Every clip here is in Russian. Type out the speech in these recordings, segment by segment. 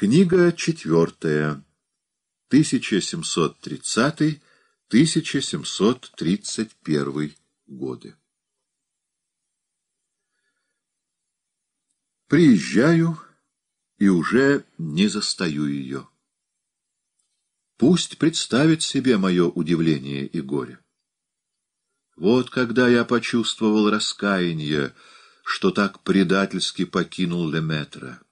Книга четвертая. 1730-1731 годы. Приезжаю и уже не застаю ее. Пусть представит себе мое удивление и горе. Вот когда я почувствовал раскаяние, что так предательски покинул Леметра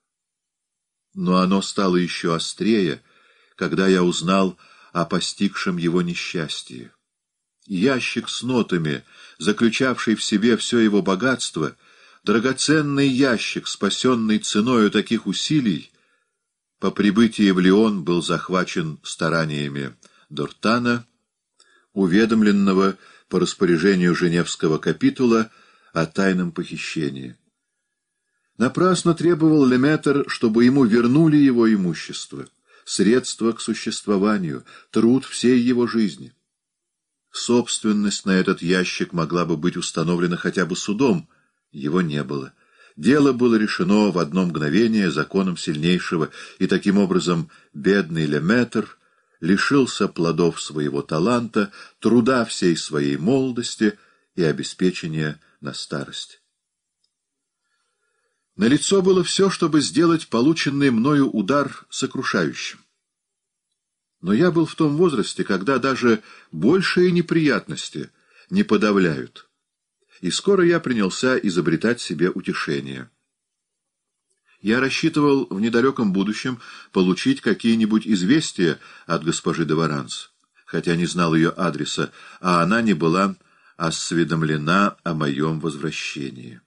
но оно стало еще острее, когда я узнал о постигшем его несчастье. Ящик с нотами, заключавший в себе все его богатство, драгоценный ящик, спасенный ценою таких усилий, по прибытии в Лион был захвачен стараниями Дортана, уведомленного по распоряжению Женевского капитула о тайном похищении. Напрасно требовал Леметр, чтобы ему вернули его имущество, средства к существованию, труд всей его жизни. Собственность на этот ящик могла бы быть установлена хотя бы судом, его не было. Дело было решено в одно мгновение законом сильнейшего, и таким образом бедный Леметр лишился плодов своего таланта, труда всей своей молодости и обеспечения на старость. На лицо было все, чтобы сделать полученный мною удар сокрушающим. Но я был в том возрасте, когда даже большие неприятности не подавляют. И скоро я принялся изобретать себе утешение. Я рассчитывал в недалеком будущем получить какие-нибудь известия от госпожи Деваранс, хотя не знал ее адреса, а она не была осведомлена о моем возвращении.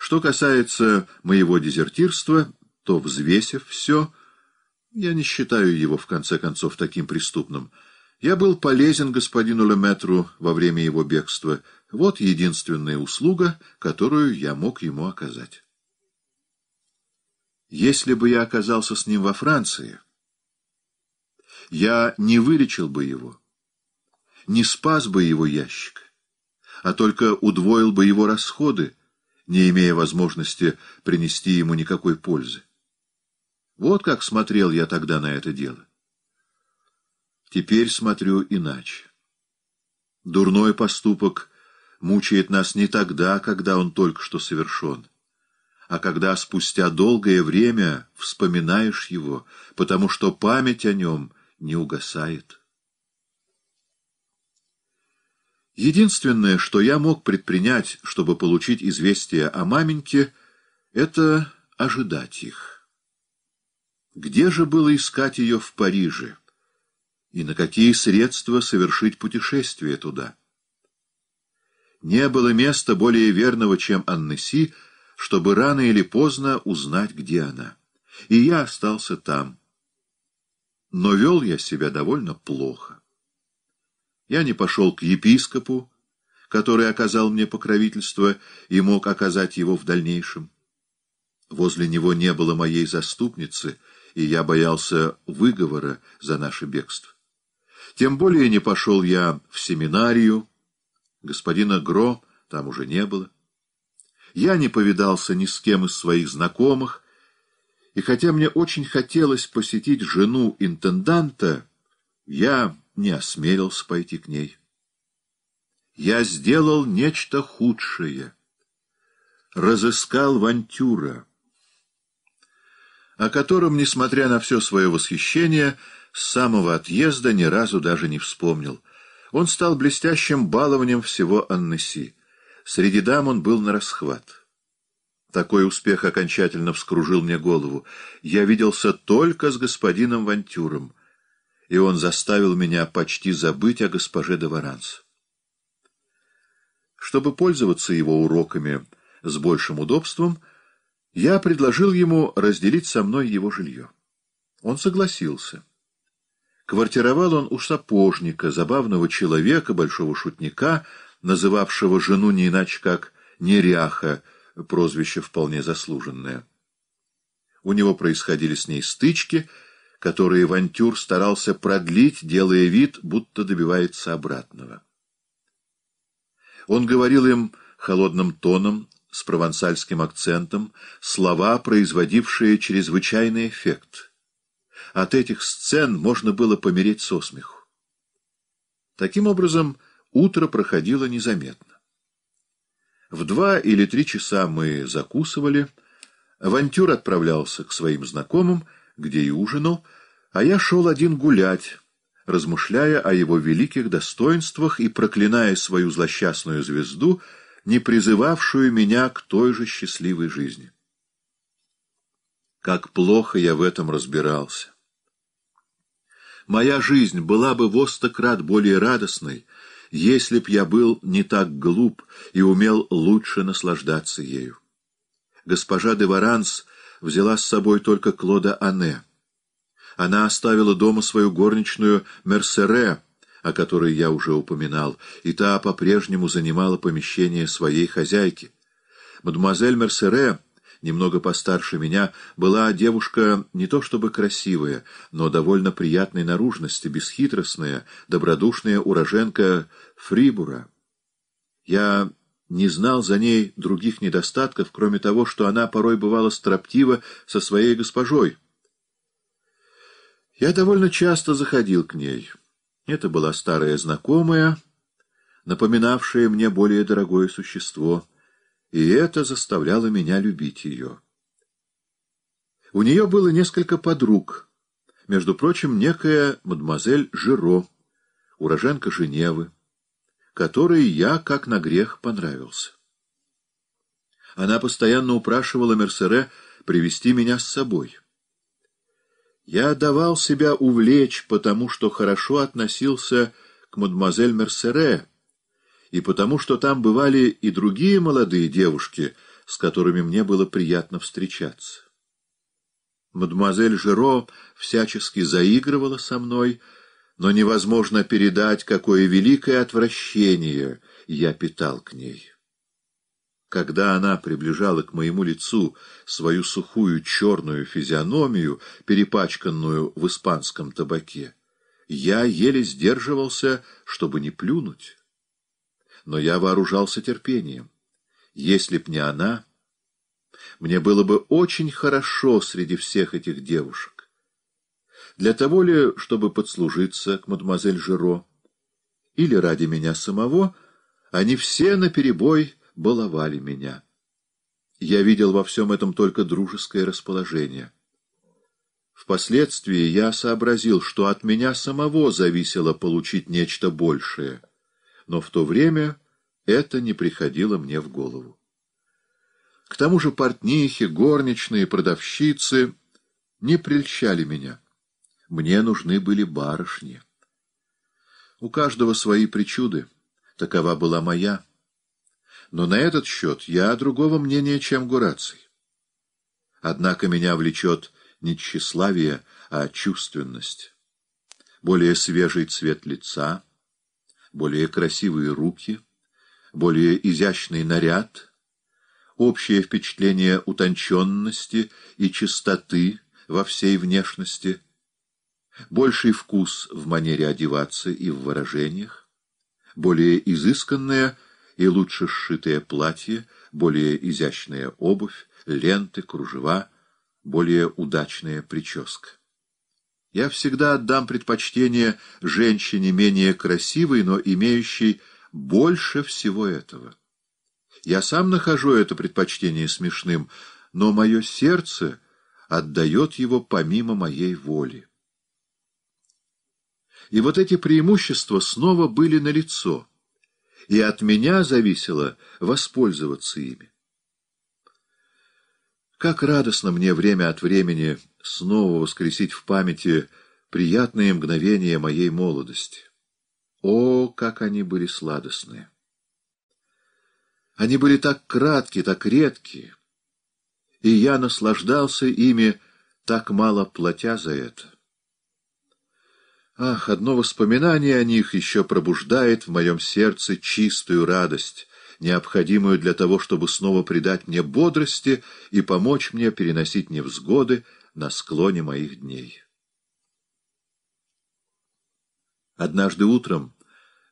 Что касается моего дезертирства, то, взвесив все, я не считаю его, в конце концов, таким преступным. Я был полезен господину Леметру во время его бегства. Вот единственная услуга, которую я мог ему оказать. Если бы я оказался с ним во Франции, я не вылечил бы его, не спас бы его ящик, а только удвоил бы его расходы, не имея возможности принести ему никакой пользы. Вот как смотрел я тогда на это дело. Теперь смотрю иначе. Дурной поступок мучает нас не тогда, когда он только что совершен, а когда спустя долгое время вспоминаешь его, потому что память о нем не угасает. Единственное, что я мог предпринять, чтобы получить известие о маменьке, это ожидать их. Где же было искать ее в Париже? И на какие средства совершить путешествие туда? Не было места более верного, чем Аннеси, чтобы рано или поздно узнать, где она. И я остался там. Но вел я себя довольно плохо. Я не пошел к епископу, который оказал мне покровительство и мог оказать его в дальнейшем. Возле него не было моей заступницы, и я боялся выговора за наше бегство. Тем более не пошел я в семинарию, господина Гро там уже не было. Я не повидался ни с кем из своих знакомых, и хотя мне очень хотелось посетить жену интенданта, я не осмелился пойти к ней. Я сделал нечто худшее. Разыскал Вантюра, о котором, несмотря на все свое восхищение, с самого отъезда ни разу даже не вспомнил. Он стал блестящим балованием всего Аннеси. Среди дам он был на расхват. Такой успех окончательно вскружил мне голову. Я виделся только с господином Вантюром — и он заставил меня почти забыть о госпоже де Варанс. Чтобы пользоваться его уроками с большим удобством, я предложил ему разделить со мной его жилье. Он согласился. Квартировал он у сапожника, забавного человека, большого шутника, называвшего жену не иначе как «неряха», прозвище вполне заслуженное. У него происходили с ней стычки — которые Вантюр старался продлить, делая вид, будто добивается обратного. Он говорил им холодным тоном, с провансальским акцентом, слова, производившие чрезвычайный эффект. От этих сцен можно было помереть со смеху. Таким образом, утро проходило незаметно. В два или три часа мы закусывали, Вантюр отправлялся к своим знакомым, где и ужинал, а я шел один гулять, размышляя о его великих достоинствах и проклиная свою злосчастную звезду, не призывавшую меня к той же счастливой жизни. Как плохо я в этом разбирался. Моя жизнь была бы во сто крат более радостной, если б я был не так глуп и умел лучше наслаждаться ею. Госпожа де Варанс взяла с собой только Клода Анне. Она оставила дома свою горничную Мерсере, о которой я уже упоминал, и та по-прежнему занимала помещение своей хозяйки. Мадемуазель Мерсере, немного постарше меня, была девушка не то чтобы красивая, но довольно приятной наружности, бесхитростная, добродушная уроженка Фрибура. Я не знал за ней других недостатков, кроме того, что она порой бывала строптива со своей госпожой. Я довольно часто заходил к ней. Это была старая знакомая, напоминавшая мне более дорогое существо, и это заставляло меня любить ее. У нее было несколько подруг, между прочим, некая мадемуазель Жиро, уроженка Женевы, которой я, как на грех, понравился. Она постоянно упрашивала Мерсере привести меня с собой. Я давал себя увлечь, потому что хорошо относился к мадемуазель Мерсере, и потому что там бывали и другие молодые девушки, с которыми мне было приятно встречаться. Мадемуазель Жиро всячески заигрывала со мной, но невозможно передать, какое великое отвращение я питал к ней. Когда она приближала к моему лицу свою сухую черную физиономию, перепачканную в испанском табаке, я еле сдерживался, чтобы не плюнуть. Но я вооружался терпением. Если б не она, мне было бы очень хорошо среди всех этих девушек. Для того ли, чтобы подслужиться к мадемуазель Жиро, или ради меня самого, они все наперебой баловали меня. Я видел во всем этом только дружеское расположение. Впоследствии я сообразил, что от меня самого зависело получить нечто большее, но в то время это не приходило мне в голову. К тому же портнихи, горничные, продавщицы не прельщали меня. Мне нужны были барышни. У каждого свои причуды. Такова была моя. Но на этот счет я другого мнения, чем Гураций. Однако меня влечет не тщеславие, а чувственность. Более свежий цвет лица, более красивые руки, более изящный наряд, общее впечатление утонченности и чистоты во всей внешности — больший вкус в манере одеваться и в выражениях, более изысканное и лучше сшитое платье, более изящная обувь, ленты, кружева, более удачная прическа. Я всегда отдам предпочтение женщине менее красивой, но имеющей больше всего этого. Я сам нахожу это предпочтение смешным, но мое сердце отдает его помимо моей воли. И вот эти преимущества снова были налицо, и от меня зависело воспользоваться ими. Как радостно мне время от времени снова воскресить в памяти приятные мгновения моей молодости. О, как они были сладостные! Они были так кратки, так редкие, и я наслаждался ими, так мало платя за это. Ах, одно воспоминание о них еще пробуждает в моем сердце чистую радость, необходимую для того, чтобы снова придать мне бодрости и помочь мне переносить невзгоды на склоне моих дней. Однажды утром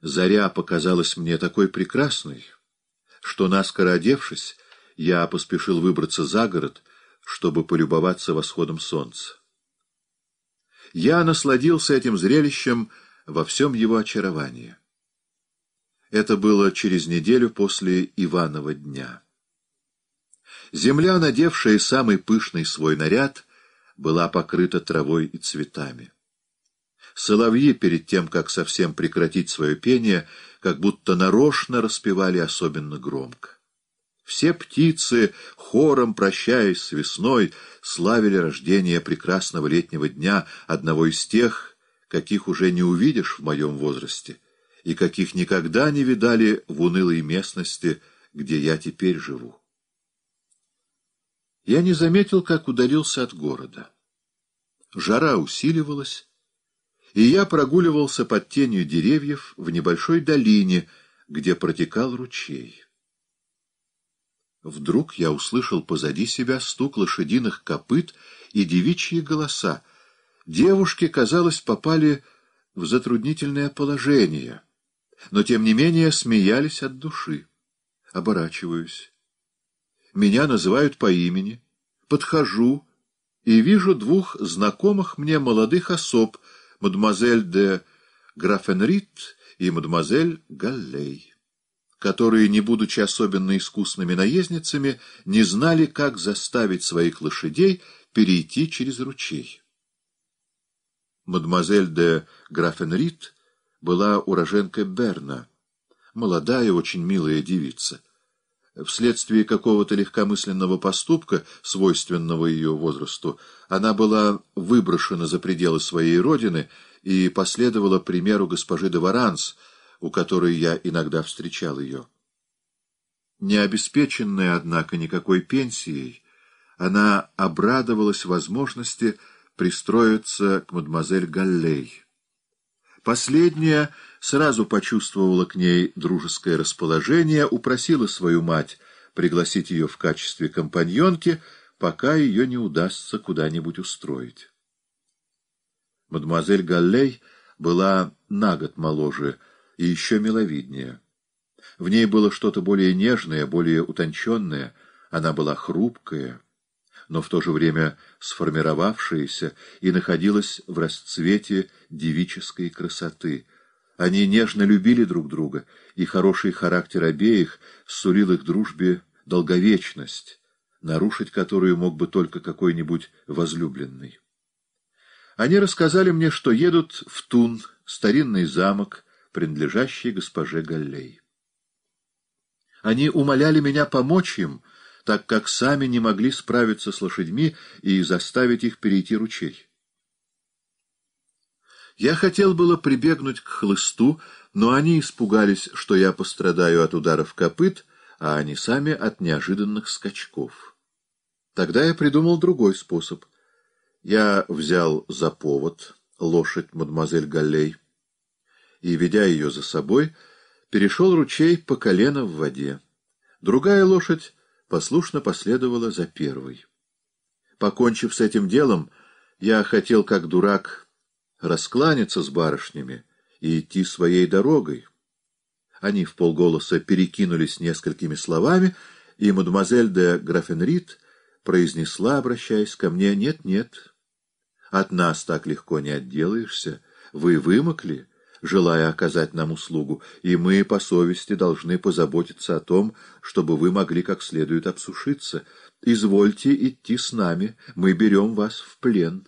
заря показалась мне такой прекрасной, что, наскоро одевшись, я поспешил выбраться за город, чтобы полюбоваться восходом солнца я насладился этим зрелищем во всем его очаровании. Это было через неделю после Иванова дня. Земля, надевшая самый пышный свой наряд, была покрыта травой и цветами. Соловьи, перед тем, как совсем прекратить свое пение, как будто нарочно распевали особенно громко. Все птицы, хором прощаясь с весной, славили рождение прекрасного летнего дня, одного из тех, каких уже не увидишь в моем возрасте, и каких никогда не видали в унылой местности, где я теперь живу. Я не заметил, как удалился от города. Жара усиливалась, и я прогуливался под тенью деревьев в небольшой долине, где протекал ручей. Вдруг я услышал позади себя стук лошадиных копыт и девичьи голоса. Девушки, казалось, попали в затруднительное положение, но, тем не менее, смеялись от души. Оборачиваюсь. Меня называют по имени. Подхожу и вижу двух знакомых мне молодых особ, мадемуазель де графенрит и мадемуазель Галлей которые, не будучи особенно искусными наездницами, не знали, как заставить своих лошадей перейти через ручей. Мадемуазель де Графенрид была уроженкой Берна, молодая, очень милая девица. Вследствие какого-то легкомысленного поступка, свойственного ее возрасту, она была выброшена за пределы своей родины и последовала примеру госпожи де Варанс — у которой я иногда встречал ее. Необеспеченная однако, никакой пенсией, она обрадовалась возможности пристроиться к мадемуазель Галлей. Последняя сразу почувствовала к ней дружеское расположение, упросила свою мать пригласить ее в качестве компаньонки, пока ее не удастся куда-нибудь устроить. Мадемуазель Галлей была на год моложе и еще миловиднее. В ней было что-то более нежное, более утонченное, она была хрупкая, но в то же время сформировавшаяся и находилась в расцвете девической красоты. Они нежно любили друг друга, и хороший характер обеих сулил их дружбе долговечность, нарушить которую мог бы только какой-нибудь возлюбленный. Они рассказали мне, что едут в Тун, старинный замок, принадлежащий госпоже Галлей. Они умоляли меня помочь им, так как сами не могли справиться с лошадьми и заставить их перейти ручей. Я хотел было прибегнуть к хлысту, но они испугались, что я пострадаю от ударов копыт, а они сами от неожиданных скачков. Тогда я придумал другой способ. Я взял за повод лошадь мадемуазель Галлей, и, ведя ее за собой, перешел ручей по колено в воде. Другая лошадь послушно последовала за первой. Покончив с этим делом, я хотел, как дурак, раскланяться с барышнями и идти своей дорогой. Они в полголоса перекинулись несколькими словами, и мадемуазель де Графенрид произнесла, обращаясь ко мне, «Нет, нет, от нас так легко не отделаешься, вы вымокли» желая оказать нам услугу, и мы по совести должны позаботиться о том, чтобы вы могли как следует обсушиться. Извольте идти с нами, мы берем вас в плен.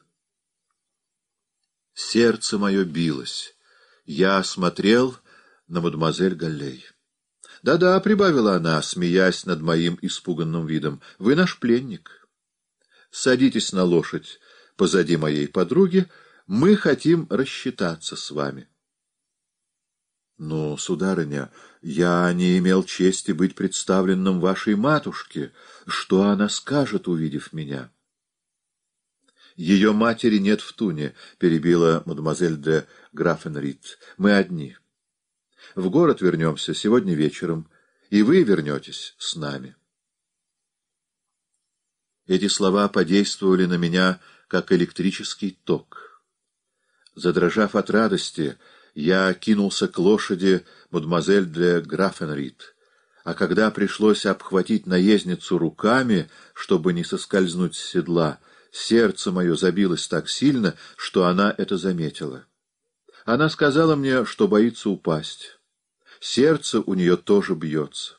Сердце мое билось. Я смотрел на мадемуазель Галлей. «Да-да», — прибавила она, смеясь над моим испуганным видом, — «вы наш пленник. Садитесь на лошадь позади моей подруги, мы хотим рассчитаться с вами». «Ну, сударыня, я не имел чести быть представленным вашей матушке. Что она скажет, увидев меня?» «Ее матери нет в Туне», — перебила мадемуазель де Графенрид. «Мы одни. В город вернемся сегодня вечером, и вы вернетесь с нами». Эти слова подействовали на меня, как электрический ток. Задрожав от радости, — я кинулся к лошади мадемуазель де Графенрид, а когда пришлось обхватить наездницу руками, чтобы не соскользнуть с седла, сердце мое забилось так сильно, что она это заметила. Она сказала мне, что боится упасть. Сердце у нее тоже бьется.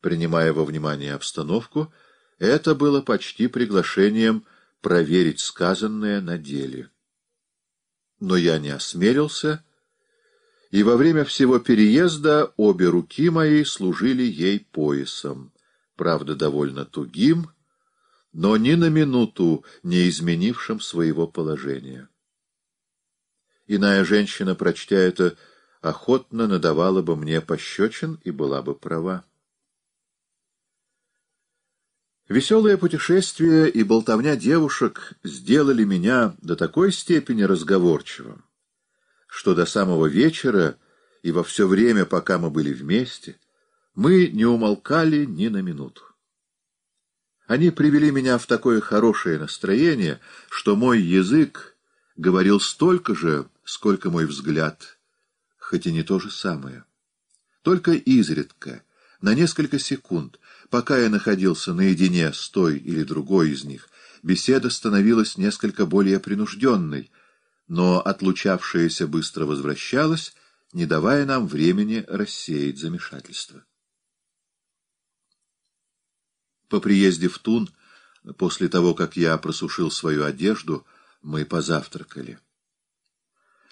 Принимая во внимание обстановку, это было почти приглашением проверить сказанное на деле но я не осмелился, и во время всего переезда обе руки мои служили ей поясом, правда, довольно тугим, но ни на минуту не изменившим своего положения. Иная женщина, прочтя это, охотно надавала бы мне пощечин и была бы права. Веселое путешествие и болтовня девушек сделали меня до такой степени разговорчивым, что до самого вечера и во все время, пока мы были вместе, мы не умолкали ни на минуту. Они привели меня в такое хорошее настроение, что мой язык говорил столько же, сколько мой взгляд, хоть и не то же самое. Только изредка, на несколько секунд, Пока я находился наедине с той или другой из них, беседа становилась несколько более принужденной, но отлучавшаяся быстро возвращалась, не давая нам времени рассеять замешательство. По приезде в Тун, после того, как я просушил свою одежду, мы позавтракали.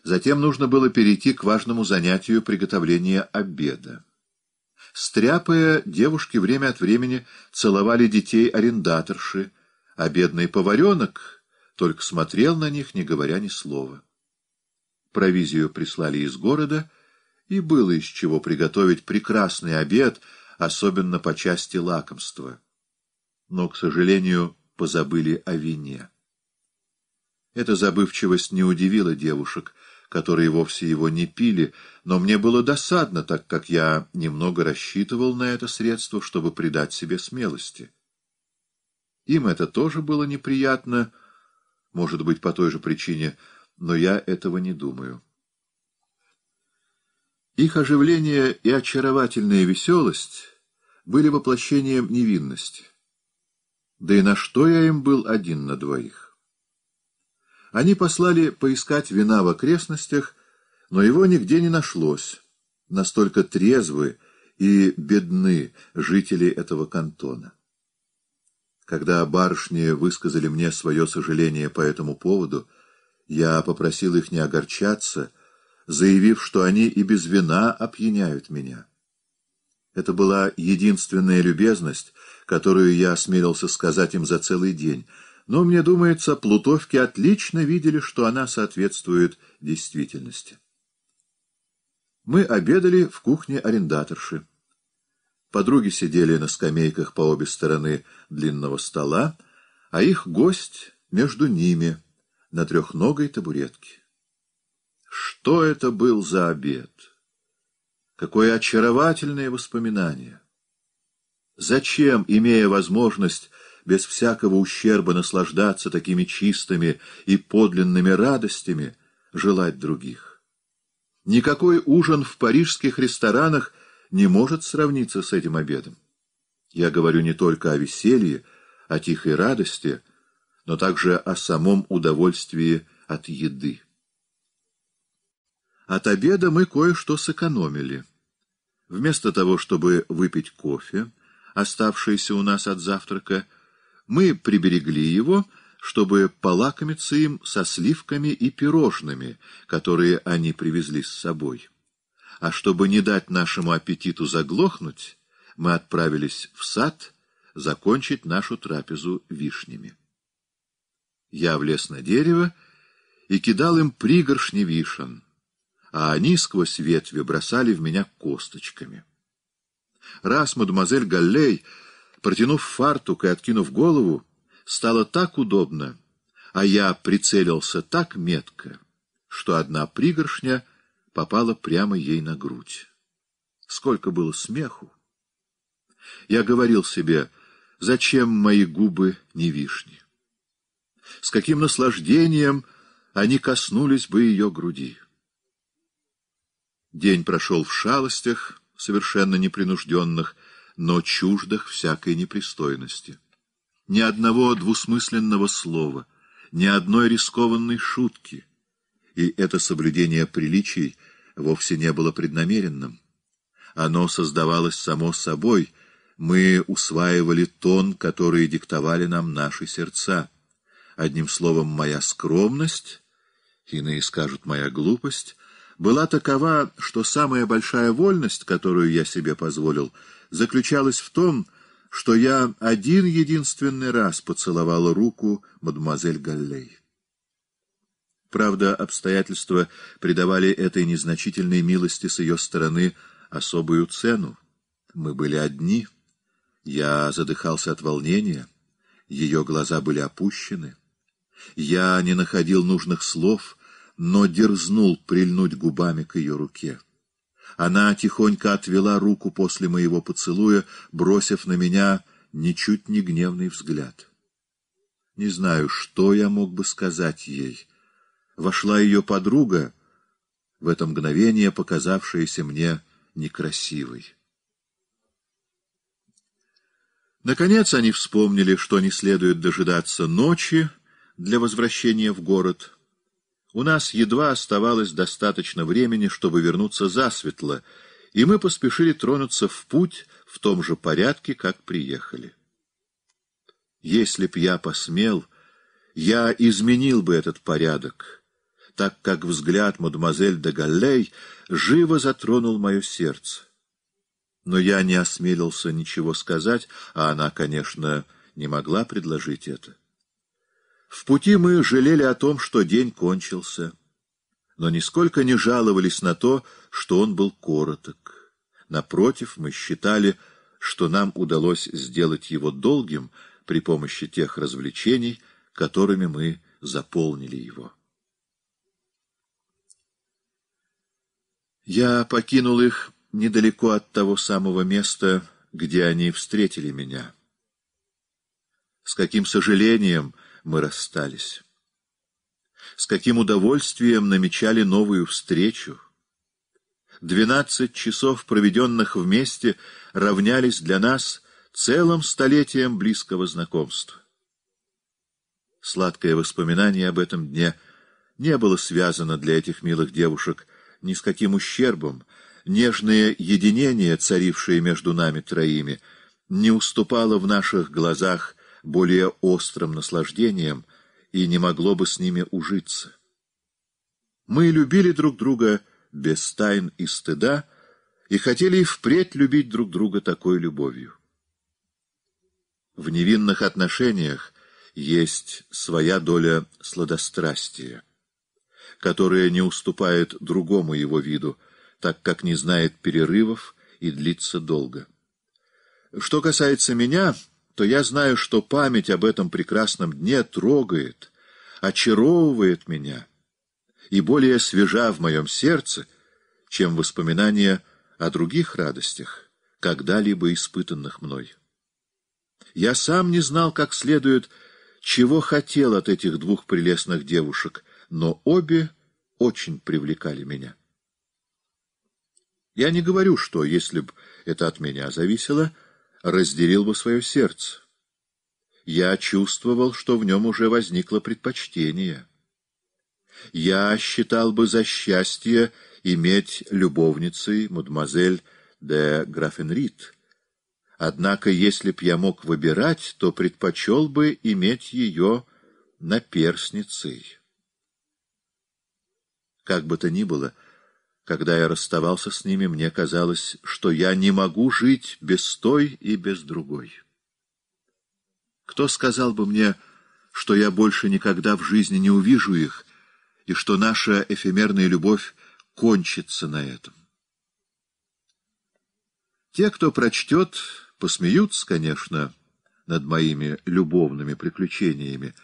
Затем нужно было перейти к важному занятию приготовления обеда. Стряпая, девушки время от времени целовали детей-арендаторши, а бедный поваренок только смотрел на них, не говоря ни слова. Провизию прислали из города, и было из чего приготовить прекрасный обед, особенно по части лакомства. Но, к сожалению, позабыли о вине. Эта забывчивость не удивила девушек, которые вовсе его не пили, но мне было досадно, так как я немного рассчитывал на это средство, чтобы придать себе смелости. Им это тоже было неприятно, может быть, по той же причине, но я этого не думаю. Их оживление и очаровательная веселость были воплощением невинности. Да и на что я им был один на двоих? Они послали поискать вина в окрестностях, но его нигде не нашлось. Настолько трезвы и бедны жители этого кантона. Когда барышни высказали мне свое сожаление по этому поводу, я попросил их не огорчаться, заявив, что они и без вина опьяняют меня. Это была единственная любезность, которую я осмелился сказать им за целый день — но, мне думается, плутовки отлично видели, что она соответствует действительности. Мы обедали в кухне арендаторши. Подруги сидели на скамейках по обе стороны длинного стола, а их гость между ними на трехногой табуретке. Что это был за обед? Какое очаровательное воспоминание! Зачем, имея возможность без всякого ущерба наслаждаться такими чистыми и подлинными радостями, желать других. Никакой ужин в парижских ресторанах не может сравниться с этим обедом. Я говорю не только о веселье, о тихой радости, но также о самом удовольствии от еды. От обеда мы кое-что сэкономили. Вместо того, чтобы выпить кофе, оставшийся у нас от завтрака, мы приберегли его, чтобы полакомиться им со сливками и пирожными, которые они привезли с собой. А чтобы не дать нашему аппетиту заглохнуть, мы отправились в сад закончить нашу трапезу вишнями. Я влез на дерево и кидал им пригоршни вишен, а они сквозь ветви бросали в меня косточками. Раз мадемуазель Галлей Протянув фартук и откинув голову, стало так удобно, а я прицелился так метко, что одна пригоршня попала прямо ей на грудь. Сколько было смеху! Я говорил себе, зачем мои губы не вишни? С каким наслаждением они коснулись бы ее груди! День прошел в шалостях, совершенно непринужденных, но чуждых всякой непристойности. Ни одного двусмысленного слова, ни одной рискованной шутки. И это соблюдение приличий вовсе не было преднамеренным. Оно создавалось само собой, мы усваивали тон, который диктовали нам наши сердца. Одним словом, моя скромность, иные скажут, моя глупость, была такова, что самая большая вольность, которую я себе позволил — заключалась в том, что я один единственный раз поцеловал руку мадемуазель Галлей. Правда, обстоятельства придавали этой незначительной милости с ее стороны особую цену. Мы были одни. Я задыхался от волнения. Ее глаза были опущены. Я не находил нужных слов, но дерзнул прильнуть губами к ее руке. Она тихонько отвела руку после моего поцелуя, бросив на меня ничуть не гневный взгляд. Не знаю, что я мог бы сказать ей. Вошла ее подруга, в это мгновение показавшаяся мне некрасивой. Наконец они вспомнили, что не следует дожидаться ночи для возвращения в город — у нас едва оставалось достаточно времени, чтобы вернуться засветло, и мы поспешили тронуться в путь в том же порядке, как приехали. Если б я посмел, я изменил бы этот порядок, так как взгляд мадемуазель де Галлей живо затронул мое сердце. Но я не осмелился ничего сказать, а она, конечно, не могла предложить это. В пути мы жалели о том, что день кончился, но нисколько не жаловались на то, что он был короток. Напротив, мы считали, что нам удалось сделать его долгим при помощи тех развлечений, которыми мы заполнили его. Я покинул их недалеко от того самого места, где они встретили меня. С каким сожалением мы расстались. С каким удовольствием намечали новую встречу. Двенадцать часов, проведенных вместе, равнялись для нас целым столетием близкого знакомства. Сладкое воспоминание об этом дне не было связано для этих милых девушек ни с каким ущербом, нежное единение, царившее между нами троими, не уступало в наших глазах более острым наслаждением и не могло бы с ними ужиться. Мы любили друг друга без тайн и стыда и хотели и впредь любить друг друга такой любовью. В невинных отношениях есть своя доля сладострастия, которая не уступает другому его виду, так как не знает перерывов и длится долго. Что касается меня, то я знаю, что память об этом прекрасном дне трогает, очаровывает меня и более свежа в моем сердце, чем воспоминания о других радостях, когда-либо испытанных мной. Я сам не знал как следует, чего хотел от этих двух прелестных девушек, но обе очень привлекали меня. Я не говорю, что, если б это от меня зависело, — разделил бы свое сердце. Я чувствовал, что в нем уже возникло предпочтение. Я считал бы за счастье иметь любовницей мадемуазель де Графенрид. Однако, если б я мог выбирать, то предпочел бы иметь ее наперсницей. Как бы то ни было, когда я расставался с ними, мне казалось, что я не могу жить без той и без другой. Кто сказал бы мне, что я больше никогда в жизни не увижу их, и что наша эфемерная любовь кончится на этом? Те, кто прочтет, посмеются, конечно, над моими любовными приключениями,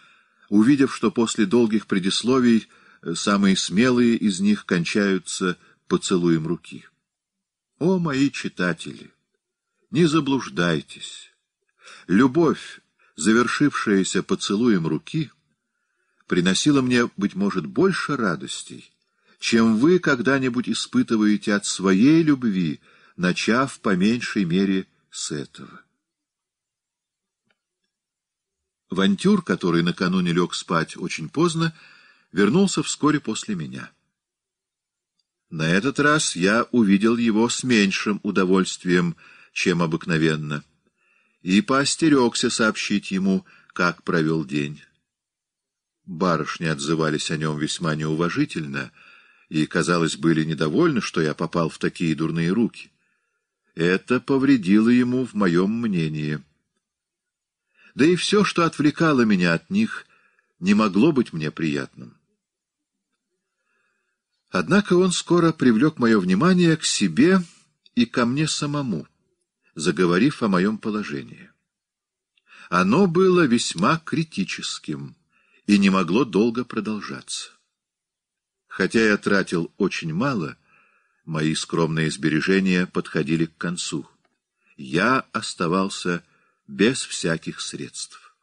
увидев, что после долгих предисловий самые смелые из них кончаются поцелуем руки. О, мои читатели! Не заблуждайтесь. Любовь, завершившаяся поцелуем руки, приносила мне, быть может, больше радостей, чем вы когда-нибудь испытываете от своей любви, начав по меньшей мере с этого. Вантюр, который накануне лег спать очень поздно, вернулся вскоре после меня. На этот раз я увидел его с меньшим удовольствием, чем обыкновенно, и поостерегся сообщить ему, как провел день. Барышни отзывались о нем весьма неуважительно и, казалось, были недовольны, что я попал в такие дурные руки. Это повредило ему в моем мнении. Да и все, что отвлекало меня от них, не могло быть мне приятным. Однако он скоро привлек мое внимание к себе и ко мне самому, заговорив о моем положении. Оно было весьма критическим и не могло долго продолжаться. Хотя я тратил очень мало, мои скромные сбережения подходили к концу. Я оставался без всяких средств.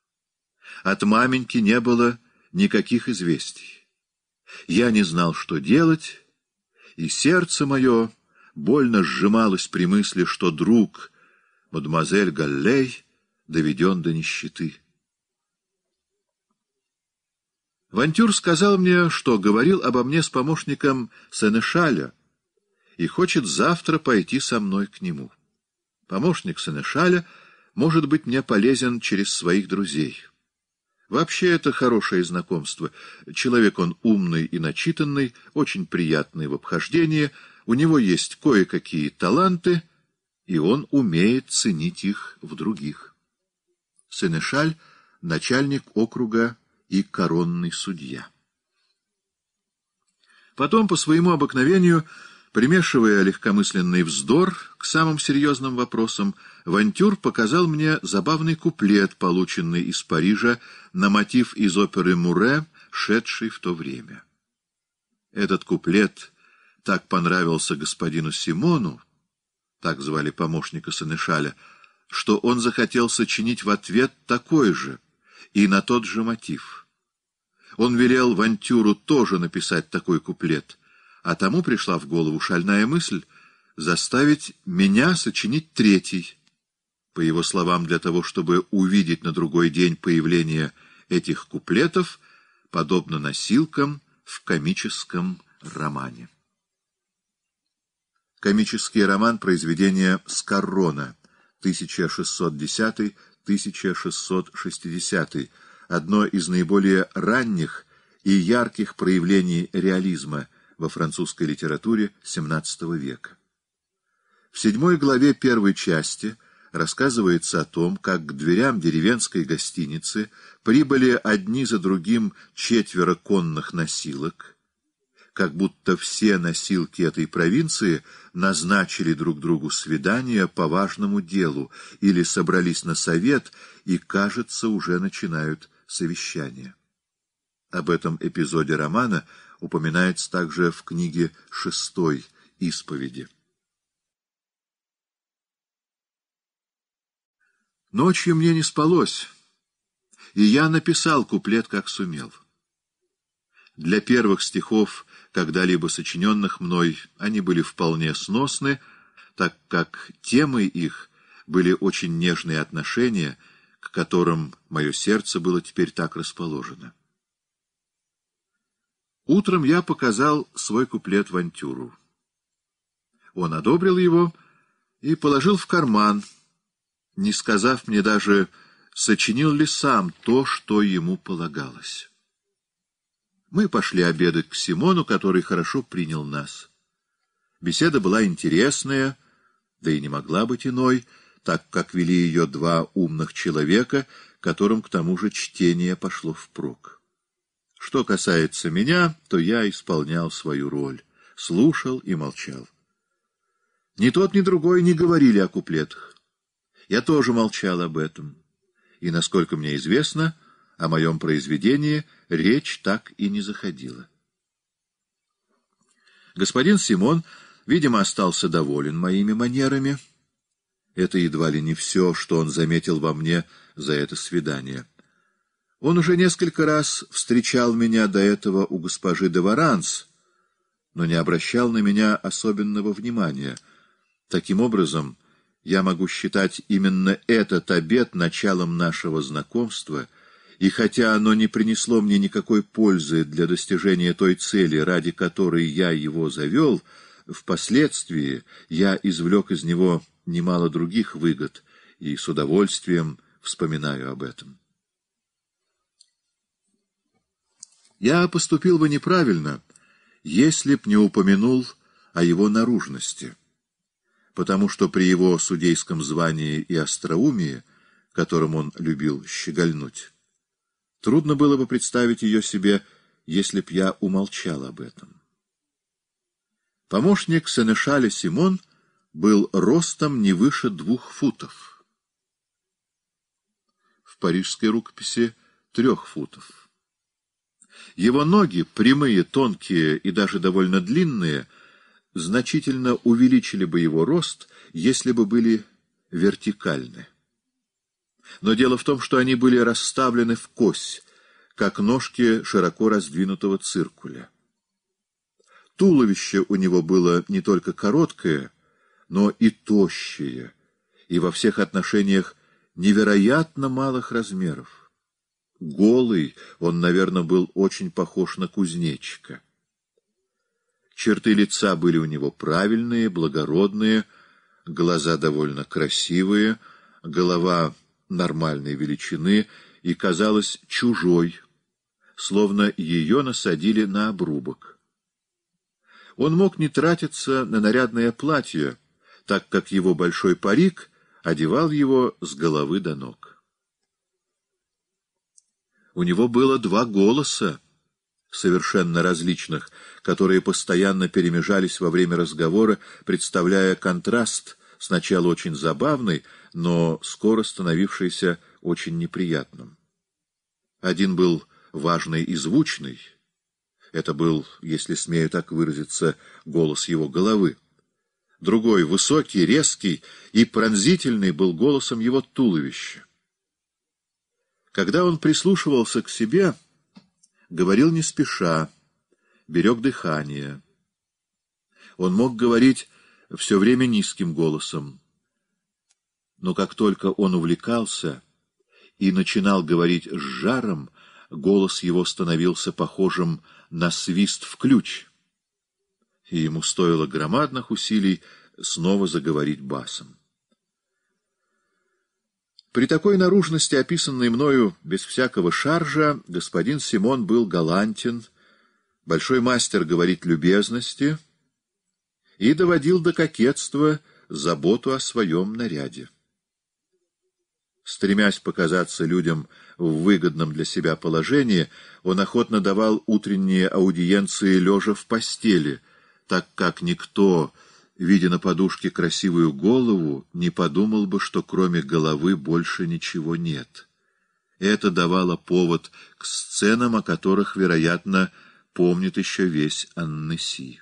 От маменьки не было никаких известий. Я не знал, что делать, и сердце мое больно сжималось при мысли, что друг, мадемуазель Галлей, доведен до нищеты. Вантюр сказал мне, что говорил обо мне с помощником Сенешаля и хочет завтра пойти со мной к нему. Помощник Сенешаля может быть мне полезен через своих друзей. Вообще это хорошее знакомство. Человек он умный и начитанный, очень приятный в обхождении, у него есть кое-какие таланты, и он умеет ценить их в других. Сенешаль — начальник округа и коронный судья. Потом, по своему обыкновению, Примешивая легкомысленный вздор к самым серьезным вопросам, Вантюр показал мне забавный куплет, полученный из Парижа на мотив из оперы «Муре», шедший в то время. Этот куплет так понравился господину Симону, так звали помощника Сенешаля, что он захотел сочинить в ответ такой же и на тот же мотив. Он велел Вантюру тоже написать такой куплет — а тому пришла в голову шальная мысль заставить меня сочинить третий. По его словам, для того, чтобы увидеть на другой день появление этих куплетов, подобно носилкам в комическом романе. Комический роман произведения Скоррона, 1610-1660, одно из наиболее ранних и ярких проявлений реализма – во французской литературе XVII века. В седьмой главе первой части рассказывается о том, как к дверям деревенской гостиницы прибыли одни за другим четверо конных носилок, как будто все носилки этой провинции назначили друг другу свидание по важному делу или собрались на совет и, кажется, уже начинают совещание. Об этом эпизоде романа – упоминается также в книге шестой исповеди. Ночью мне не спалось, и я написал куплет, как сумел. Для первых стихов, когда-либо сочиненных мной, они были вполне сносны, так как темы их были очень нежные отношения, к которым мое сердце было теперь так расположено. Утром я показал свой куплет Вантюру. Он одобрил его и положил в карман, не сказав мне даже, сочинил ли сам то, что ему полагалось. Мы пошли обедать к Симону, который хорошо принял нас. Беседа была интересная, да и не могла быть иной, так как вели ее два умных человека, которым к тому же чтение пошло впрок. Что касается меня, то я исполнял свою роль, слушал и молчал. Ни тот, ни другой не говорили о куплетах. Я тоже молчал об этом. И, насколько мне известно, о моем произведении речь так и не заходила. Господин Симон, видимо, остался доволен моими манерами. Это едва ли не все, что он заметил во мне за это свидание. Он уже несколько раз встречал меня до этого у госпожи де Варанс, но не обращал на меня особенного внимания. Таким образом, я могу считать именно этот обед началом нашего знакомства, и хотя оно не принесло мне никакой пользы для достижения той цели, ради которой я его завел, впоследствии я извлек из него немало других выгод и с удовольствием вспоминаю об этом. Я поступил бы неправильно, если б не упомянул о его наружности, потому что при его судейском звании и остроумии, которым он любил щегольнуть, трудно было бы представить ее себе, если б я умолчал об этом. Помощник Сенешаля Симон был ростом не выше двух футов. В парижской рукописи — трех футов. Его ноги, прямые, тонкие и даже довольно длинные, значительно увеличили бы его рост, если бы были вертикальны. Но дело в том, что они были расставлены в кось, как ножки широко раздвинутого циркуля. Туловище у него было не только короткое, но и тощее, и во всех отношениях невероятно малых размеров голый, он, наверное, был очень похож на кузнечика. Черты лица были у него правильные, благородные, глаза довольно красивые, голова нормальной величины и казалась чужой, словно ее насадили на обрубок. Он мог не тратиться на нарядное платье, так как его большой парик одевал его с головы до ног. У него было два голоса, совершенно различных, которые постоянно перемежались во время разговора, представляя контраст, сначала очень забавный, но скоро становившийся очень неприятным. Один был важный и звучный. Это был, если смею так выразиться, голос его головы. Другой, высокий, резкий и пронзительный, был голосом его туловища. Когда он прислушивался к себе, говорил не спеша, берег дыхание. Он мог говорить все время низким голосом. Но как только он увлекался и начинал говорить с жаром, голос его становился похожим на свист в ключ. И ему стоило громадных усилий снова заговорить басом. При такой наружности, описанной мною без всякого шаржа, господин Симон был галантен, большой мастер говорить любезности и доводил до кокетства заботу о своем наряде. Стремясь показаться людям в выгодном для себя положении, он охотно давал утренние аудиенции лежа в постели, так как никто видя на подушке красивую голову, не подумал бы, что кроме головы больше ничего нет. Это давало повод к сценам, о которых, вероятно, помнит еще весь Аннеси.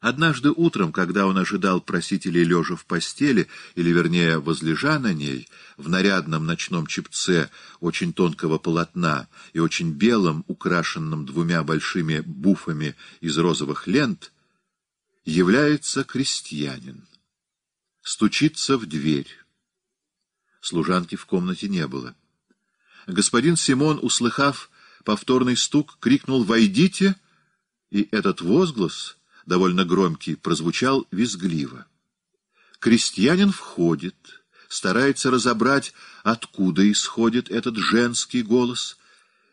Однажды утром, когда он ожидал просителей лежа в постели, или, вернее, возлежа на ней, в нарядном ночном чепце очень тонкого полотна и очень белом, украшенном двумя большими буфами из розовых лент, Является крестьянин. Стучится в дверь. Служанки в комнате не было. Господин Симон, услыхав повторный стук, крикнул «Войдите!» и этот возглас, довольно громкий, прозвучал визгливо. Крестьянин входит, старается разобрать, откуда исходит этот женский голос,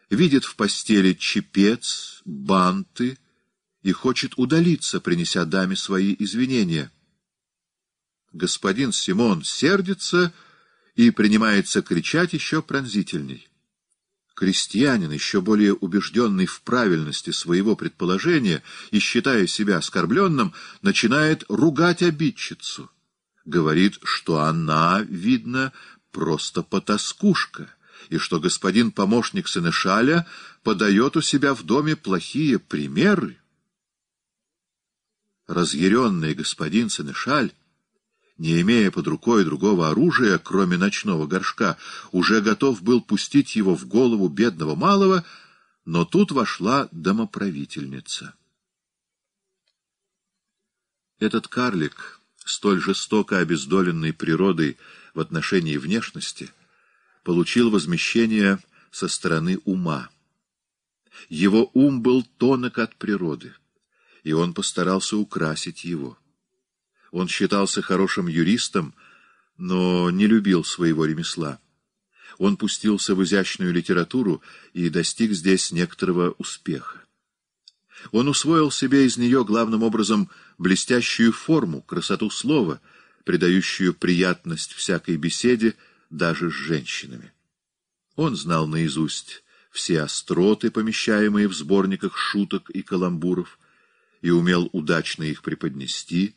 видит в постели чепец, банты — и хочет удалиться, принеся даме свои извинения. Господин Симон сердится и принимается кричать еще пронзительней. Крестьянин, еще более убежденный в правильности своего предположения и считая себя оскорбленным, начинает ругать обидчицу. Говорит, что она, видно, просто потаскушка, и что господин помощник Сенешаля подает у себя в доме плохие примеры разъяренный господин Сенешаль, не имея под рукой другого оружия, кроме ночного горшка, уже готов был пустить его в голову бедного малого, но тут вошла домоправительница. Этот карлик, столь жестоко обездоленный природой в отношении внешности, получил возмещение со стороны ума. Его ум был тонок от природы и он постарался украсить его. Он считался хорошим юристом, но не любил своего ремесла. Он пустился в изящную литературу и достиг здесь некоторого успеха. Он усвоил себе из нее главным образом блестящую форму, красоту слова, придающую приятность всякой беседе, даже с женщинами. Он знал наизусть все остроты, помещаемые в сборниках шуток и каламбуров, и умел удачно их преподнести,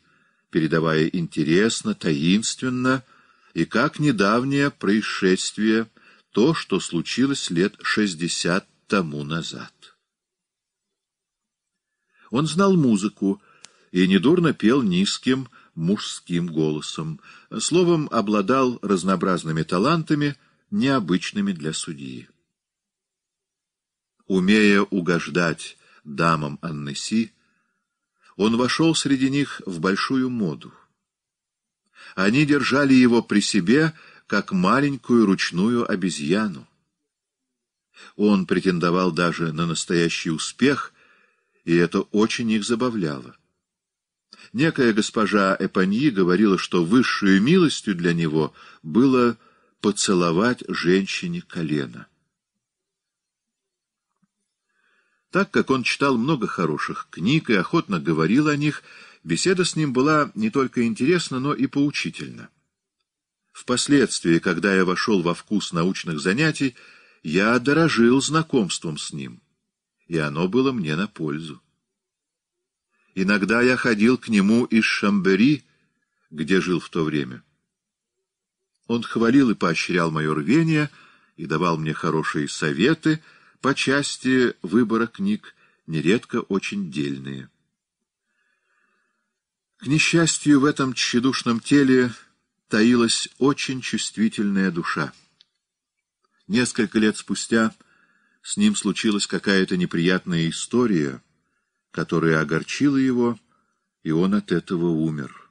передавая интересно, таинственно и как недавнее происшествие, то, что случилось лет шестьдесят тому назад. Он знал музыку и недурно пел низким мужским голосом, словом, обладал разнообразными талантами, необычными для судьи. Умея угождать дамам Аннеси, он вошел среди них в большую моду. Они держали его при себе, как маленькую ручную обезьяну. Он претендовал даже на настоящий успех, и это очень их забавляло. Некая госпожа Эпаньи говорила, что высшую милостью для него было поцеловать женщине колено. Так как он читал много хороших книг и охотно говорил о них, беседа с ним была не только интересна, но и поучительна. Впоследствии, когда я вошел во вкус научных занятий, я дорожил знакомством с ним, и оно было мне на пользу. Иногда я ходил к нему из Шамбери, где жил в то время. Он хвалил и поощрял мое рвение, и давал мне хорошие советы — по части выбора книг, нередко очень дельные. К несчастью, в этом тщедушном теле таилась очень чувствительная душа. Несколько лет спустя с ним случилась какая-то неприятная история, которая огорчила его, и он от этого умер.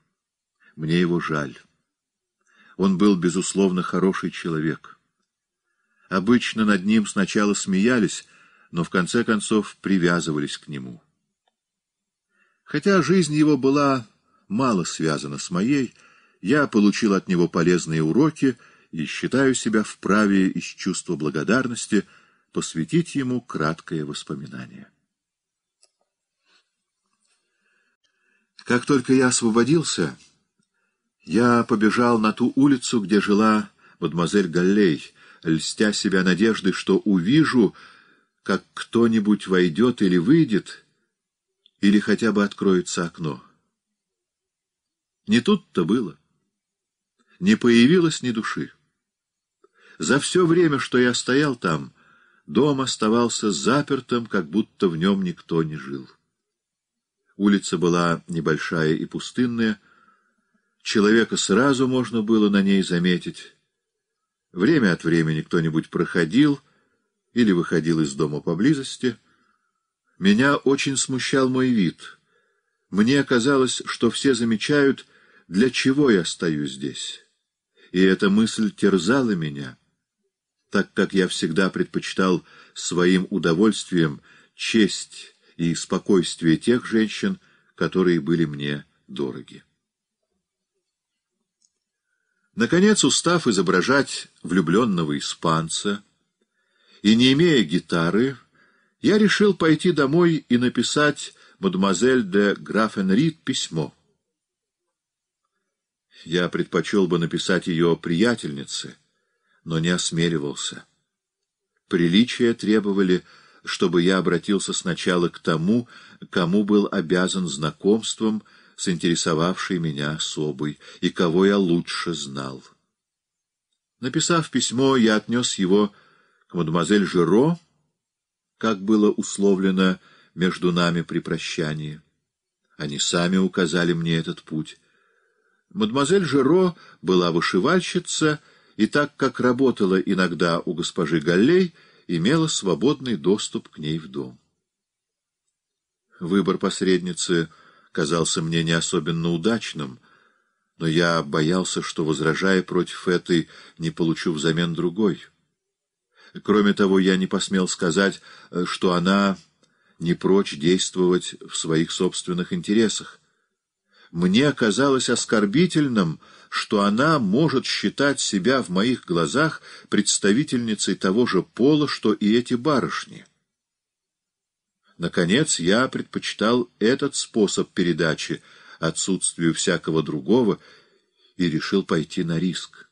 Мне его жаль. Он был, безусловно, хороший человек. Обычно над ним сначала смеялись, но в конце концов привязывались к нему. Хотя жизнь его была мало связана с моей, я получил от него полезные уроки и считаю себя вправе из чувства благодарности посвятить ему краткое воспоминание. Как только я освободился, я побежал на ту улицу, где жила мадемуазель Галлей, льстя себя надеждой, что увижу, как кто-нибудь войдет или выйдет, или хотя бы откроется окно. Не тут-то было. Не появилось ни души. За все время, что я стоял там, дом оставался запертым, как будто в нем никто не жил. Улица была небольшая и пустынная. Человека сразу можно было на ней заметить. Время от времени кто-нибудь проходил или выходил из дома поблизости. Меня очень смущал мой вид. Мне казалось, что все замечают, для чего я стою здесь. И эта мысль терзала меня, так как я всегда предпочитал своим удовольствием честь и спокойствие тех женщин, которые были мне дороги. Наконец, устав изображать влюбленного испанца и не имея гитары, я решил пойти домой и написать мадемуазель де Графенрид письмо. Я предпочел бы написать ее приятельнице, но не осмеливался. Приличия требовали, чтобы я обратился сначала к тому, кому был обязан знакомством — с интересовавшей меня особой, и кого я лучше знал. Написав письмо, я отнес его к мадемуазель Жиро, как было условлено между нами при прощании. Они сами указали мне этот путь. Мадемуазель Жиро была вышивальщица, и так как работала иногда у госпожи Галлей, имела свободный доступ к ней в дом. Выбор посредницы — казался мне не особенно удачным, но я боялся, что, возражая против этой, не получу взамен другой. Кроме того, я не посмел сказать, э, что она не прочь действовать в своих собственных интересах. Мне казалось оскорбительным, что она может считать себя в моих глазах представительницей того же пола, что и эти барышни. Наконец, я предпочитал этот способ передачи отсутствию всякого другого и решил пойти на риск.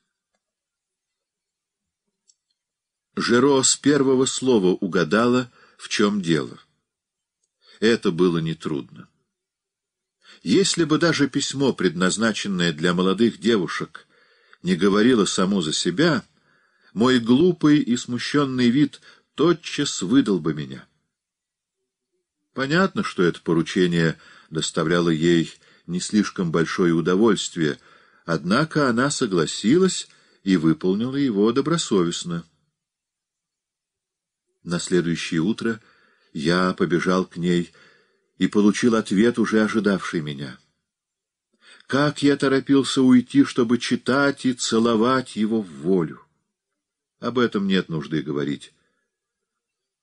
Жеро с первого слова угадала, в чем дело. Это было нетрудно. Если бы даже письмо, предназначенное для молодых девушек, не говорило само за себя, мой глупый и смущенный вид тотчас выдал бы меня. Понятно, что это поручение доставляло ей не слишком большое удовольствие, однако она согласилась и выполнила его добросовестно. На следующее утро я побежал к ней и получил ответ, уже ожидавший меня. Как я торопился уйти, чтобы читать и целовать его в волю! Об этом нет нужды говорить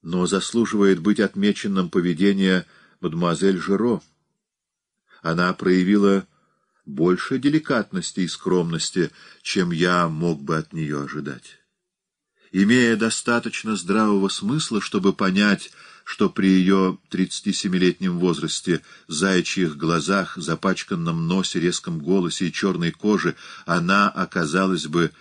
но заслуживает быть отмеченным поведение мадемуазель Жиро. Она проявила больше деликатности и скромности, чем я мог бы от нее ожидать. Имея достаточно здравого смысла, чтобы понять, что при ее 37-летнем возрасте, заячьих глазах, запачканном носе, резком голосе и черной коже она оказалась бы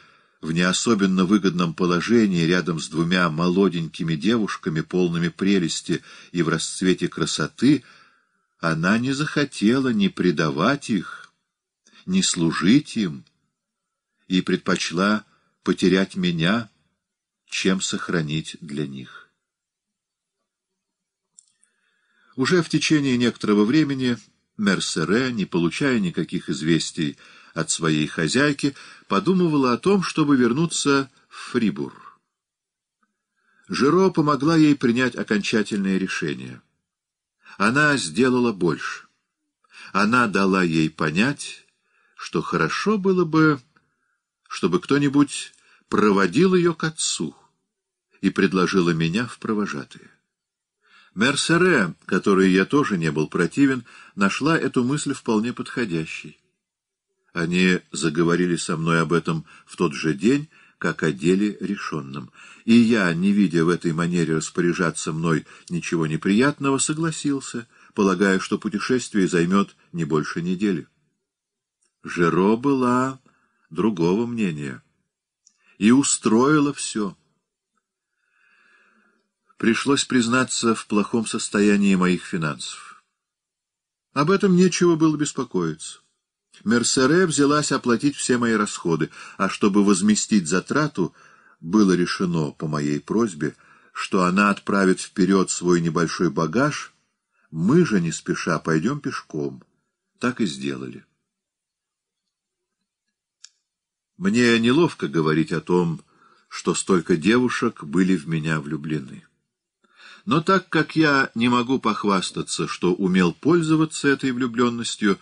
в не особенно выгодном положении рядом с двумя молоденькими девушками, полными прелести и в расцвете красоты, она не захотела ни предавать их, ни служить им, и предпочла потерять меня, чем сохранить для них. Уже в течение некоторого времени Мерсере, не получая никаких известий от своей хозяйки, подумывала о том, чтобы вернуться в Фрибур. Жиро помогла ей принять окончательное решение. Она сделала больше. Она дала ей понять, что хорошо было бы, чтобы кто-нибудь проводил ее к отцу и предложила меня в провожатые. Мерсере, которой я тоже не был противен, нашла эту мысль вполне подходящей. Они заговорили со мной об этом в тот же день, как о деле решенном. И я, не видя в этой манере распоряжаться мной ничего неприятного, согласился, полагая, что путешествие займет не больше недели. Жеро была другого мнения и устроила все. Пришлось признаться в плохом состоянии моих финансов. Об этом нечего было беспокоиться. Мерсере взялась оплатить все мои расходы, а чтобы возместить затрату, было решено по моей просьбе, что она отправит вперед свой небольшой багаж, мы же не спеша пойдем пешком. Так и сделали. Мне неловко говорить о том, что столько девушек были в меня влюблены. Но так как я не могу похвастаться, что умел пользоваться этой влюбленностью,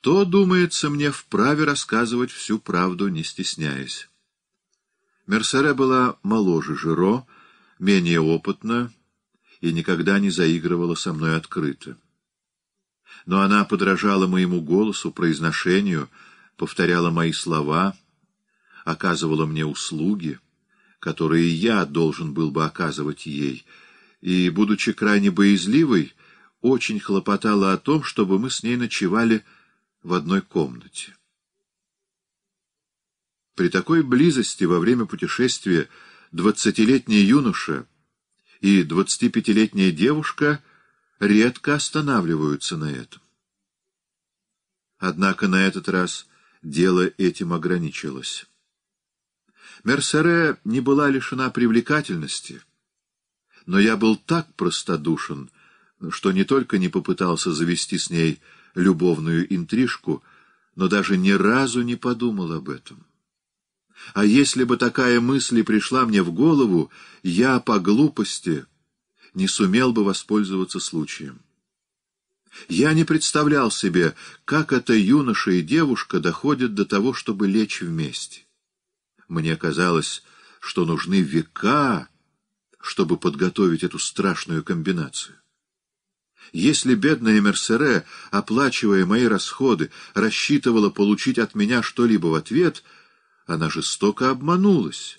то, думается мне, вправе рассказывать всю правду, не стесняясь. Мерсере была моложе Жиро, менее опытна и никогда не заигрывала со мной открыто. Но она подражала моему голосу, произношению, повторяла мои слова, оказывала мне услуги, которые я должен был бы оказывать ей, и, будучи крайне боязливой, очень хлопотала о том, чтобы мы с ней ночевали в одной комнате. При такой близости во время путешествия двадцатилетний юноша и двадцатипятилетняя девушка редко останавливаются на этом. Однако на этот раз дело этим ограничилось. Мерсере не была лишена привлекательности, но я был так простодушен, что не только не попытался завести с ней любовную интрижку, но даже ни разу не подумал об этом. А если бы такая мысль пришла мне в голову, я по глупости не сумел бы воспользоваться случаем. Я не представлял себе, как это юноша и девушка доходят до того, чтобы лечь вместе. Мне казалось, что нужны века, чтобы подготовить эту страшную комбинацию. Если бедная Мерсере, оплачивая мои расходы, рассчитывала получить от меня что-либо в ответ, она жестоко обманулась.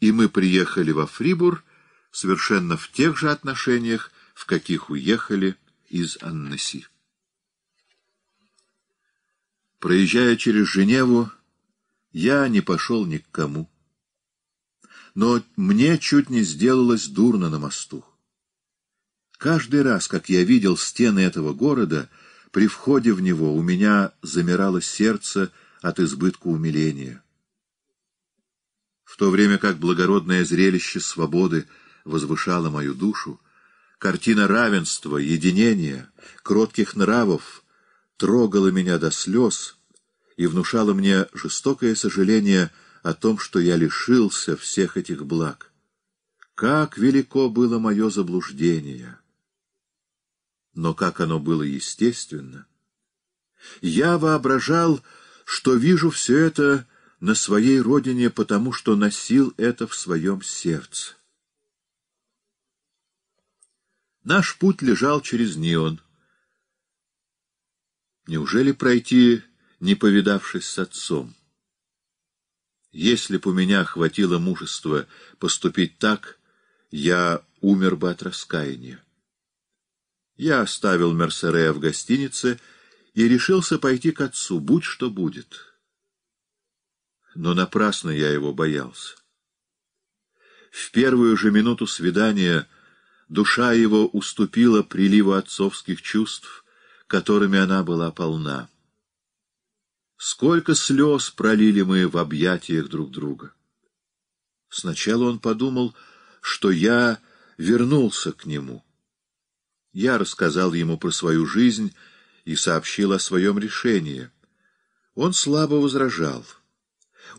И мы приехали во Фрибур совершенно в тех же отношениях, в каких уехали из Аннеси. Проезжая через Женеву, я не пошел ни к кому. Но мне чуть не сделалось дурно на мосту. Каждый раз, как я видел стены этого города, при входе в него у меня замирало сердце от избытка умиления. В то время как благородное зрелище свободы возвышало мою душу, картина равенства, единения, кротких нравов трогала меня до слез и внушала мне жестокое сожаление о том, что я лишился всех этих благ. Как велико было мое заблуждение! но как оно было естественно. Я воображал, что вижу все это на своей родине, потому что носил это в своем сердце. Наш путь лежал через Нион. Неужели пройти, не повидавшись с отцом? Если б у меня хватило мужества поступить так, я умер бы от раскаяния. Я оставил Мерсерея в гостинице и решился пойти к отцу, будь что будет. Но напрасно я его боялся. В первую же минуту свидания душа его уступила приливу отцовских чувств, которыми она была полна. Сколько слез пролили мы в объятиях друг друга! Сначала он подумал, что я вернулся к нему — я рассказал ему про свою жизнь и сообщил о своем решении. Он слабо возражал.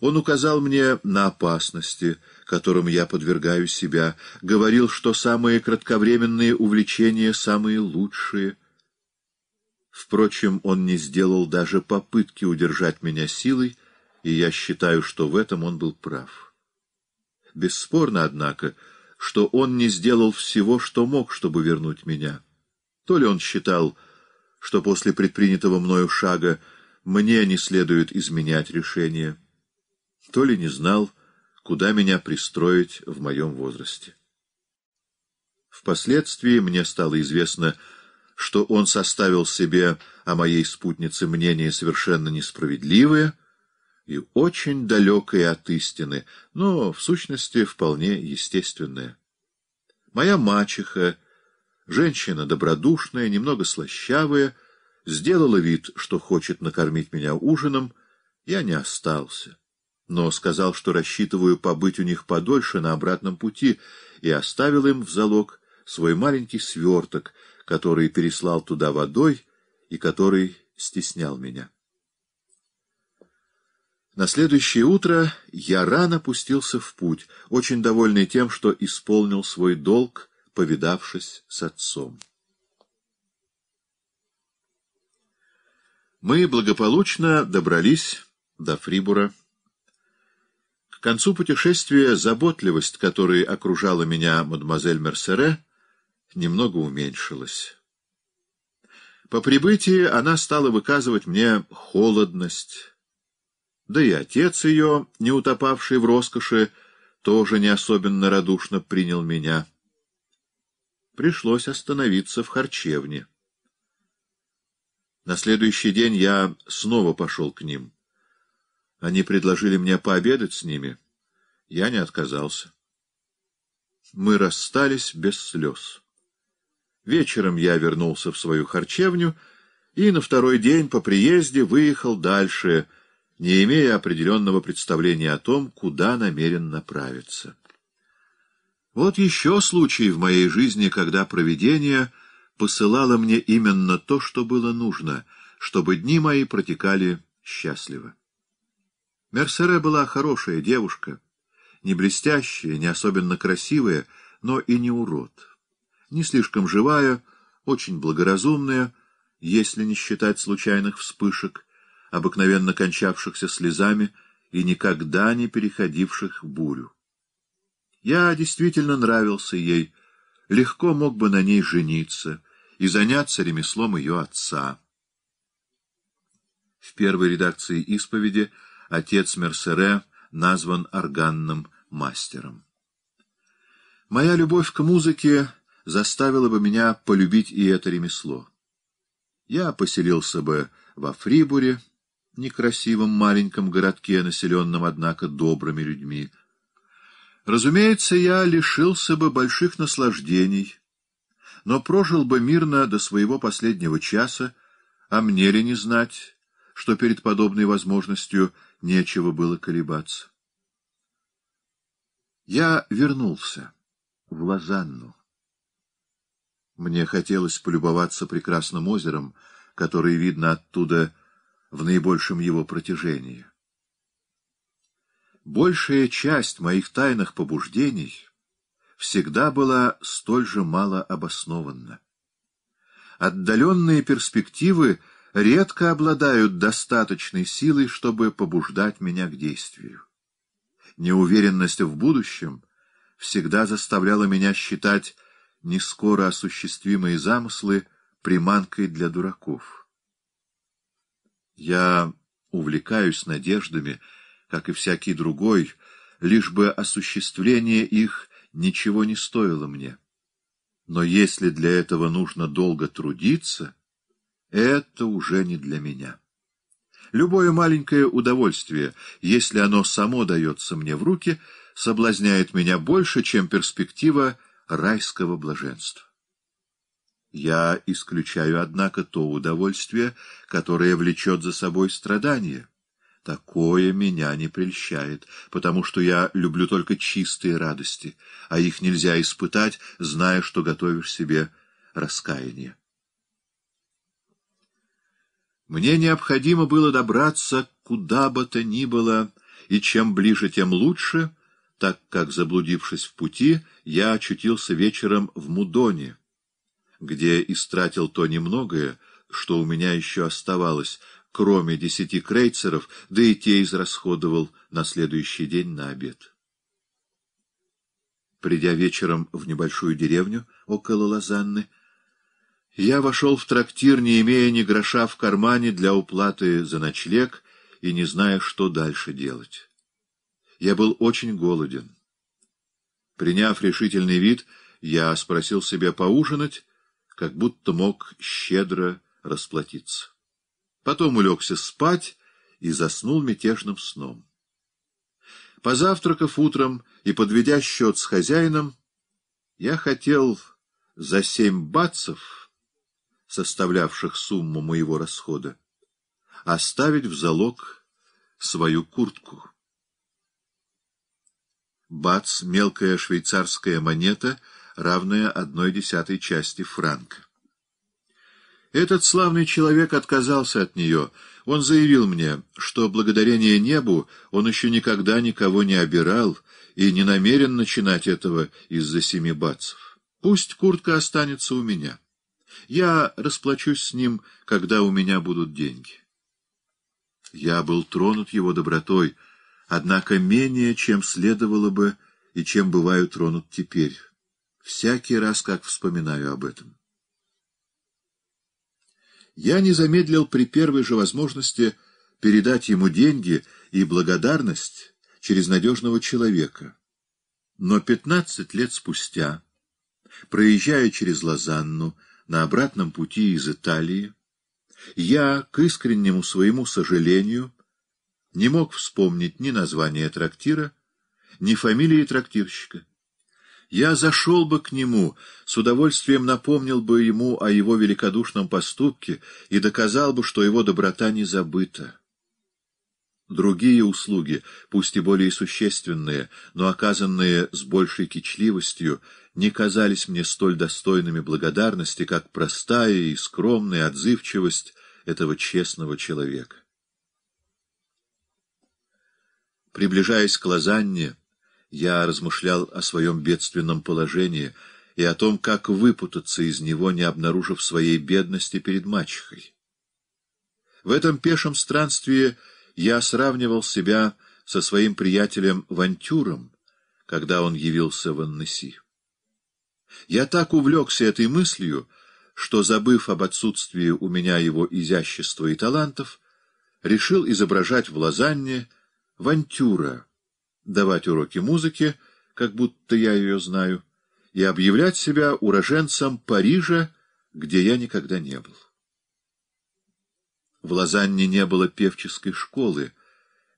Он указал мне на опасности, которым я подвергаю себя, говорил, что самые кратковременные увлечения самые лучшие. Впрочем, он не сделал даже попытки удержать меня силой, и я считаю, что в этом он был прав. Бесспорно, однако, что он не сделал всего, что мог, чтобы вернуть меня. То ли он считал, что после предпринятого мною шага мне не следует изменять решение, то ли не знал, куда меня пристроить в моем возрасте. Впоследствии мне стало известно, что он составил себе о а моей спутнице мнение совершенно несправедливое — и очень далекое от истины, но, в сущности, вполне естественное. Моя мачеха, женщина добродушная, немного слащавая, сделала вид, что хочет накормить меня ужином, я не остался, но сказал, что рассчитываю побыть у них подольше на обратном пути, и оставил им в залог свой маленький сверток, который переслал туда водой и который стеснял меня. На следующее утро я рано пустился в путь, очень довольный тем, что исполнил свой долг, повидавшись с отцом. Мы благополучно добрались до Фрибура. К концу путешествия заботливость, которой окружала меня мадемуазель Мерсере, немного уменьшилась. По прибытии она стала выказывать мне холодность, да и отец ее, не утопавший в роскоши, тоже не особенно радушно принял меня. Пришлось остановиться в харчевне. На следующий день я снова пошел к ним. Они предложили мне пообедать с ними. Я не отказался. Мы расстались без слез. Вечером я вернулся в свою харчевню и на второй день по приезде выехал дальше — не имея определенного представления о том, куда намерен направиться. Вот еще случай в моей жизни, когда провидение посылало мне именно то, что было нужно, чтобы дни мои протекали счастливо. Мерсере была хорошая девушка, не блестящая, не особенно красивая, но и не урод. Не слишком живая, очень благоразумная, если не считать случайных вспышек, обыкновенно кончавшихся слезами и никогда не переходивших в бурю. Я действительно нравился ей, легко мог бы на ней жениться и заняться ремеслом ее отца. В первой редакции исповеди отец Мерсере назван органным мастером. Моя любовь к музыке заставила бы меня полюбить и это ремесло. Я поселился бы во Фрибуре, некрасивом маленьком городке, населенном, однако, добрыми людьми. Разумеется, я лишился бы больших наслаждений, но прожил бы мирно до своего последнего часа, а мне ли не знать, что перед подобной возможностью нечего было колебаться. Я вернулся в Лозанну. Мне хотелось полюбоваться прекрасным озером, которое видно оттуда в наибольшем его протяжении. Большая часть моих тайных побуждений всегда была столь же мало обоснована. Отдаленные перспективы редко обладают достаточной силой, чтобы побуждать меня к действию. Неуверенность в будущем всегда заставляла меня считать нескоро осуществимые замыслы приманкой для дураков. Я увлекаюсь надеждами, как и всякий другой, лишь бы осуществление их ничего не стоило мне. Но если для этого нужно долго трудиться, это уже не для меня. Любое маленькое удовольствие, если оно само дается мне в руки, соблазняет меня больше, чем перспектива райского блаженства. Я исключаю, однако, то удовольствие, которое влечет за собой страдания. Такое меня не прельщает, потому что я люблю только чистые радости, а их нельзя испытать, зная, что готовишь себе раскаяние. Мне необходимо было добраться куда бы то ни было, и чем ближе, тем лучше, так как, заблудившись в пути, я очутился вечером в Мудоне — где истратил то немногое, что у меня еще оставалось, кроме десяти крейцеров, да и те израсходовал на следующий день на обед. Придя вечером в небольшую деревню около Лозанны, я вошел в трактир, не имея ни гроша в кармане для уплаты за ночлег и не зная, что дальше делать. Я был очень голоден. Приняв решительный вид, я спросил себя поужинать, как будто мог щедро расплатиться. Потом улегся спать и заснул мятежным сном. Позавтракав утром и подведя счет с хозяином, я хотел за семь бацев, составлявших сумму моего расхода, оставить в залог свою куртку. Бац — мелкая швейцарская монета — равное одной десятой части франка. Этот славный человек отказался от нее. Он заявил мне, что благодарение небу он еще никогда никого не обирал и не намерен начинать этого из-за семи бацев. Пусть куртка останется у меня. Я расплачусь с ним, когда у меня будут деньги. Я был тронут его добротой, однако менее, чем следовало бы и чем бываю тронут теперь» всякий раз, как вспоминаю об этом. Я не замедлил при первой же возможности передать ему деньги и благодарность через надежного человека. Но пятнадцать лет спустя, проезжая через Лозанну на обратном пути из Италии, я, к искреннему своему сожалению, не мог вспомнить ни название трактира, ни фамилии трактирщика. Я зашел бы к нему, с удовольствием напомнил бы ему о его великодушном поступке и доказал бы, что его доброта не забыта. Другие услуги, пусть и более существенные, но оказанные с большей кичливостью, не казались мне столь достойными благодарности, как простая и скромная отзывчивость этого честного человека. Приближаясь к Лозанне, я размышлял о своем бедственном положении и о том, как выпутаться из него, не обнаружив своей бедности перед мачехой. В этом пешем странстве я сравнивал себя со своим приятелем Вантюром, когда он явился в Аннеси. Я так увлекся этой мыслью, что, забыв об отсутствии у меня его изящества и талантов, решил изображать в лазанне Вантюра — давать уроки музыки, как будто я ее знаю, и объявлять себя уроженцем Парижа, где я никогда не был. В Лозанне не было певческой школы,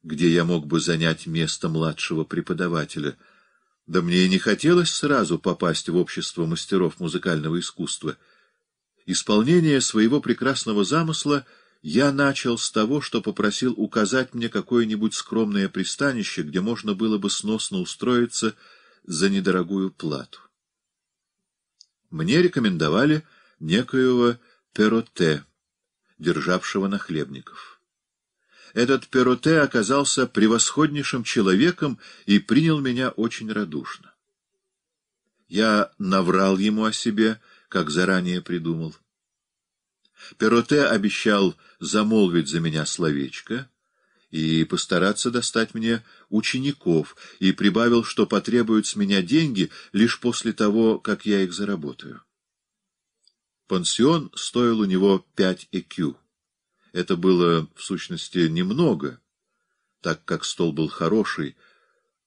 где я мог бы занять место младшего преподавателя, да мне и не хотелось сразу попасть в общество мастеров музыкального искусства. Исполнение своего прекрасного замысла — я начал с того, что попросил указать мне какое-нибудь скромное пристанище, где можно было бы сносно устроиться за недорогую плату. Мне рекомендовали некоего Пероте, державшего нахлебников. Этот Пероте оказался превосходнейшим человеком и принял меня очень радушно. Я наврал ему о себе, как заранее придумал. Пероте обещал замолвить за меня словечко и постараться достать мне учеников, и прибавил, что потребуют с меня деньги лишь после того, как я их заработаю. Пансион стоил у него пять ЭКЮ. Это было, в сущности, немного, так как стол был хороший,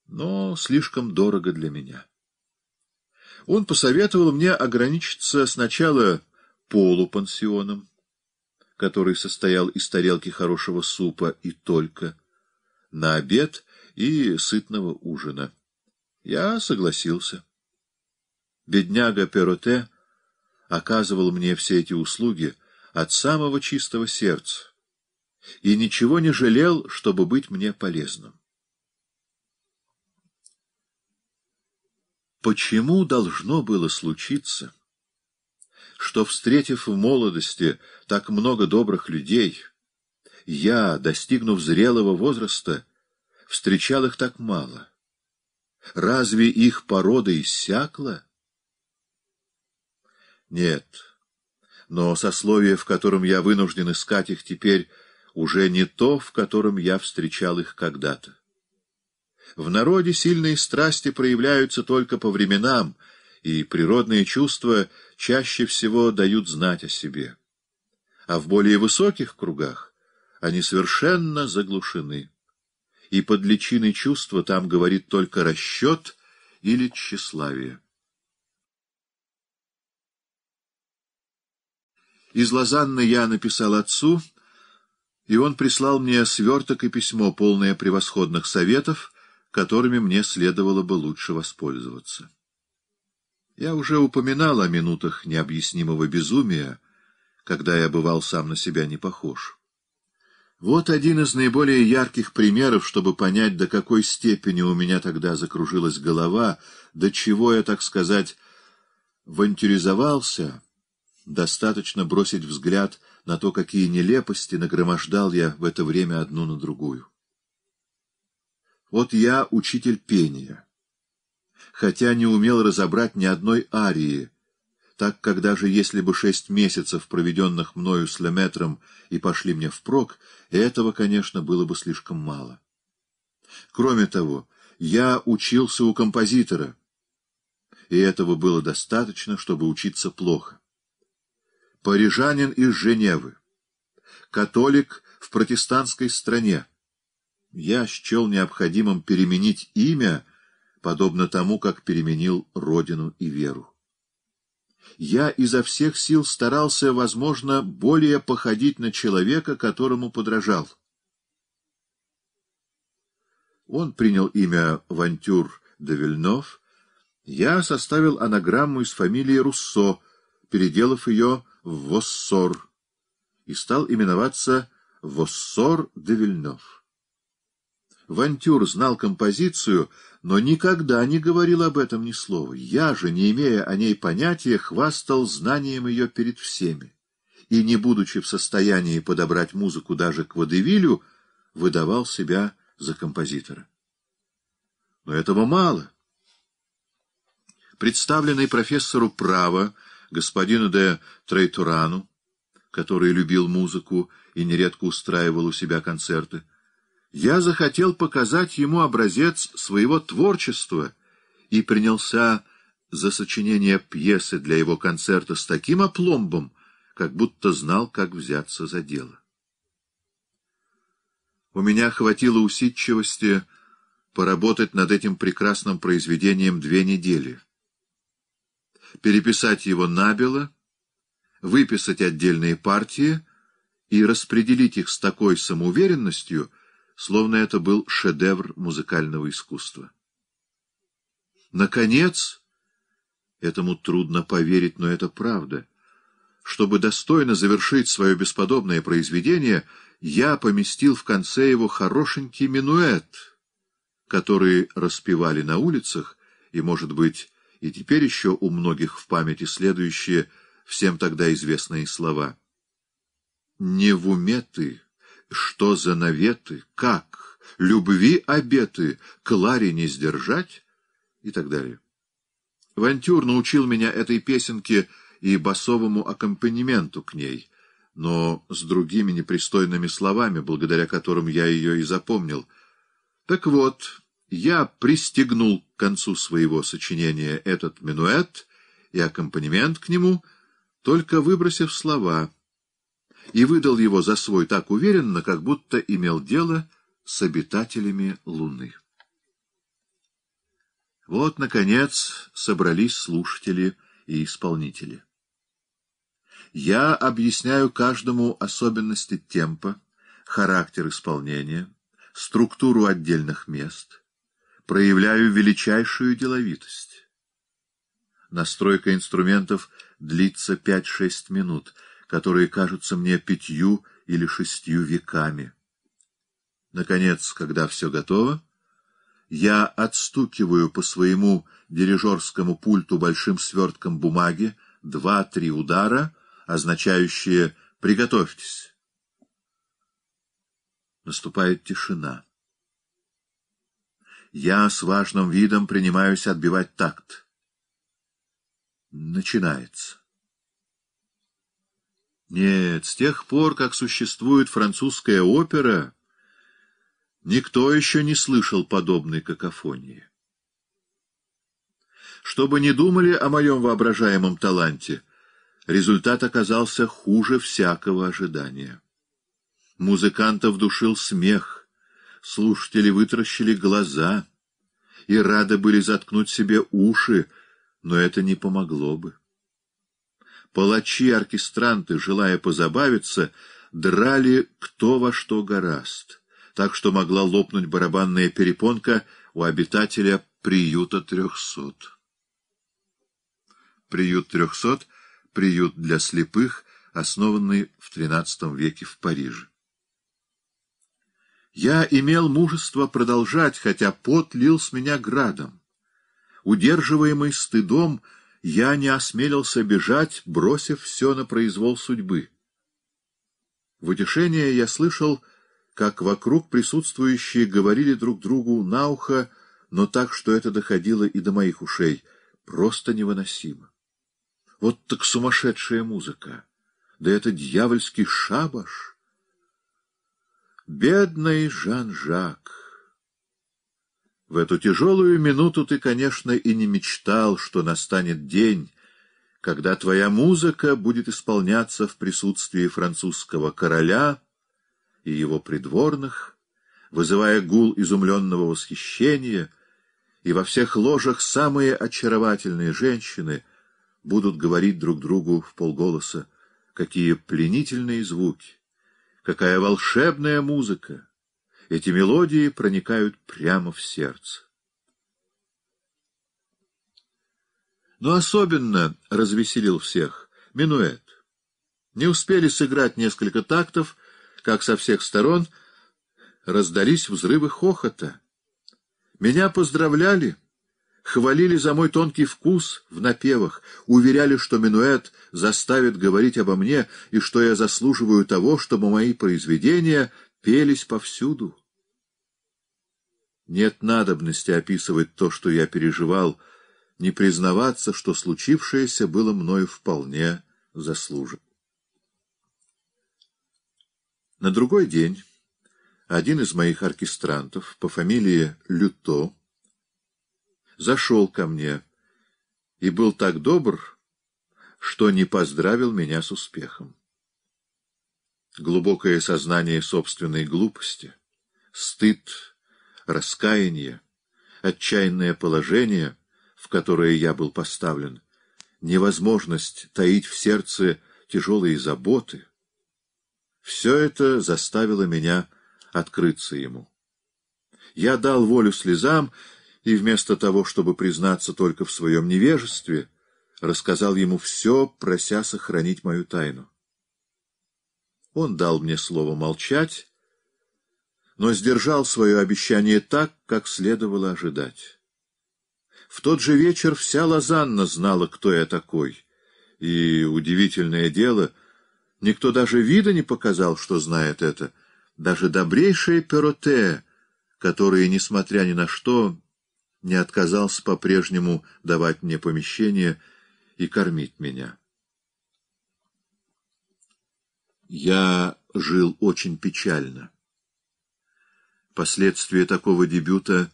но слишком дорого для меня. Он посоветовал мне ограничиться сначала полупансионом, который состоял из тарелки хорошего супа и только, на обед и сытного ужина. Я согласился. Бедняга Пероте оказывал мне все эти услуги от самого чистого сердца и ничего не жалел, чтобы быть мне полезным. Почему должно было случиться, что, встретив в молодости так много добрых людей, я, достигнув зрелого возраста, встречал их так мало. Разве их порода иссякла? Нет, но сословие, в котором я вынужден искать их теперь, уже не то, в котором я встречал их когда-то. В народе сильные страсти проявляются только по временам — и природные чувства чаще всего дают знать о себе. А в более высоких кругах они совершенно заглушены. И под личиной чувства там говорит только расчет или тщеславие. Из Лозанны я написал отцу, и он прислал мне сверток и письмо, полное превосходных советов, которыми мне следовало бы лучше воспользоваться. Я уже упоминал о минутах необъяснимого безумия, когда я бывал сам на себя не похож. Вот один из наиболее ярких примеров, чтобы понять, до какой степени у меня тогда закружилась голова, до чего я, так сказать, вантюризовался. Достаточно бросить взгляд на то, какие нелепости нагромождал я в это время одну на другую. Вот я учитель пения хотя не умел разобрать ни одной арии, так как даже если бы шесть месяцев, проведенных мною с Леметром, и пошли мне впрок, этого, конечно, было бы слишком мало. Кроме того, я учился у композитора, и этого было достаточно, чтобы учиться плохо. Парижанин из Женевы, католик в протестантской стране, я счел необходимым переменить имя подобно тому, как переменил родину и веру. Я изо всех сил старался, возможно, более походить на человека, которому подражал. Он принял имя Вантюр де Вильнов. Я составил анаграмму из фамилии Руссо, переделав ее в Воссор, и стал именоваться Воссор де Вильнов. Вантюр знал композицию, но никогда не говорил об этом ни слова. Я же, не имея о ней понятия, хвастал знанием ее перед всеми. И, не будучи в состоянии подобрать музыку даже к водевилю, выдавал себя за композитора. Но этого мало. Представленный профессору права, господину де Трейтурану, который любил музыку и нередко устраивал у себя концерты, я захотел показать ему образец своего творчества и принялся за сочинение пьесы для его концерта с таким опломбом, как будто знал, как взяться за дело. У меня хватило усидчивости поработать над этим прекрасным произведением две недели, переписать его набело, выписать отдельные партии и распределить их с такой самоуверенностью — словно это был шедевр музыкального искусства. Наконец, этому трудно поверить, но это правда. Чтобы достойно завершить свое бесподобное произведение, я поместил в конце его хорошенький минуэт, который распевали на улицах, и, может быть, и теперь еще у многих в памяти следующие всем тогда известные слова. «Не в уме ты». Что за наветы? Как? Любви обеты? Кларе не сдержать? И так далее. Вантюр научил меня этой песенке и басовому аккомпанементу к ней, но с другими непристойными словами, благодаря которым я ее и запомнил. Так вот, я пристегнул к концу своего сочинения этот минуэт и аккомпанемент к нему, только выбросив слова — и выдал его за свой так уверенно, как будто имел дело с обитателями Луны. Вот, наконец, собрались слушатели и исполнители. Я объясняю каждому особенности темпа, характер исполнения, структуру отдельных мест, проявляю величайшую деловитость. Настройка инструментов длится 5-6 минут — которые кажутся мне пятью или шестью веками. Наконец, когда все готово, я отстукиваю по своему дирижерскому пульту большим свертком бумаги два-три удара, означающие «приготовьтесь». Наступает тишина. Я с важным видом принимаюсь отбивать такт. Начинается. Нет, с тех пор, как существует французская опера, никто еще не слышал подобной какофонии. Чтобы не думали о моем воображаемом таланте, результат оказался хуже всякого ожидания. Музыкантов душил смех, слушатели вытращили глаза и рады были заткнуть себе уши, но это не помогло бы. Палачи-оркестранты, желая позабавиться, драли кто во что гораст, так что могла лопнуть барабанная перепонка у обитателя приюта трехсот. Приют трехсот — приют для слепых, основанный в XIII веке в Париже. Я имел мужество продолжать, хотя пот лил с меня градом. Удерживаемый стыдом — я не осмелился бежать, бросив все на произвол судьбы. В утешение я слышал, как вокруг присутствующие говорили друг другу на ухо, но так, что это доходило и до моих ушей. Просто невыносимо. Вот так сумасшедшая музыка! Да это дьявольский шабаш! Бедный Жан-Жак! В эту тяжелую минуту ты, конечно, и не мечтал, что настанет день, когда твоя музыка будет исполняться в присутствии французского короля и его придворных, вызывая гул изумленного восхищения, и во всех ложах самые очаровательные женщины будут говорить друг другу в полголоса, какие пленительные звуки, какая волшебная музыка, эти мелодии проникают прямо в сердце. Но особенно развеселил всех минуэт. Не успели сыграть несколько тактов, как со всех сторон раздались взрывы хохота. Меня поздравляли, хвалили за мой тонкий вкус в напевах, уверяли, что минуэт заставит говорить обо мне и что я заслуживаю того, чтобы мои произведения пелись повсюду. Нет надобности описывать то, что я переживал, не признаваться, что случившееся было мною вполне заслужено. На другой день один из моих оркестрантов по фамилии Люто зашел ко мне и был так добр, что не поздравил меня с успехом. Глубокое сознание собственной глупости, стыд раскаяние, отчаянное положение, в которое я был поставлен, невозможность таить в сердце тяжелые заботы — все это заставило меня открыться ему. Я дал волю слезам и вместо того, чтобы признаться только в своем невежестве, рассказал ему все, прося сохранить мою тайну. Он дал мне слово молчать, но сдержал свое обещание так, как следовало ожидать. В тот же вечер вся Лозанна знала, кто я такой, и, удивительное дело, никто даже вида не показал, что знает это, даже добрейшие Пероте, который, несмотря ни на что, не отказался по-прежнему давать мне помещение и кормить меня. Я жил очень печально. Последствия такого дебюта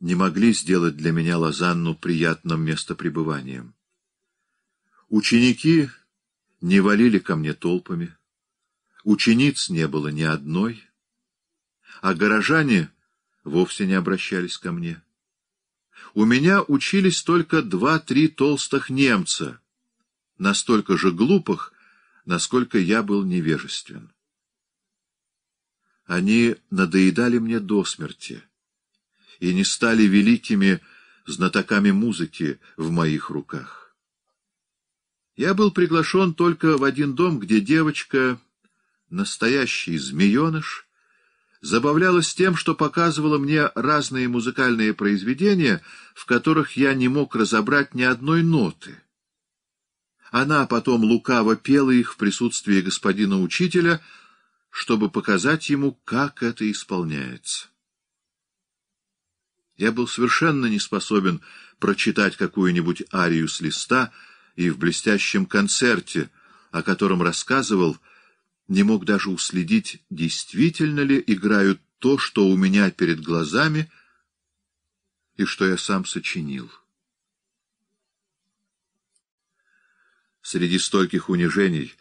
не могли сделать для меня Лозанну приятным местопребыванием. Ученики не валили ко мне толпами, учениц не было ни одной, а горожане вовсе не обращались ко мне. У меня учились только два-три толстых немца, настолько же глупых, насколько я был невежествен. Они надоедали мне до смерти и не стали великими знатоками музыки в моих руках. Я был приглашен только в один дом, где девочка, настоящий змееныш, забавлялась тем, что показывала мне разные музыкальные произведения, в которых я не мог разобрать ни одной ноты. Она потом лукаво пела их в присутствии господина учителя — чтобы показать ему, как это исполняется. Я был совершенно не способен прочитать какую-нибудь арию с листа, и в блестящем концерте, о котором рассказывал, не мог даже уследить, действительно ли играют то, что у меня перед глазами, и что я сам сочинил. Среди стольких унижений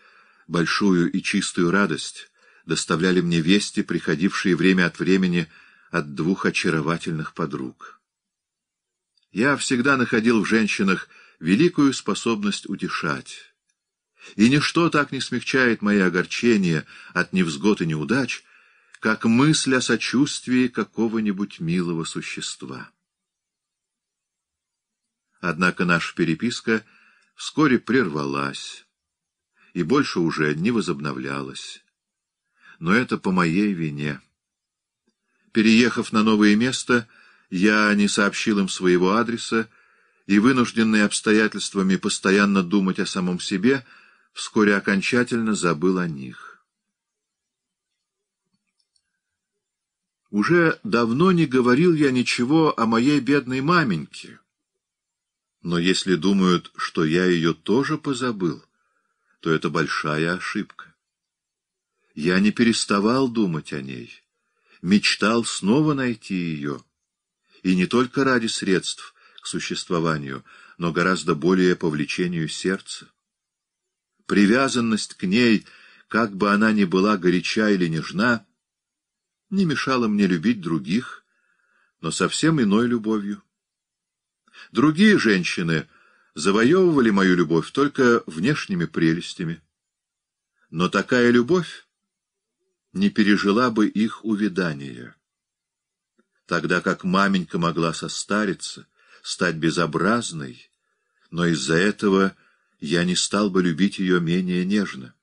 большую и чистую радость доставляли мне вести, приходившие время от времени от двух очаровательных подруг. Я всегда находил в женщинах великую способность утешать. И ничто так не смягчает мои огорчения от невзгод и неудач, как мысль о сочувствии какого-нибудь милого существа. Однако наша переписка вскоре прервалась и больше уже не возобновлялась но это по моей вине. Переехав на новое место, я не сообщил им своего адреса, и, вынужденный обстоятельствами постоянно думать о самом себе, вскоре окончательно забыл о них. Уже давно не говорил я ничего о моей бедной маменьке, но если думают, что я ее тоже позабыл, то это большая ошибка. Я не переставал думать о ней, мечтал снова найти ее. И не только ради средств к существованию, но гораздо более по влечению сердца. Привязанность к ней, как бы она ни была горяча или нежна, не мешала мне любить других, но совсем иной любовью. Другие женщины завоевывали мою любовь только внешними прелестями. Но такая любовь не пережила бы их увядания. Тогда как маменька могла состариться, стать безобразной, но из-за этого я не стал бы любить ее менее нежно.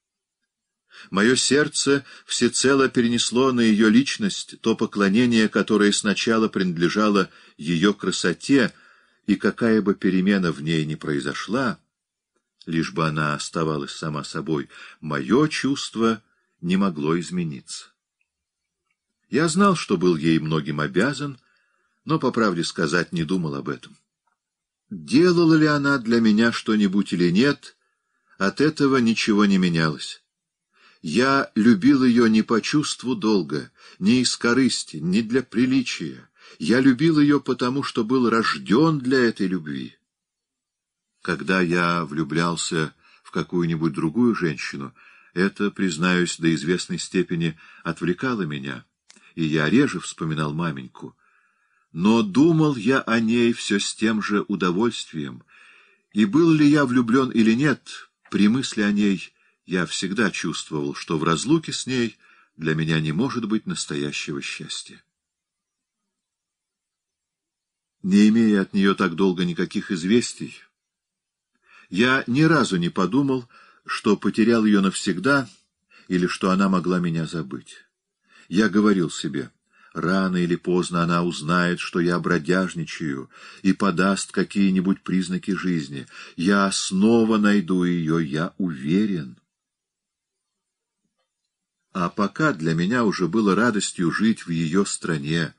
Мое сердце всецело перенесло на ее личность то поклонение, которое сначала принадлежало ее красоте, и какая бы перемена в ней ни произошла, лишь бы она оставалась сама собой, мое чувство — не могло измениться. Я знал, что был ей многим обязан, но, по правде сказать, не думал об этом. Делала ли она для меня что-нибудь или нет, от этого ничего не менялось. Я любил ее не по чувству долга, не из корысти, не для приличия. Я любил ее потому, что был рожден для этой любви. Когда я влюблялся в какую-нибудь другую женщину — это, признаюсь, до известной степени отвлекало меня, и я реже вспоминал маменьку. Но думал я о ней все с тем же удовольствием, и был ли я влюблен или нет, при мысли о ней я всегда чувствовал, что в разлуке с ней для меня не может быть настоящего счастья. Не имея от нее так долго никаких известий, я ни разу не подумал, что потерял ее навсегда или что она могла меня забыть. Я говорил себе, рано или поздно она узнает, что я бродяжничаю, и подаст какие-нибудь признаки жизни. Я снова найду ее, я уверен. А пока для меня уже было радостью жить в ее стране,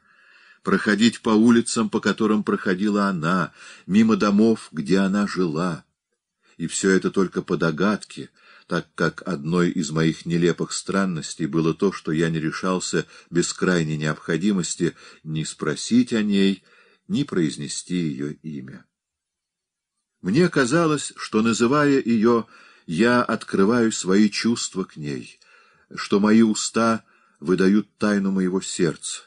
проходить по улицам, по которым проходила она, мимо домов, где она жила — и все это только по догадке, так как одной из моих нелепых странностей было то, что я не решался без крайней необходимости ни спросить о ней, ни произнести ее имя. Мне казалось, что, называя ее, я открываю свои чувства к ней, что мои уста выдают тайну моего сердца,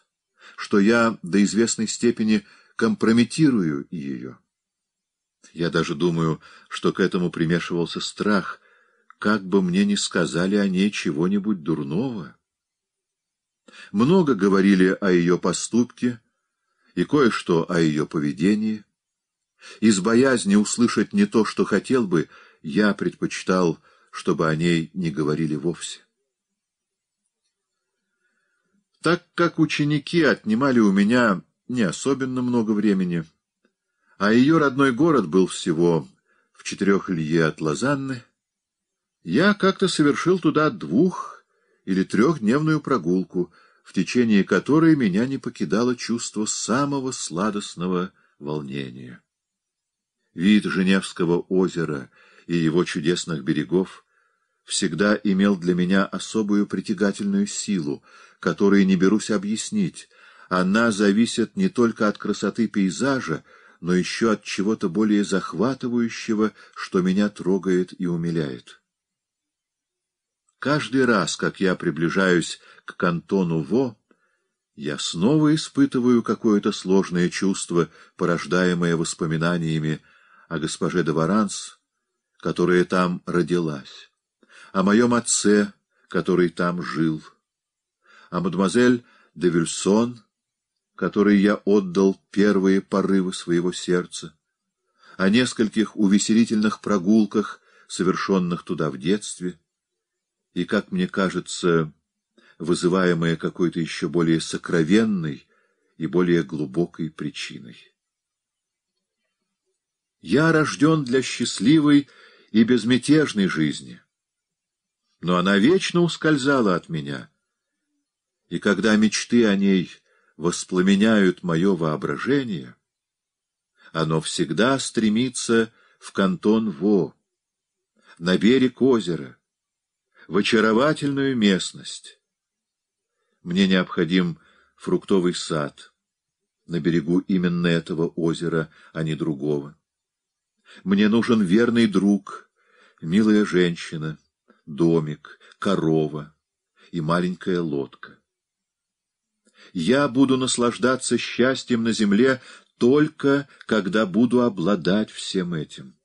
что я до известной степени компрометирую ее. Я даже думаю, что к этому примешивался страх, как бы мне ни сказали о ней чего-нибудь дурного. Много говорили о ее поступке и кое-что о ее поведении. Из боязни услышать не то, что хотел бы, я предпочитал, чтобы о ней не говорили вовсе. Так как ученики отнимали у меня не особенно много времени, а ее родной город был всего в четырех лье от Лозанны, я как-то совершил туда двух- или трехдневную прогулку, в течение которой меня не покидало чувство самого сладостного волнения. Вид Женевского озера и его чудесных берегов всегда имел для меня особую притягательную силу, которую не берусь объяснить. Она зависит не только от красоты пейзажа, но еще от чего-то более захватывающего, что меня трогает и умиляет. Каждый раз, как я приближаюсь к кантону Во, я снова испытываю какое-то сложное чувство, порождаемое воспоминаниями о госпоже де Варанс, которая там родилась, о моем отце, который там жил, о мадемуазель де Вильсон, которой я отдал первые порывы своего сердца, о нескольких увеселительных прогулках, совершенных туда в детстве, и, как мне кажется, вызываемое какой-то еще более сокровенной и более глубокой причиной. Я рожден для счастливой и безмятежной жизни, но она вечно ускользала от меня, и когда мечты о ней — воспламеняют мое воображение, оно всегда стремится в кантон Во, на берег озера, в очаровательную местность. Мне необходим фруктовый сад на берегу именно этого озера, а не другого. Мне нужен верный друг, милая женщина, домик, корова и маленькая лодка я буду наслаждаться счастьем на земле только когда буду обладать всем этим.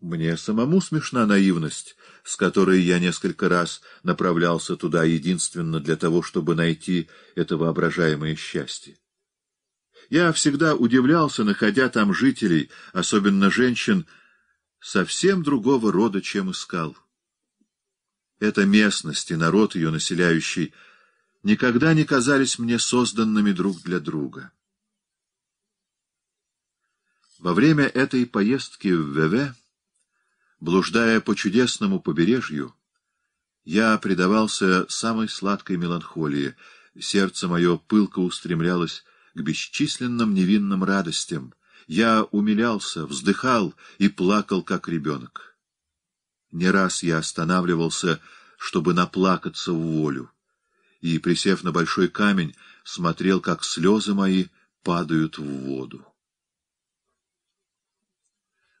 Мне самому смешна наивность, с которой я несколько раз направлялся туда единственно для того, чтобы найти это воображаемое счастье. Я всегда удивлялся, находя там жителей, особенно женщин, совсем другого рода, чем искал. Эта местность и народ ее населяющий — никогда не казались мне созданными друг для друга. Во время этой поездки в Веве, блуждая по чудесному побережью, я предавался самой сладкой меланхолии, сердце мое пылко устремлялось к бесчисленным невинным радостям, я умилялся, вздыхал и плакал, как ребенок. Не раз я останавливался, чтобы наплакаться в волю и, присев на большой камень, смотрел, как слезы мои падают в воду.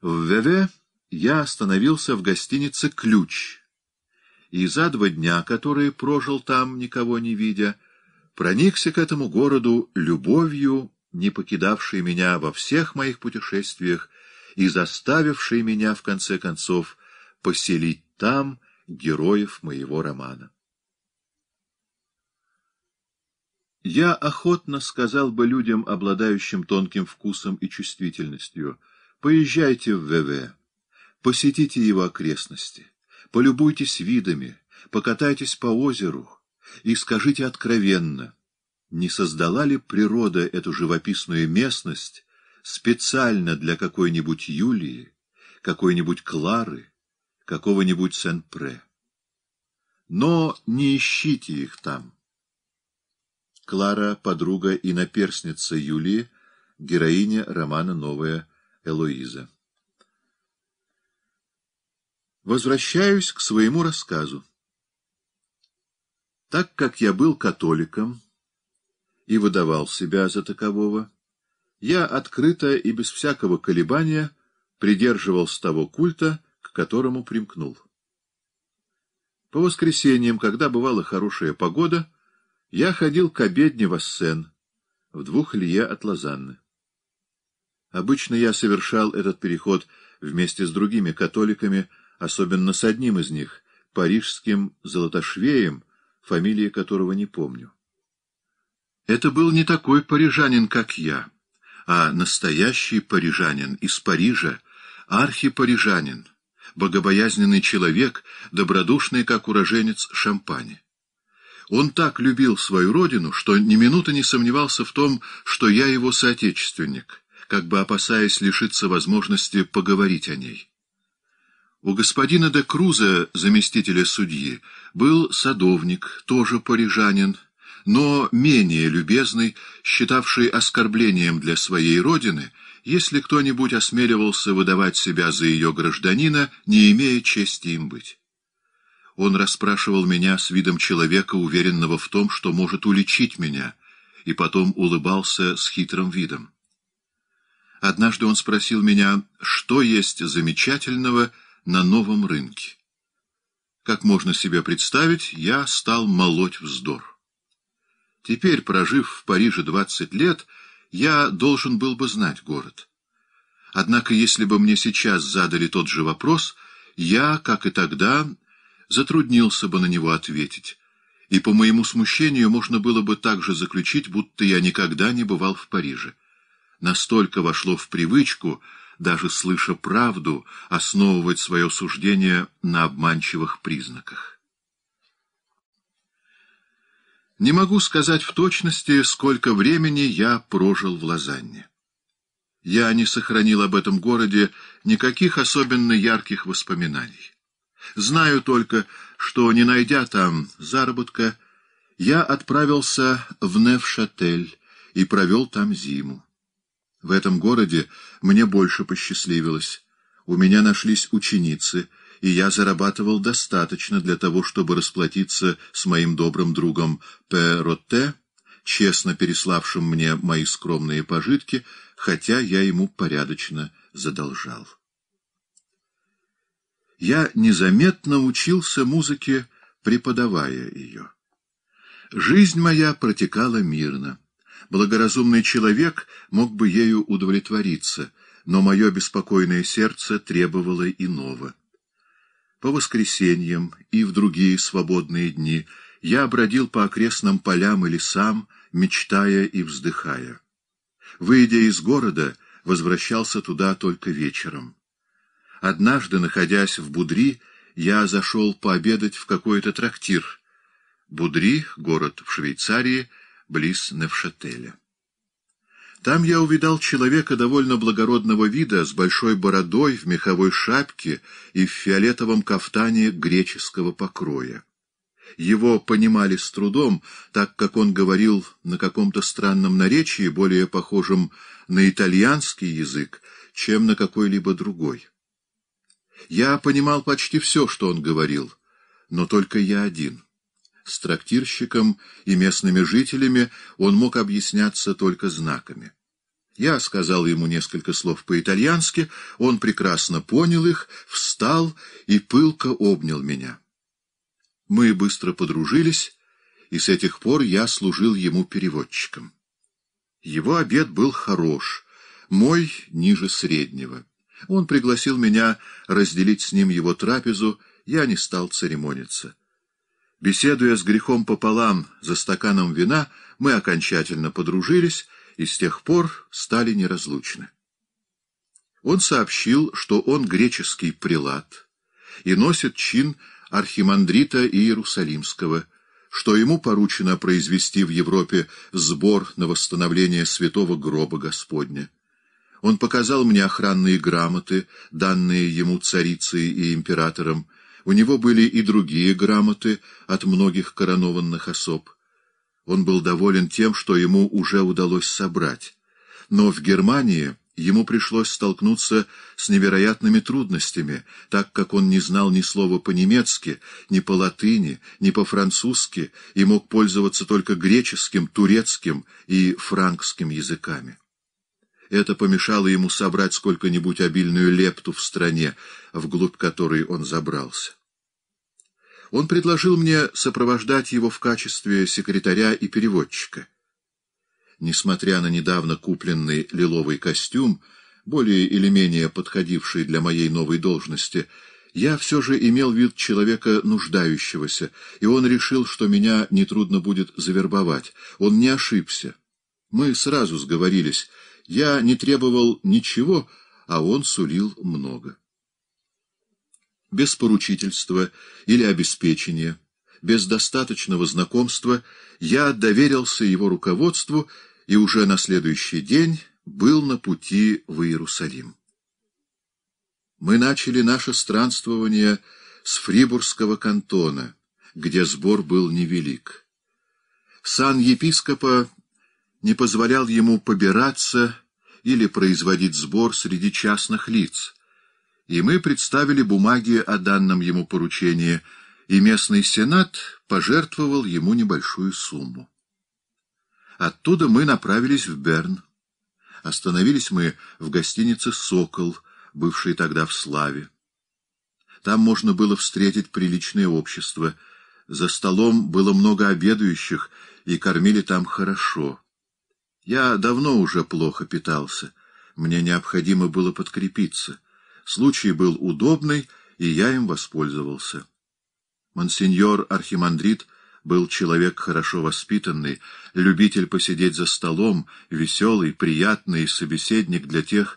В Веве я остановился в гостинице «Ключ», и за два дня, которые прожил там, никого не видя, проникся к этому городу любовью, не покидавшей меня во всех моих путешествиях и заставившей меня, в конце концов, поселить там героев моего романа. Я охотно сказал бы людям, обладающим тонким вкусом и чувствительностью, поезжайте в ВВ, посетите его окрестности, полюбуйтесь видами, покатайтесь по озеру и скажите откровенно, не создала ли природа эту живописную местность специально для какой-нибудь Юлии, какой-нибудь Клары, какого-нибудь Сен-Пре. Но не ищите их там. Клара, подруга и наперсница Юлии, героиня романа «Новая Элоиза». Возвращаюсь к своему рассказу. Так как я был католиком и выдавал себя за такового, я открыто и без всякого колебания придерживался того культа, к которому примкнул. По воскресеньям, когда бывала хорошая погода, я ходил к обедне в Ассен, в двух лье от Лозанны. Обычно я совершал этот переход вместе с другими католиками, особенно с одним из них, парижским Золотошвеем, фамилии которого не помню. Это был не такой парижанин, как я, а настоящий парижанин из Парижа, архипарижанин, богобоязненный человек, добродушный, как уроженец Шампани. Он так любил свою родину, что ни минуты не сомневался в том, что я его соотечественник, как бы опасаясь лишиться возможности поговорить о ней. У господина де Круза, заместителя судьи, был садовник, тоже парижанин, но менее любезный, считавший оскорблением для своей родины, если кто-нибудь осмеливался выдавать себя за ее гражданина, не имея чести им быть. Он расспрашивал меня с видом человека, уверенного в том, что может уличить меня, и потом улыбался с хитрым видом. Однажды он спросил меня, что есть замечательного на новом рынке. Как можно себе представить, я стал молоть вздор. Теперь, прожив в Париже двадцать лет, я должен был бы знать город. Однако, если бы мне сейчас задали тот же вопрос, я, как и тогда, затруднился бы на него ответить, и по моему смущению можно было бы также заключить, будто я никогда не бывал в Париже. Настолько вошло в привычку, даже слыша правду, основывать свое суждение на обманчивых признаках. Не могу сказать в точности, сколько времени я прожил в Лозанне. Я не сохранил об этом городе никаких особенно ярких воспоминаний. Знаю только, что, не найдя там заработка, я отправился в Невшатель и провел там зиму. В этом городе мне больше посчастливилось. У меня нашлись ученицы, и я зарабатывал достаточно для того, чтобы расплатиться с моим добрым другом Перотте, честно переславшим мне мои скромные пожитки, хотя я ему порядочно задолжал я незаметно учился музыке, преподавая ее. Жизнь моя протекала мирно. Благоразумный человек мог бы ею удовлетвориться, но мое беспокойное сердце требовало иного. По воскресеньям и в другие свободные дни я бродил по окрестным полям и лесам, мечтая и вздыхая. Выйдя из города, возвращался туда только вечером. Однажды, находясь в Будри, я зашел пообедать в какой-то трактир. Будри — город в Швейцарии, близ Невшателя. Там я увидал человека довольно благородного вида, с большой бородой, в меховой шапке и в фиолетовом кафтане греческого покроя. Его понимали с трудом, так как он говорил на каком-то странном наречии, более похожем на итальянский язык, чем на какой-либо другой. Я понимал почти все, что он говорил, но только я один. С трактирщиком и местными жителями он мог объясняться только знаками. Я сказал ему несколько слов по-итальянски, он прекрасно понял их, встал и пылко обнял меня. Мы быстро подружились, и с этих пор я служил ему переводчиком. Его обед был хорош, мой ниже среднего. Он пригласил меня разделить с ним его трапезу, я не стал церемониться. Беседуя с грехом пополам за стаканом вина, мы окончательно подружились и с тех пор стали неразлучны. Он сообщил, что он греческий прилад и носит чин архимандрита Иерусалимского, что ему поручено произвести в Европе сбор на восстановление святого гроба Господня. Он показал мне охранные грамоты, данные ему царицей и императором. У него были и другие грамоты от многих коронованных особ. Он был доволен тем, что ему уже удалось собрать. Но в Германии ему пришлось столкнуться с невероятными трудностями, так как он не знал ни слова по-немецки, ни по-латыни, ни по-французски и мог пользоваться только греческим, турецким и франкским языками. Это помешало ему собрать сколько-нибудь обильную лепту в стране, вглубь которой он забрался. Он предложил мне сопровождать его в качестве секретаря и переводчика. Несмотря на недавно купленный лиловый костюм, более или менее подходивший для моей новой должности, я все же имел вид человека нуждающегося, и он решил, что меня нетрудно будет завербовать. Он не ошибся. Мы сразу сговорились, я не требовал ничего, а он сулил много. Без поручительства или обеспечения, без достаточного знакомства я доверился его руководству и уже на следующий день был на пути в Иерусалим. Мы начали наше странствование с Фрибургского кантона, где сбор был невелик. Сан епископа не позволял ему побираться или производить сбор среди частных лиц, и мы представили бумаги о данном ему поручении, и местный сенат пожертвовал ему небольшую сумму. Оттуда мы направились в Берн. Остановились мы в гостинице «Сокол», бывшей тогда в славе. Там можно было встретить приличное общество. За столом было много обедающих, и кормили там хорошо. Я давно уже плохо питался. Мне необходимо было подкрепиться. Случай был удобный, и я им воспользовался. Монсеньор Архимандрит был человек хорошо воспитанный, любитель посидеть за столом, веселый, приятный собеседник для тех,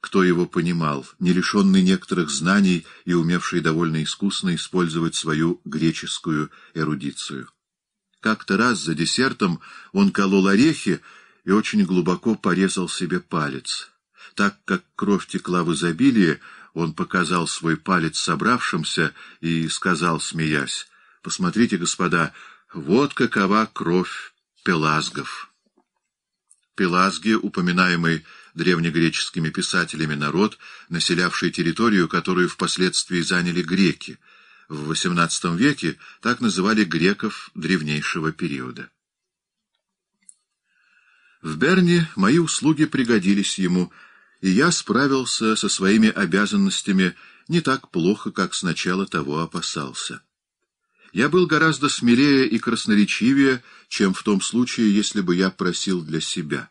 кто его понимал, не лишенный некоторых знаний и умевший довольно искусно использовать свою греческую эрудицию. Как-то раз за десертом он колол орехи и очень глубоко порезал себе палец. Так как кровь текла в изобилии, он показал свой палец собравшимся и сказал, смеясь, «Посмотрите, господа, вот какова кровь пелазгов». Пелазги, упоминаемый древнегреческими писателями народ, населявший территорию, которую впоследствии заняли греки. В XVIII веке так называли греков древнейшего периода. В Берне мои услуги пригодились ему, и я справился со своими обязанностями не так плохо, как сначала того опасался. Я был гораздо смелее и красноречивее, чем в том случае, если бы я просил для себя.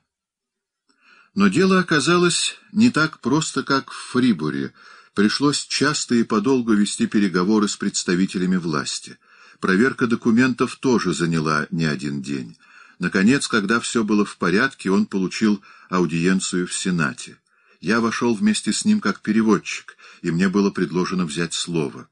Но дело оказалось не так просто, как в Фрибуре. Пришлось часто и подолгу вести переговоры с представителями власти. Проверка документов тоже заняла не один день. Наконец, когда все было в порядке, он получил аудиенцию в Сенате. Я вошел вместе с ним как переводчик, и мне было предложено взять слово.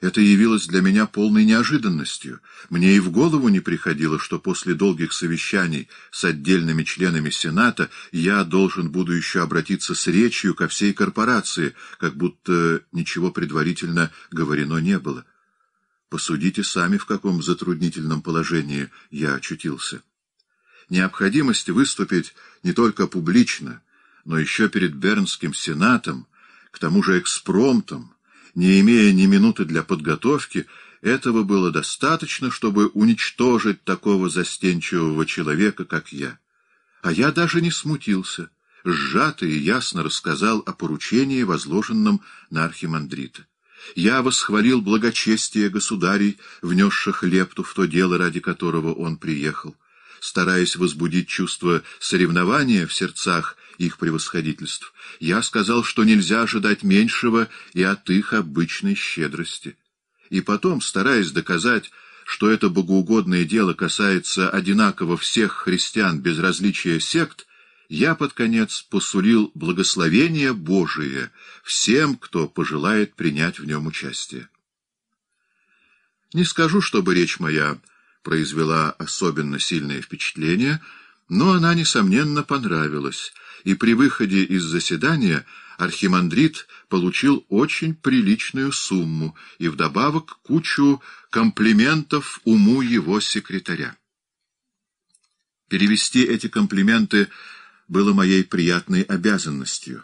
Это явилось для меня полной неожиданностью. Мне и в голову не приходило, что после долгих совещаний с отдельными членами Сената я должен буду еще обратиться с речью ко всей корпорации, как будто ничего предварительно говорено не было. Посудите сами, в каком затруднительном положении я очутился. Необходимость выступить не только публично, но еще перед Бернским сенатом, к тому же экспромтом, не имея ни минуты для подготовки, этого было достаточно, чтобы уничтожить такого застенчивого человека, как я. А я даже не смутился, сжато и ясно рассказал о поручении, возложенном на архимандрита. Я восхвалил благочестие государей, внесших лепту в то дело, ради которого он приехал, стараясь возбудить чувство соревнования в сердцах их превосходительств. Я сказал, что нельзя ожидать меньшего и от их обычной щедрости. И потом, стараясь доказать, что это богоугодное дело касается одинаково всех христиан без различия сект, я под конец посулил благословение Божие всем, кто пожелает принять в нем участие. Не скажу, чтобы речь моя произвела особенно сильное впечатление, но она, несомненно, понравилась, и при выходе из заседания архимандрит получил очень приличную сумму и вдобавок кучу комплиментов уму его секретаря. Перевести эти комплименты было моей приятной обязанностью,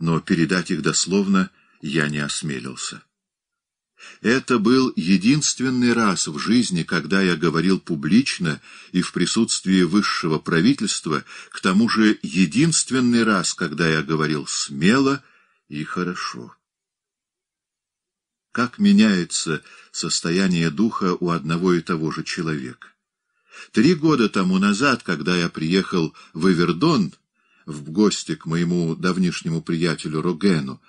но передать их дословно я не осмелился. Это был единственный раз в жизни, когда я говорил публично и в присутствии высшего правительства, к тому же единственный раз, когда я говорил смело и хорошо. Как меняется состояние духа у одного и того же человека? Три года тому назад, когда я приехал в Эвердон, в гости к моему давнишнему приятелю Рогену,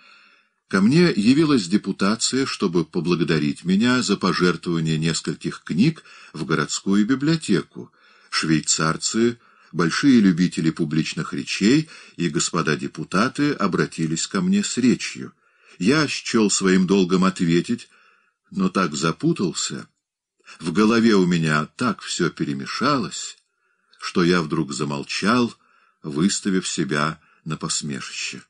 ко мне явилась депутация, чтобы поблагодарить меня за пожертвование нескольких книг в городскую библиотеку. Швейцарцы, большие любители публичных речей, и господа депутаты обратились ко мне с речью. Я счел своим долгом ответить, но так запутался. В голове у меня так все перемешалось, что я вдруг замолчал — выставив себя на посмешище.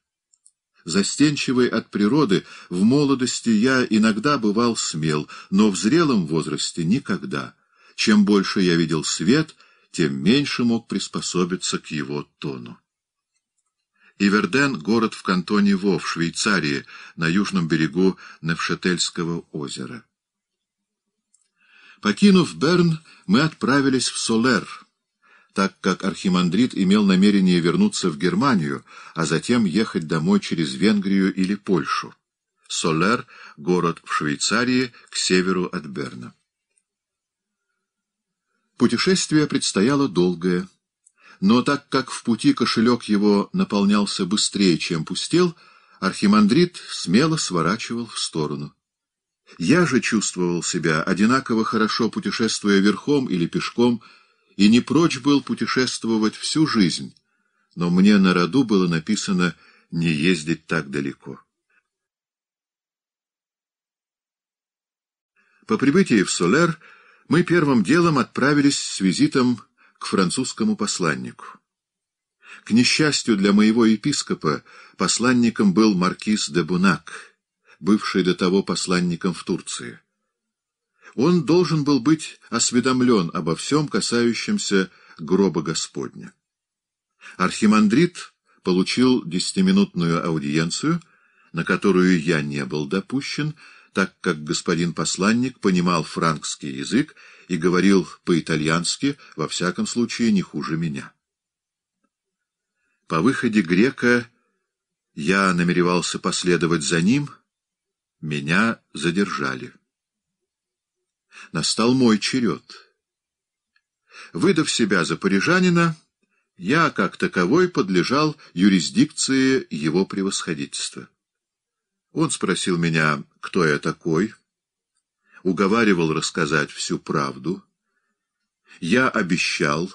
Застенчивый от природы, в молодости я иногда бывал смел, но в зрелом возрасте никогда. Чем больше я видел свет, тем меньше мог приспособиться к его тону. Иверден — город в кантоне Во, в Швейцарии, на южном берегу Невшетельского озера. Покинув Берн, мы отправились в Солер — так как архимандрит имел намерение вернуться в Германию, а затем ехать домой через Венгрию или Польшу. Солер — город в Швейцарии к северу от Берна. Путешествие предстояло долгое, но так как в пути кошелек его наполнялся быстрее, чем пустел, архимандрит смело сворачивал в сторону. Я же чувствовал себя одинаково хорошо, путешествуя верхом или пешком, и не прочь был путешествовать всю жизнь, но мне на роду было написано не ездить так далеко. По прибытии в Солер мы первым делом отправились с визитом к французскому посланнику. К несчастью для моего епископа, посланником был маркиз де Бунак, бывший до того посланником в Турции он должен был быть осведомлен обо всем, касающемся гроба Господня. Архимандрит получил десятиминутную аудиенцию, на которую я не был допущен, так как господин посланник понимал франкский язык и говорил по-итальянски, во всяком случае, не хуже меня. По выходе грека я намеревался последовать за ним, меня задержали. Настал мой черед. Выдав себя за парижанина, я, как таковой, подлежал юрисдикции его превосходительства. Он спросил меня, кто я такой, уговаривал рассказать всю правду. Я обещал,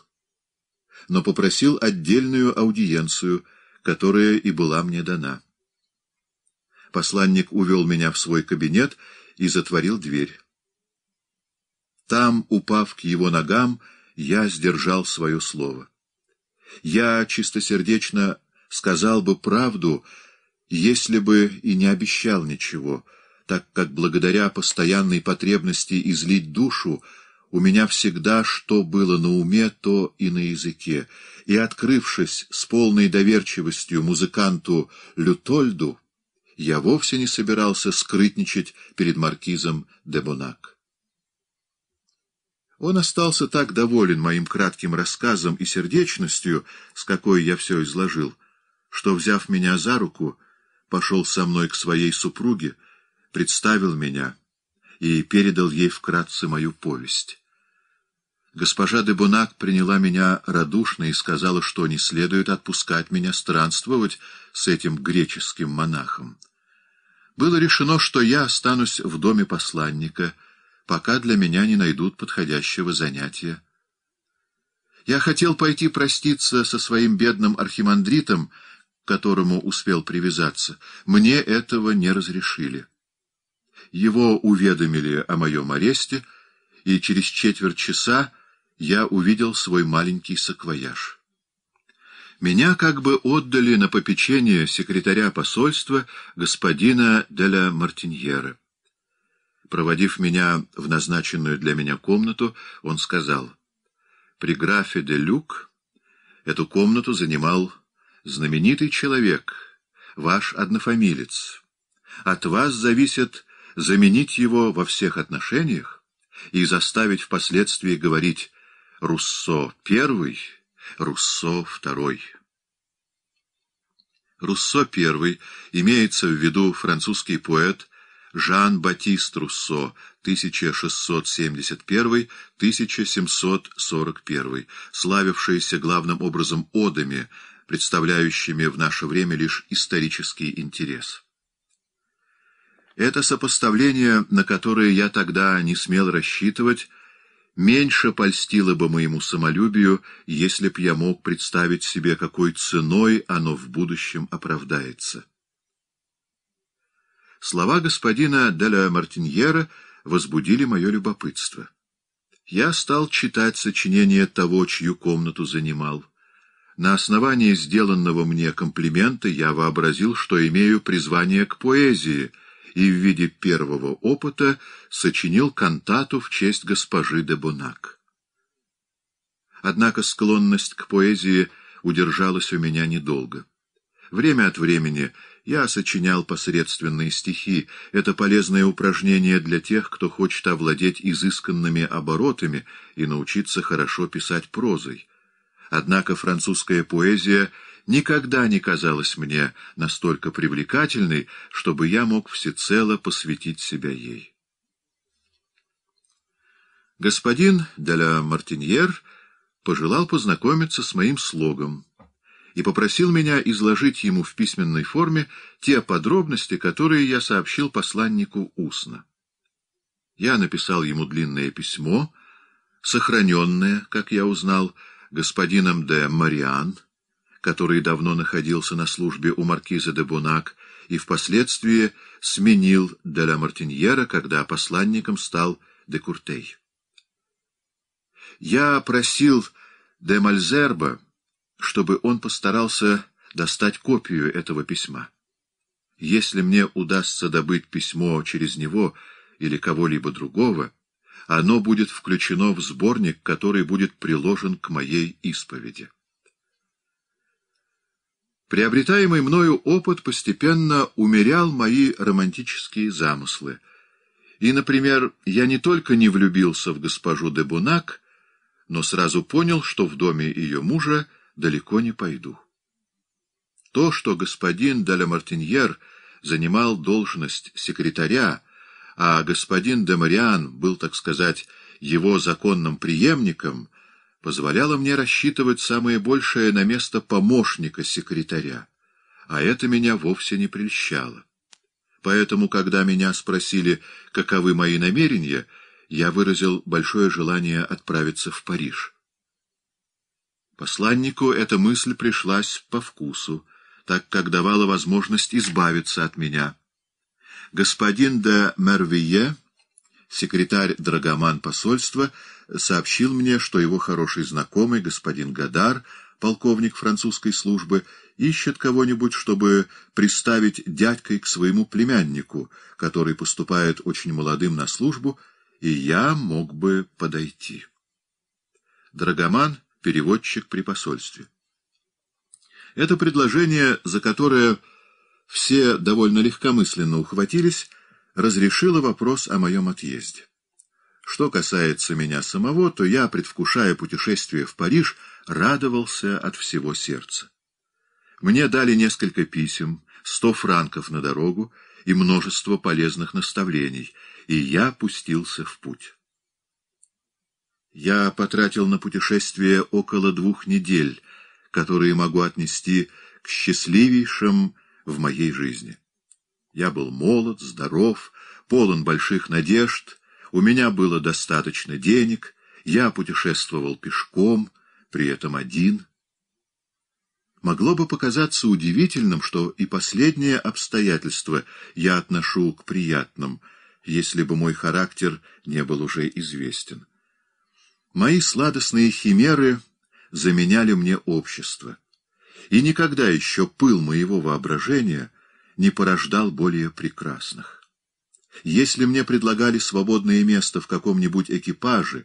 но попросил отдельную аудиенцию, которая и была мне дана. Посланник увел меня в свой кабинет и затворил дверь. Там, упав к его ногам, я сдержал свое слово. Я чистосердечно сказал бы правду, если бы и не обещал ничего, так как благодаря постоянной потребности излить душу у меня всегда что было на уме, то и на языке, и, открывшись с полной доверчивостью музыканту Лютольду, я вовсе не собирался скрытничать перед маркизом де Бонак. Он остался так доволен моим кратким рассказом и сердечностью, с какой я все изложил, что, взяв меня за руку, пошел со мной к своей супруге, представил меня и передал ей вкратце мою повесть. Госпожа де Бонак приняла меня радушно и сказала, что не следует отпускать меня странствовать с этим греческим монахом. Было решено, что я останусь в доме посланника — пока для меня не найдут подходящего занятия. Я хотел пойти проститься со своим бедным архимандритом, к которому успел привязаться. Мне этого не разрешили. Его уведомили о моем аресте, и через четверть часа я увидел свой маленький саквояж. Меня как бы отдали на попечение секретаря посольства господина де ла Мартиньера. Проводив меня в назначенную для меня комнату, он сказал, «При графе де Люк эту комнату занимал знаменитый человек, ваш однофамилец. От вас зависит заменить его во всех отношениях и заставить впоследствии говорить «Руссо первый», «Руссо второй». Руссо первый имеется в виду французский поэт Жан-Батист Руссо, 1671-1741, славившийся главным образом одами, представляющими в наше время лишь исторический интерес. Это сопоставление, на которое я тогда не смел рассчитывать, меньше польстило бы моему самолюбию, если б я мог представить себе, какой ценой оно в будущем оправдается. Слова господина Деля Мартиньера возбудили мое любопытство. Я стал читать сочинение того, чью комнату занимал. На основании сделанного мне комплимента я вообразил, что имею призвание к поэзии, и в виде первого опыта сочинил кантату в честь госпожи де Бунак. Однако склонность к поэзии удержалась у меня недолго. Время от времени — я сочинял посредственные стихи. Это полезное упражнение для тех, кто хочет овладеть изысканными оборотами и научиться хорошо писать прозой. Однако французская поэзия никогда не казалась мне настолько привлекательной, чтобы я мог всецело посвятить себя ей. Господин де Мартиньер пожелал познакомиться с моим слогом и попросил меня изложить ему в письменной форме те подробности, которые я сообщил посланнику устно. Я написал ему длинное письмо, сохраненное, как я узнал, господином де Мариан, который давно находился на службе у маркиза де Бунак и впоследствии сменил де ла Мартиньера, когда посланником стал де Куртей. Я просил де Мальзерба чтобы он постарался достать копию этого письма. Если мне удастся добыть письмо через него или кого-либо другого, оно будет включено в сборник, который будет приложен к моей исповеди. Приобретаемый мною опыт постепенно умерял мои романтические замыслы. И, например, я не только не влюбился в госпожу де Бунак, но сразу понял, что в доме ее мужа — далеко не пойду. То, что господин де Мартиньер занимал должность секретаря, а господин де Мариан был, так сказать, его законным преемником, позволяло мне рассчитывать самое большее на место помощника секретаря, а это меня вовсе не прельщало. Поэтому, когда меня спросили, каковы мои намерения, я выразил большое желание отправиться в Париж. Посланнику эта мысль пришлась по вкусу, так как давала возможность избавиться от меня. Господин де Мервие, секретарь-драгоман посольства, сообщил мне, что его хороший знакомый, господин Гадар, полковник французской службы, ищет кого-нибудь, чтобы приставить дядькой к своему племяннику, который поступает очень молодым на службу, и я мог бы подойти. Драгоман — переводчик при посольстве. Это предложение, за которое все довольно легкомысленно ухватились, разрешило вопрос о моем отъезде. Что касается меня самого, то я, предвкушая путешествие в Париж, радовался от всего сердца. Мне дали несколько писем, сто франков на дорогу и множество полезных наставлений, и я пустился в путь. Я потратил на путешествие около двух недель, которые могу отнести к счастливейшим в моей жизни. Я был молод, здоров, полон больших надежд, у меня было достаточно денег, я путешествовал пешком, при этом один. Могло бы показаться удивительным, что и последнее обстоятельство я отношу к приятным, если бы мой характер не был уже известен. Мои сладостные химеры заменяли мне общество, и никогда еще пыл моего воображения не порождал более прекрасных. Если мне предлагали свободное место в каком-нибудь экипаже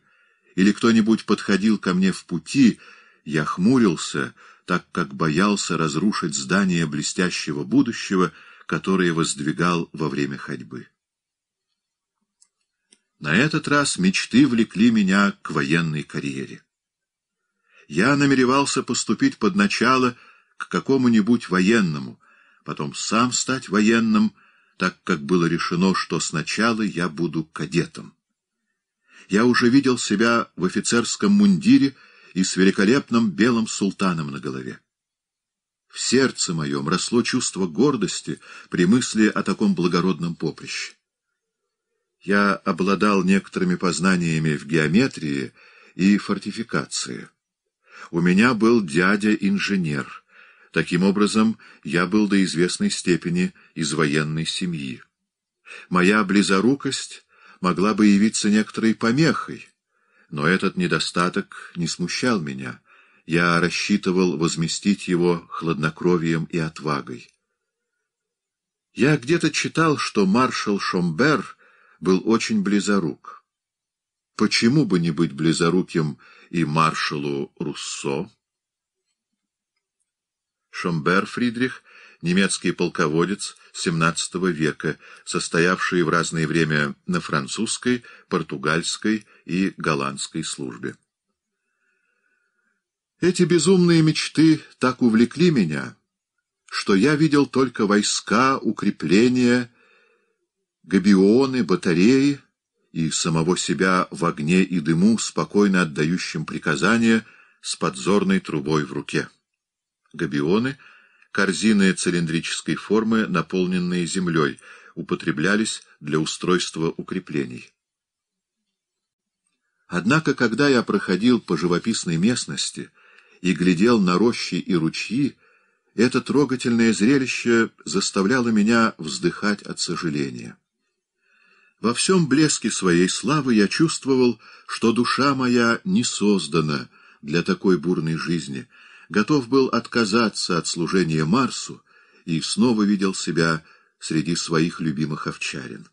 или кто-нибудь подходил ко мне в пути, я хмурился, так как боялся разрушить здание блестящего будущего, которое воздвигал во время ходьбы. На этот раз мечты влекли меня к военной карьере. Я намеревался поступить под начало к какому-нибудь военному, потом сам стать военным, так как было решено, что сначала я буду кадетом. Я уже видел себя в офицерском мундире и с великолепным белым султаном на голове. В сердце моем росло чувство гордости при мысли о таком благородном поприще я обладал некоторыми познаниями в геометрии и фортификации. У меня был дядя-инженер. Таким образом, я был до известной степени из военной семьи. Моя близорукость могла бы явиться некоторой помехой, но этот недостаток не смущал меня. Я рассчитывал возместить его хладнокровием и отвагой. Я где-то читал, что маршал Шомбер — был очень близорук. Почему бы не быть близоруким и маршалу Руссо? Шомбер Фридрих, немецкий полководец XVII века, состоявший в разное время на французской, португальской и голландской службе. Эти безумные мечты так увлекли меня, что я видел только войска, укрепления габионы, батареи и самого себя в огне и дыму, спокойно отдающим приказания с подзорной трубой в руке. Габионы — корзины цилиндрической формы, наполненные землей, употреблялись для устройства укреплений. Однако, когда я проходил по живописной местности и глядел на рощи и ручьи, это трогательное зрелище заставляло меня вздыхать от сожаления. Во всем блеске своей славы я чувствовал, что душа моя не создана для такой бурной жизни, готов был отказаться от служения Марсу и снова видел себя среди своих любимых овчарин.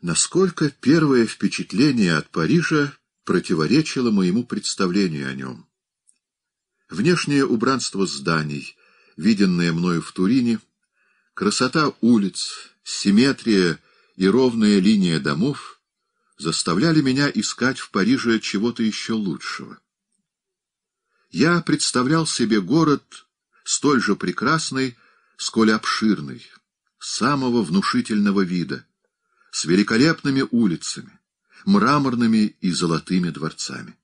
Насколько первое впечатление от Парижа противоречило моему представлению о нем. Внешнее убранство зданий, виденное мною в Турине, красота улиц — симметрия и ровная линия домов заставляли меня искать в Париже чего-то еще лучшего. Я представлял себе город столь же прекрасный, сколь обширный, самого внушительного вида, с великолепными улицами, мраморными и золотыми дворцами.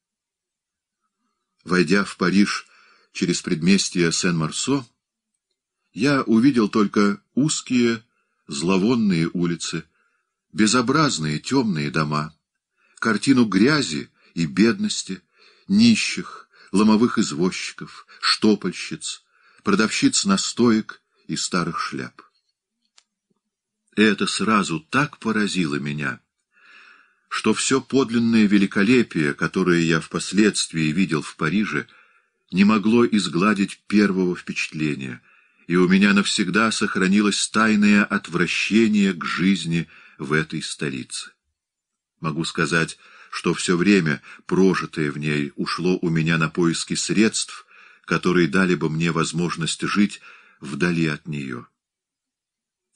Войдя в Париж через предместье Сен-Марсо, я увидел только узкие, зловонные улицы, безобразные темные дома, картину грязи и бедности, нищих, ломовых извозчиков, штопольщиц, продавщиц настоек и старых шляп. Это сразу так поразило меня, что все подлинное великолепие, которое я впоследствии видел в Париже, не могло изгладить первого впечатления — и у меня навсегда сохранилось тайное отвращение к жизни в этой столице. Могу сказать, что все время, прожитое в ней, ушло у меня на поиски средств, которые дали бы мне возможность жить вдали от нее.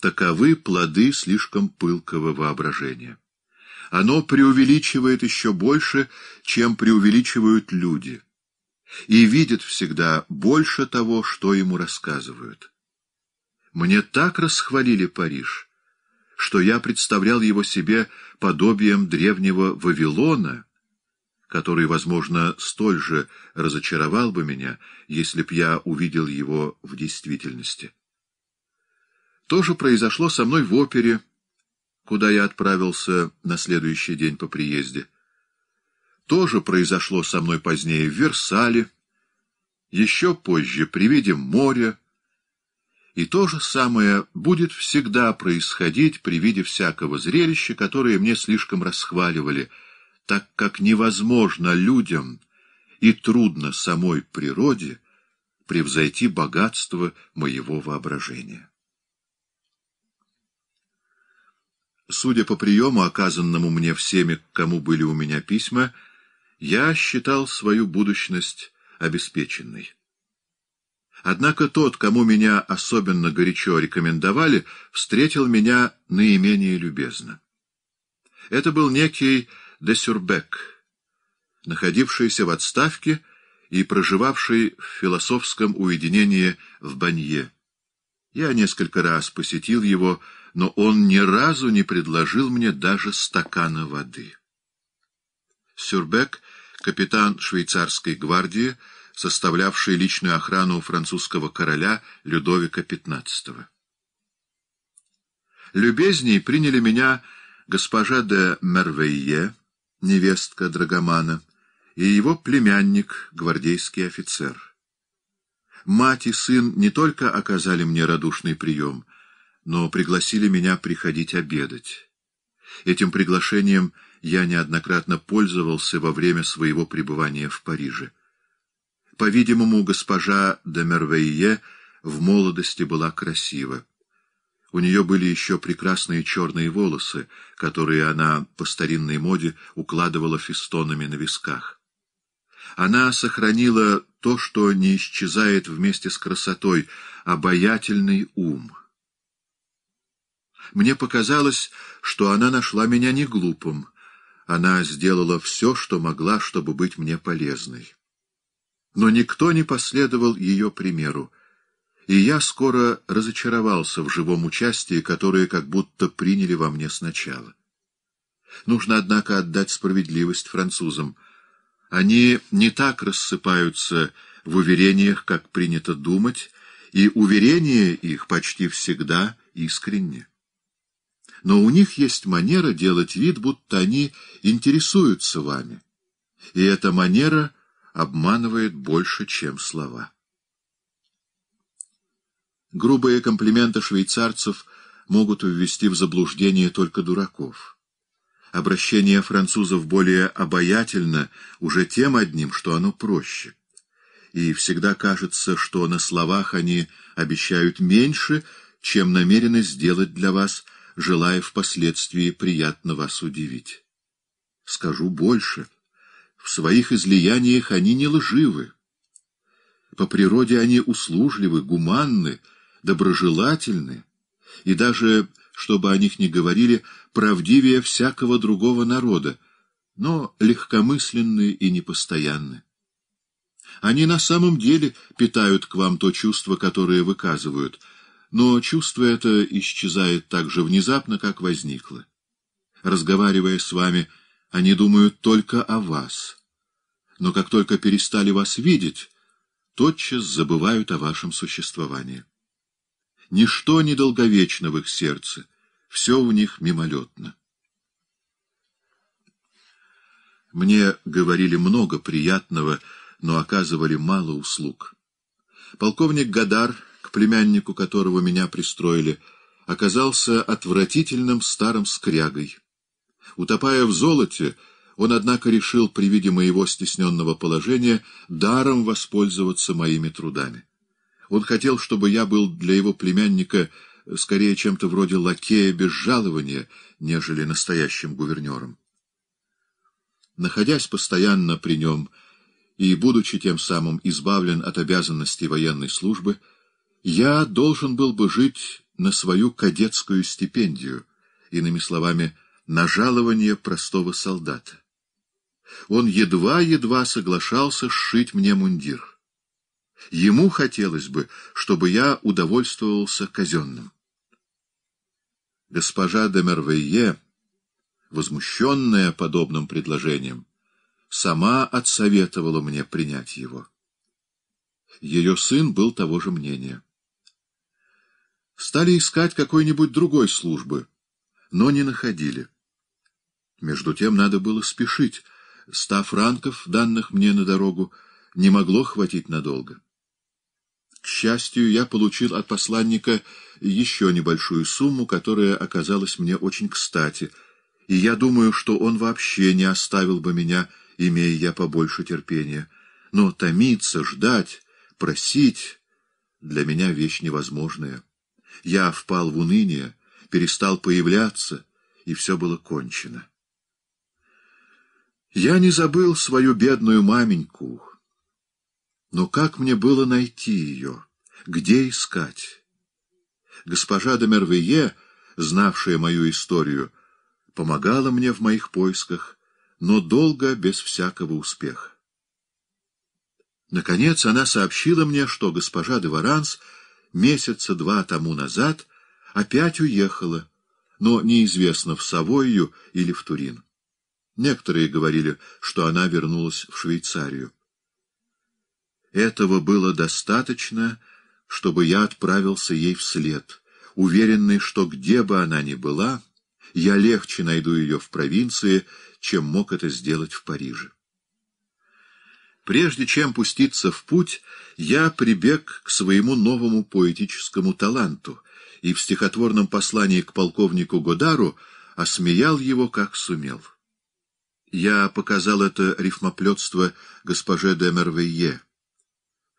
Таковы плоды слишком пылкого воображения. Оно преувеличивает еще больше, чем преувеличивают люди — и видит всегда больше того, что ему рассказывают. Мне так расхвалили Париж, что я представлял его себе подобием древнего Вавилона, который, возможно, столь же разочаровал бы меня, если б я увидел его в действительности. То же произошло со мной в опере, куда я отправился на следующий день по приезде тоже произошло со мной позднее в Версале, еще позже при виде моря, и то же самое будет всегда происходить при виде всякого зрелища, которое мне слишком расхваливали, так как невозможно людям и трудно самой природе превзойти богатство моего воображения. Судя по приему, оказанному мне всеми, кому были у меня письма, я считал свою будущность обеспеченной. Однако тот, кому меня особенно горячо рекомендовали, встретил меня наименее любезно. Это был некий Десюрбек, находившийся в отставке и проживавший в философском уединении в Банье. Я несколько раз посетил его, но он ни разу не предложил мне даже стакана воды. Сюрбек, капитан швейцарской гвардии, составлявший личную охрану французского короля Людовика XV. Любезней приняли меня госпожа де Мервейе, невестка Драгомана, и его племянник, гвардейский офицер. Мать и сын не только оказали мне радушный прием, но пригласили меня приходить обедать. Этим приглашением я неоднократно пользовался во время своего пребывания в Париже. По-видимому, госпожа де Мервейе в молодости была красива. У нее были еще прекрасные черные волосы, которые она по старинной моде укладывала фистонами на висках. Она сохранила то, что не исчезает вместе с красотой, обаятельный ум. Мне показалось, что она нашла меня не глупым — она сделала все, что могла, чтобы быть мне полезной. Но никто не последовал ее примеру, и я скоро разочаровался в живом участии, которое как будто приняли во мне сначала. Нужно, однако, отдать справедливость французам. Они не так рассыпаются в уверениях, как принято думать, и уверения их почти всегда искренне но у них есть манера делать вид, будто они интересуются вами. И эта манера обманывает больше, чем слова. Грубые комплименты швейцарцев могут ввести в заблуждение только дураков. Обращение французов более обаятельно уже тем одним, что оно проще. И всегда кажется, что на словах они обещают меньше, чем намерены сделать для вас – желая впоследствии приятно вас удивить. Скажу больше. В своих излияниях они не лживы. По природе они услужливы, гуманны, доброжелательны, и даже, чтобы о них не говорили, правдивее всякого другого народа, но легкомысленны и непостоянны. Они на самом деле питают к вам то чувство, которое выказывают, но чувство это исчезает так же внезапно, как возникло. Разговаривая с вами, они думают только о вас. Но как только перестали вас видеть, тотчас забывают о вашем существовании. Ничто не долговечно в их сердце, все у них мимолетно. Мне говорили много приятного, но оказывали мало услуг. Полковник Гадар племяннику которого меня пристроили, оказался отвратительным старым скрягой. Утопая в золоте, он, однако, решил при виде моего стесненного положения даром воспользоваться моими трудами. Он хотел, чтобы я был для его племянника скорее чем-то вроде лакея без жалования, нежели настоящим гувернером. Находясь постоянно при нем и будучи тем самым избавлен от обязанностей военной службы, я должен был бы жить на свою кадетскую стипендию, иными словами, на жалование простого солдата. Он едва-едва соглашался сшить мне мундир. Ему хотелось бы, чтобы я удовольствовался казенным. Госпожа де Мервейе, возмущенная подобным предложением, сама отсоветовала мне принять его. Ее сын был того же мнения. Стали искать какой-нибудь другой службы, но не находили. Между тем надо было спешить. Ста франков, данных мне на дорогу, не могло хватить надолго. К счастью, я получил от посланника еще небольшую сумму, которая оказалась мне очень кстати, и я думаю, что он вообще не оставил бы меня, имея я побольше терпения. Но томиться, ждать, просить — для меня вещь невозможная. Я впал в уныние, перестал появляться, и все было кончено. Я не забыл свою бедную маменьку. Но как мне было найти ее? Где искать? Госпожа де Мервее, знавшая мою историю, помогала мне в моих поисках, но долго, без всякого успеха. Наконец она сообщила мне, что госпожа де Варанс — месяца два тому назад опять уехала, но неизвестно, в Савойю или в Турин. Некоторые говорили, что она вернулась в Швейцарию. Этого было достаточно, чтобы я отправился ей вслед, уверенный, что где бы она ни была, я легче найду ее в провинции, чем мог это сделать в Париже. Прежде чем пуститься в путь, я прибег к своему новому поэтическому таланту и в стихотворном послании к полковнику Годару осмеял его, как сумел. Я показал это рифмоплетство госпоже де Мервейе.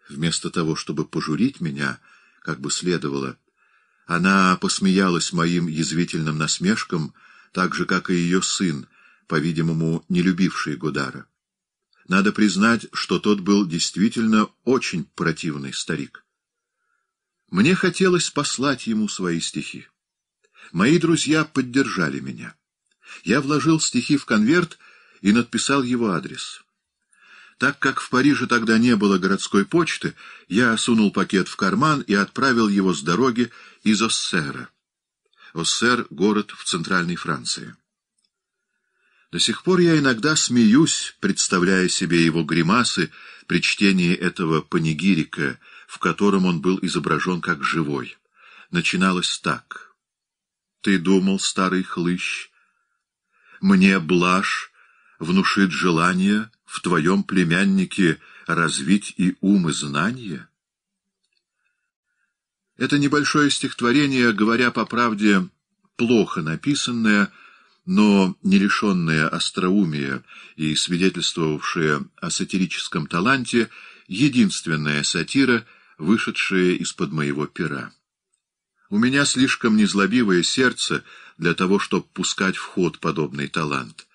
Вместо того, чтобы пожурить меня, как бы следовало, она посмеялась моим язвительным насмешкам, так же, как и ее сын, по-видимому, не любивший Годара. Надо признать, что тот был действительно очень противный старик. Мне хотелось послать ему свои стихи. Мои друзья поддержали меня. Я вложил стихи в конверт и надписал его адрес. Так как в Париже тогда не было городской почты, я сунул пакет в карман и отправил его с дороги из Оссера. Оссер — город в Центральной Франции. До сих пор я иногда смеюсь, представляя себе его гримасы при чтении этого панигирика, в котором он был изображен как живой. Начиналось так. «Ты думал, старый хлыщ, мне блажь внушит желание в твоем племяннике развить и ум, и знания?» Это небольшое стихотворение, говоря по правде, плохо написанное — но не лишенная остроумия и свидетельствовавшая о сатирическом таланте, единственная сатира, вышедшая из-под моего пера. У меня слишком незлобивое сердце для того, чтобы пускать в ход подобный талант.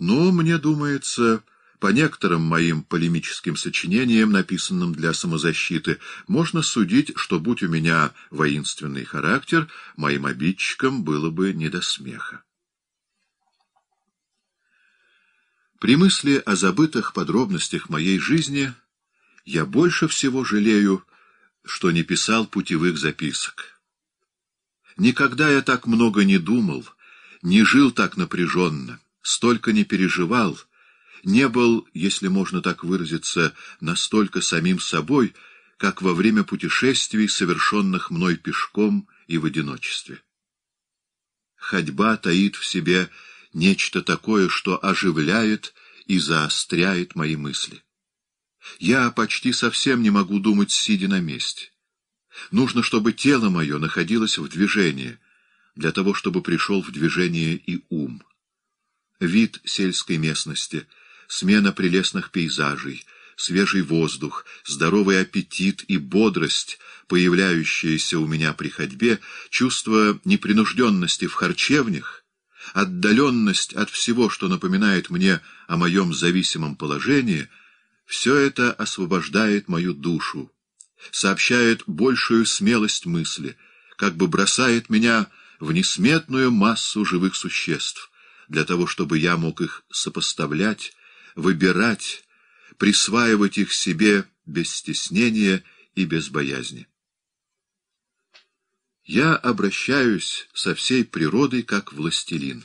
Но, мне думается, по некоторым моим полемическим сочинениям, написанным для самозащиты, можно судить, что, будь у меня воинственный характер, моим обидчикам было бы не до смеха. При мысли о забытых подробностях моей жизни я больше всего жалею, что не писал путевых записок. Никогда я так много не думал, не жил так напряженно, столько не переживал, не был, если можно так выразиться, настолько самим собой, как во время путешествий, совершенных мной пешком и в одиночестве. Ходьба таит в себе нечто такое, что оживляет и заостряет мои мысли. Я почти совсем не могу думать, сидя на месте. Нужно, чтобы тело мое находилось в движении, для того, чтобы пришел в движение и ум. Вид сельской местности, смена прелестных пейзажей, свежий воздух, здоровый аппетит и бодрость, появляющиеся у меня при ходьбе, чувство непринужденности в харчевнях — отдаленность от всего, что напоминает мне о моем зависимом положении, все это освобождает мою душу, сообщает большую смелость мысли, как бы бросает меня в несметную массу живых существ, для того, чтобы я мог их сопоставлять, выбирать, присваивать их себе без стеснения и без боязни. Я обращаюсь со всей природой как властелин.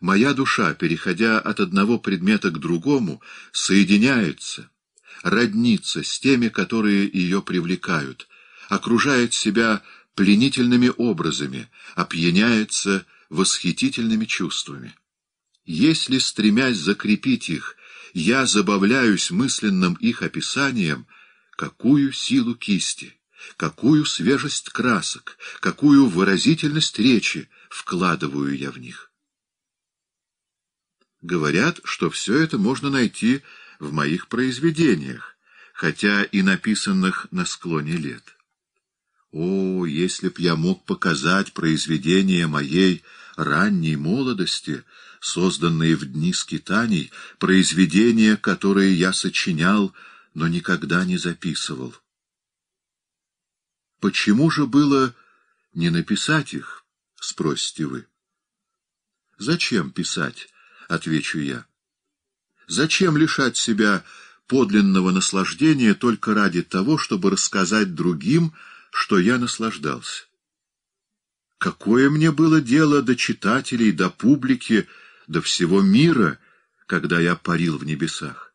Моя душа, переходя от одного предмета к другому, соединяется, роднится с теми, которые ее привлекают, окружает себя пленительными образами, опьяняется восхитительными чувствами. Если, стремясь закрепить их, я забавляюсь мысленным их описанием, какую силу кисти, Какую свежесть красок, какую выразительность речи вкладываю я в них. Говорят, что все это можно найти в моих произведениях, хотя и написанных на склоне лет. О, если б я мог показать произведения моей ранней молодости, созданные в дни скитаний, произведения, которые я сочинял, но никогда не записывал. — Почему же было не написать их? — спросите вы. — Зачем писать? — отвечу я. — Зачем лишать себя подлинного наслаждения только ради того, чтобы рассказать другим, что я наслаждался? Какое мне было дело до читателей, до публики, до всего мира, когда я парил в небесах?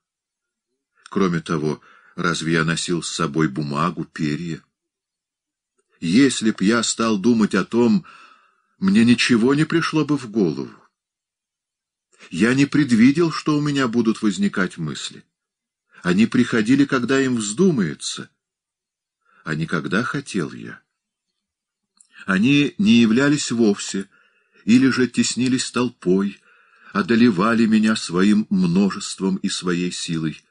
Кроме того, разве я носил с собой бумагу, перья? Если б я стал думать о том, мне ничего не пришло бы в голову. Я не предвидел, что у меня будут возникать мысли. Они приходили, когда им вздумается, а не когда хотел я. Они не являлись вовсе, или же теснились толпой, одолевали меня своим множеством и своей силой.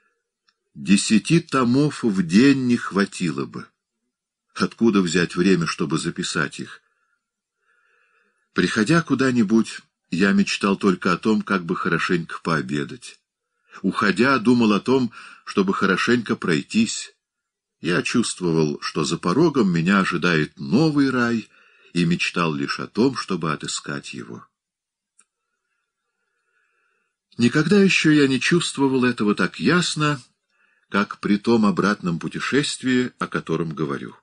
Десяти томов в день не хватило бы. Откуда взять время, чтобы записать их? Приходя куда-нибудь, я мечтал только о том, как бы хорошенько пообедать. Уходя, думал о том, чтобы хорошенько пройтись. Я чувствовал, что за порогом меня ожидает новый рай, и мечтал лишь о том, чтобы отыскать его. Никогда еще я не чувствовал этого так ясно, как при том обратном путешествии, о котором говорю.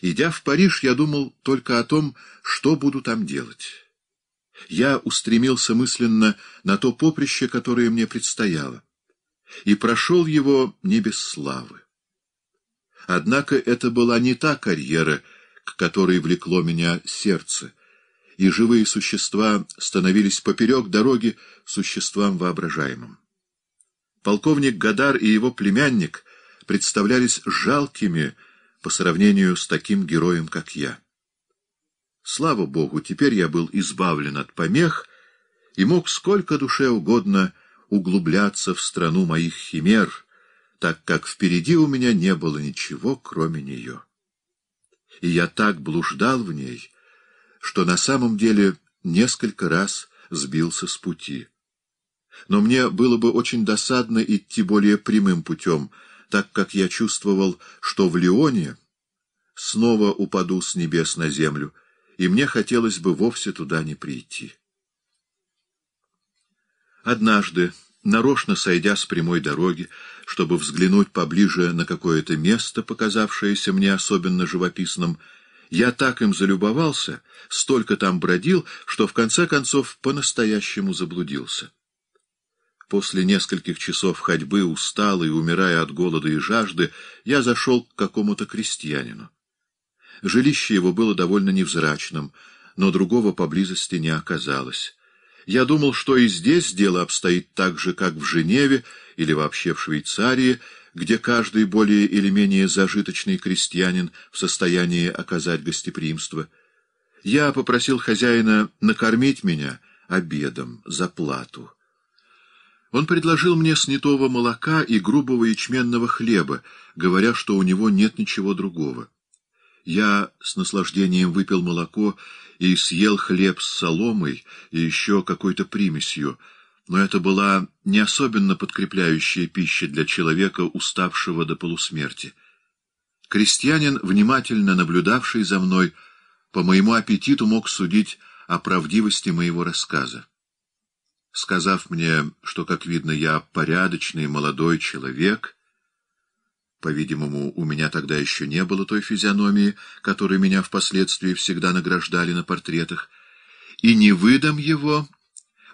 Идя в Париж, я думал только о том, что буду там делать. Я устремился мысленно на то поприще, которое мне предстояло, и прошел его не без славы. Однако это была не та карьера, к которой влекло меня сердце, и живые существа становились поперек дороги существам воображаемым. Полковник Гадар и его племянник представлялись жалкими, по сравнению с таким героем, как я. Слава Богу, теперь я был избавлен от помех и мог сколько душе угодно углубляться в страну моих химер, так как впереди у меня не было ничего, кроме нее. И я так блуждал в ней, что на самом деле несколько раз сбился с пути. Но мне было бы очень досадно идти более прямым путем — так как я чувствовал, что в Лионе снова упаду с небес на землю, и мне хотелось бы вовсе туда не прийти. Однажды, нарочно сойдя с прямой дороги, чтобы взглянуть поближе на какое-то место, показавшееся мне особенно живописным, я так им залюбовался, столько там бродил, что в конце концов по-настоящему заблудился. После нескольких часов ходьбы, усталый, умирая от голода и жажды, я зашел к какому-то крестьянину. Жилище его было довольно невзрачным, но другого поблизости не оказалось. Я думал, что и здесь дело обстоит так же, как в Женеве или вообще в Швейцарии, где каждый более или менее зажиточный крестьянин в состоянии оказать гостеприимство. Я попросил хозяина накормить меня обедом за плату. Он предложил мне снятого молока и грубого ячменного хлеба, говоря, что у него нет ничего другого. Я с наслаждением выпил молоко и съел хлеб с соломой и еще какой-то примесью, но это была не особенно подкрепляющая пища для человека, уставшего до полусмерти. Крестьянин, внимательно наблюдавший за мной, по моему аппетиту мог судить о правдивости моего рассказа сказав мне, что, как видно, я порядочный молодой человек. По-видимому, у меня тогда еще не было той физиономии, которой меня впоследствии всегда награждали на портретах. И не выдам его,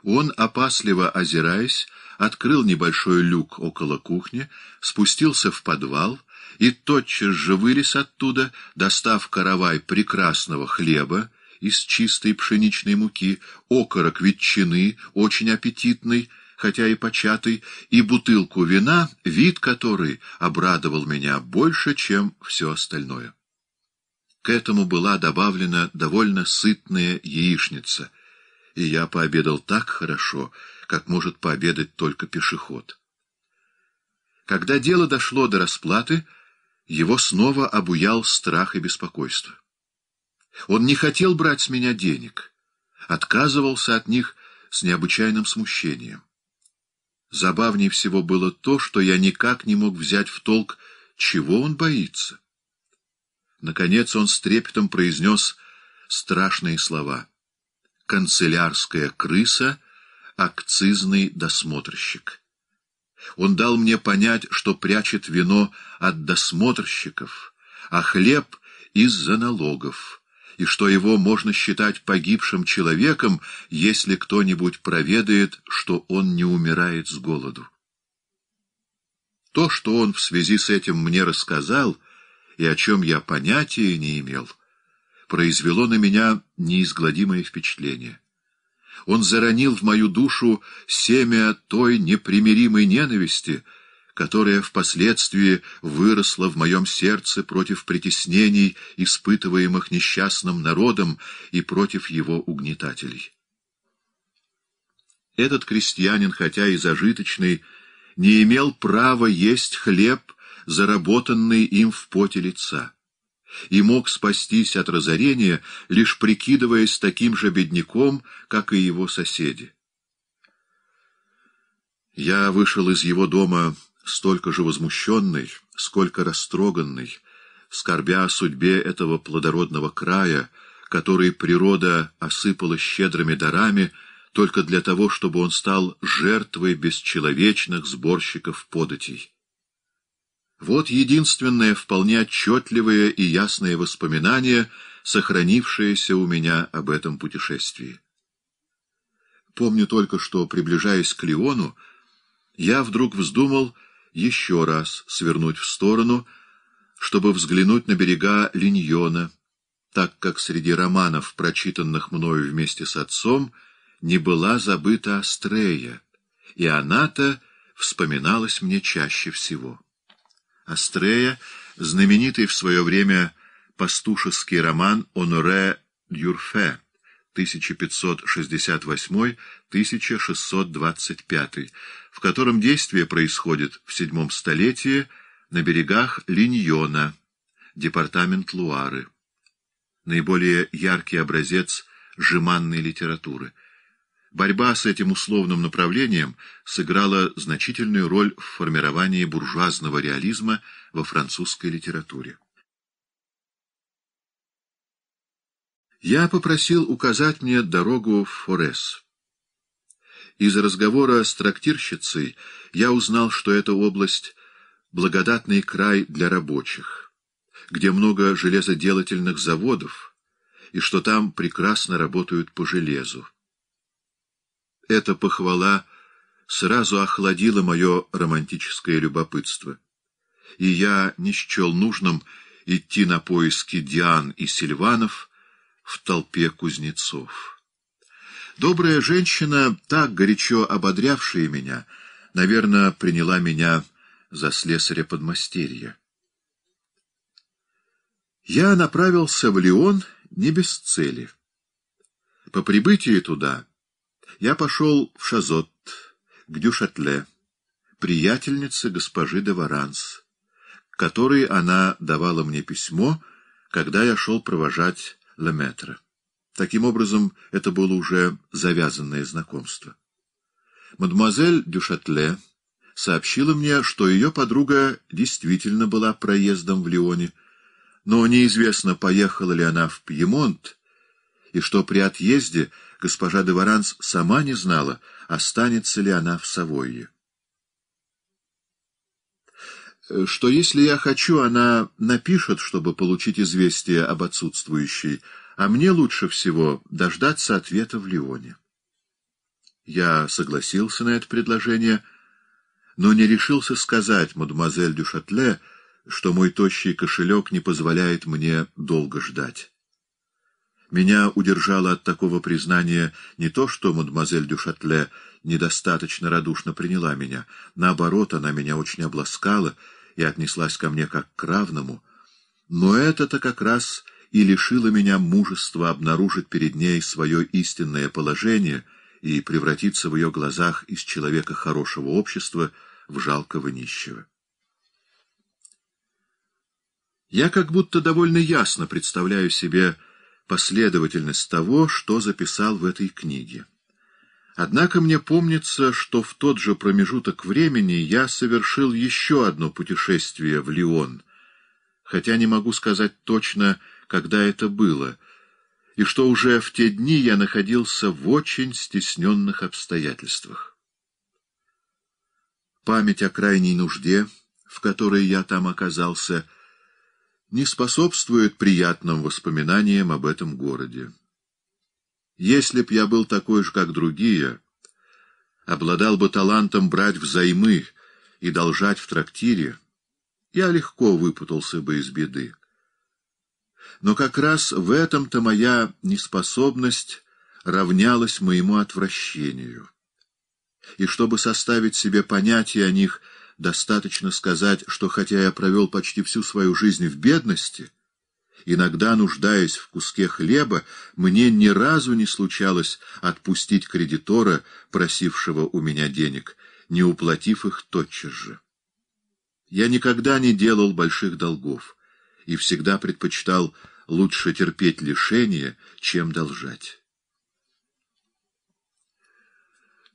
он, опасливо озираясь, открыл небольшой люк около кухни, спустился в подвал и тотчас же вылез оттуда, достав каравай прекрасного хлеба, из чистой пшеничной муки, окорок ветчины, очень аппетитный, хотя и початый, и бутылку вина, вид которой обрадовал меня больше, чем все остальное. К этому была добавлена довольно сытная яичница, и я пообедал так хорошо, как может пообедать только пешеход. Когда дело дошло до расплаты, его снова обуял страх и беспокойство. Он не хотел брать с меня денег, отказывался от них с необычайным смущением. Забавнее всего было то, что я никак не мог взять в толк, чего он боится. Наконец он с трепетом произнес страшные слова. «Канцелярская крыса, акцизный досмотрщик». Он дал мне понять, что прячет вино от досмотрщиков, а хлеб — из-за налогов и что его можно считать погибшим человеком, если кто-нибудь проведает, что он не умирает с голоду. То, что он в связи с этим мне рассказал, и о чем я понятия не имел, произвело на меня неизгладимое впечатление. Он заронил в мою душу семя той непримиримой ненависти — которая впоследствии выросла в моем сердце против притеснений, испытываемых несчастным народом, и против его угнетателей. Этот крестьянин, хотя и зажиточный, не имел права есть хлеб, заработанный им в поте лица, и мог спастись от разорения, лишь прикидываясь таким же бедняком, как и его соседи. Я вышел из его дома столько же возмущенный, сколько растроганный, скорбя о судьбе этого плодородного края, который природа осыпала щедрыми дарами только для того, чтобы он стал жертвой бесчеловечных сборщиков податей. Вот единственное вполне отчетливое и ясное воспоминание, сохранившееся у меня об этом путешествии. Помню только, что, приближаясь к Леону, я вдруг вздумал еще раз свернуть в сторону, чтобы взглянуть на берега Линьона, так как среди романов, прочитанных мною вместе с отцом, не была забыта Астрея, и она-то вспоминалась мне чаще всего. Астрея, знаменитый в свое время пастушеский роман Оноре Дюрфе, 1568-1625, в котором действие происходит в седьмом столетии на берегах Линьона, департамент Луары. Наиболее яркий образец жеманной литературы. Борьба с этим условным направлением сыграла значительную роль в формировании буржуазного реализма во французской литературе. Я попросил указать мне дорогу в Форес. Из разговора с трактирщицей я узнал, что эта область — благодатный край для рабочих, где много железоделательных заводов, и что там прекрасно работают по железу. Эта похвала сразу охладила мое романтическое любопытство, и я не счел нужным идти на поиски Диан и Сильванов — в толпе кузнецов. Добрая женщина, так горячо ободрявшая меня, наверное, приняла меня за слесаря подмастерья. Я направился в Лион не без цели. По прибытии туда я пошел в Шазот, к Дюшатле, приятельнице госпожи де Варанс, которой она давала мне письмо, когда я шел провожать Леметра. Таким образом, это было уже завязанное знакомство. Мадемуазель Дюшатле сообщила мне, что ее подруга действительно была проездом в Лионе, но неизвестно, поехала ли она в Пьемонт, и что при отъезде госпожа де Варанс сама не знала, останется ли она в Савойе. Э, что если я хочу, она напишет, чтобы получить известие об отсутствующей, а мне лучше всего дождаться ответа в Лионе. Я согласился на это предложение, но не решился сказать мадемуазель Дюшатле, что мой тощий кошелек не позволяет мне долго ждать. Меня удержало от такого признания не то, что мадемуазель Дюшатле недостаточно радушно приняла меня, наоборот, она меня очень обласкала — и отнеслась ко мне как к равному, но это-то как раз и лишило меня мужества обнаружить перед ней свое истинное положение и превратиться в ее глазах из человека хорошего общества в жалкого нищего. Я как будто довольно ясно представляю себе последовательность того, что записал в этой книге. Однако мне помнится, что в тот же промежуток времени я совершил еще одно путешествие в Лион, хотя не могу сказать точно, когда это было, и что уже в те дни я находился в очень стесненных обстоятельствах. Память о крайней нужде, в которой я там оказался, не способствует приятным воспоминаниям об этом городе. Если б я был такой же, как другие, обладал бы талантом брать взаймы и должать в трактире, я легко выпутался бы из беды. Но как раз в этом-то моя неспособность равнялась моему отвращению. И чтобы составить себе понятие о них, достаточно сказать, что хотя я провел почти всю свою жизнь в бедности — Иногда, нуждаясь в куске хлеба, мне ни разу не случалось отпустить кредитора, просившего у меня денег, не уплатив их тотчас же. Я никогда не делал больших долгов и всегда предпочитал лучше терпеть лишение, чем должать.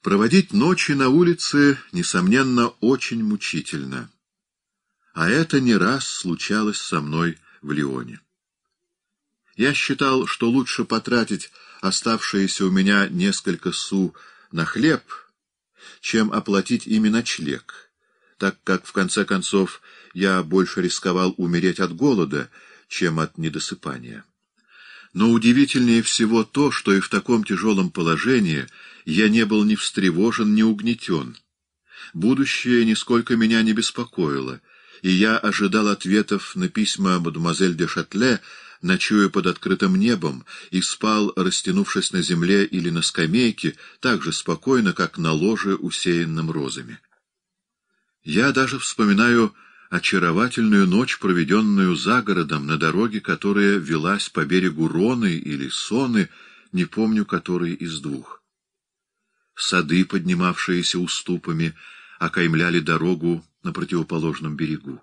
Проводить ночи на улице, несомненно, очень мучительно. А это не раз случалось со мной в Лионе. Я считал, что лучше потратить оставшиеся у меня несколько су на хлеб, чем оплатить ими ночлег, так как, в конце концов, я больше рисковал умереть от голода, чем от недосыпания. Но удивительнее всего то, что и в таком тяжелом положении я не был ни встревожен, ни угнетен. Будущее нисколько меня не беспокоило, и я ожидал ответов на письма мадемуазель де Шатле ночуя под открытым небом, и спал, растянувшись на земле или на скамейке, так же спокойно, как на ложе, усеянном розами. Я даже вспоминаю очаровательную ночь, проведенную за городом, на дороге, которая велась по берегу Роны или Соны, не помню, который из двух. Сады, поднимавшиеся уступами, окаймляли дорогу на противоположном берегу.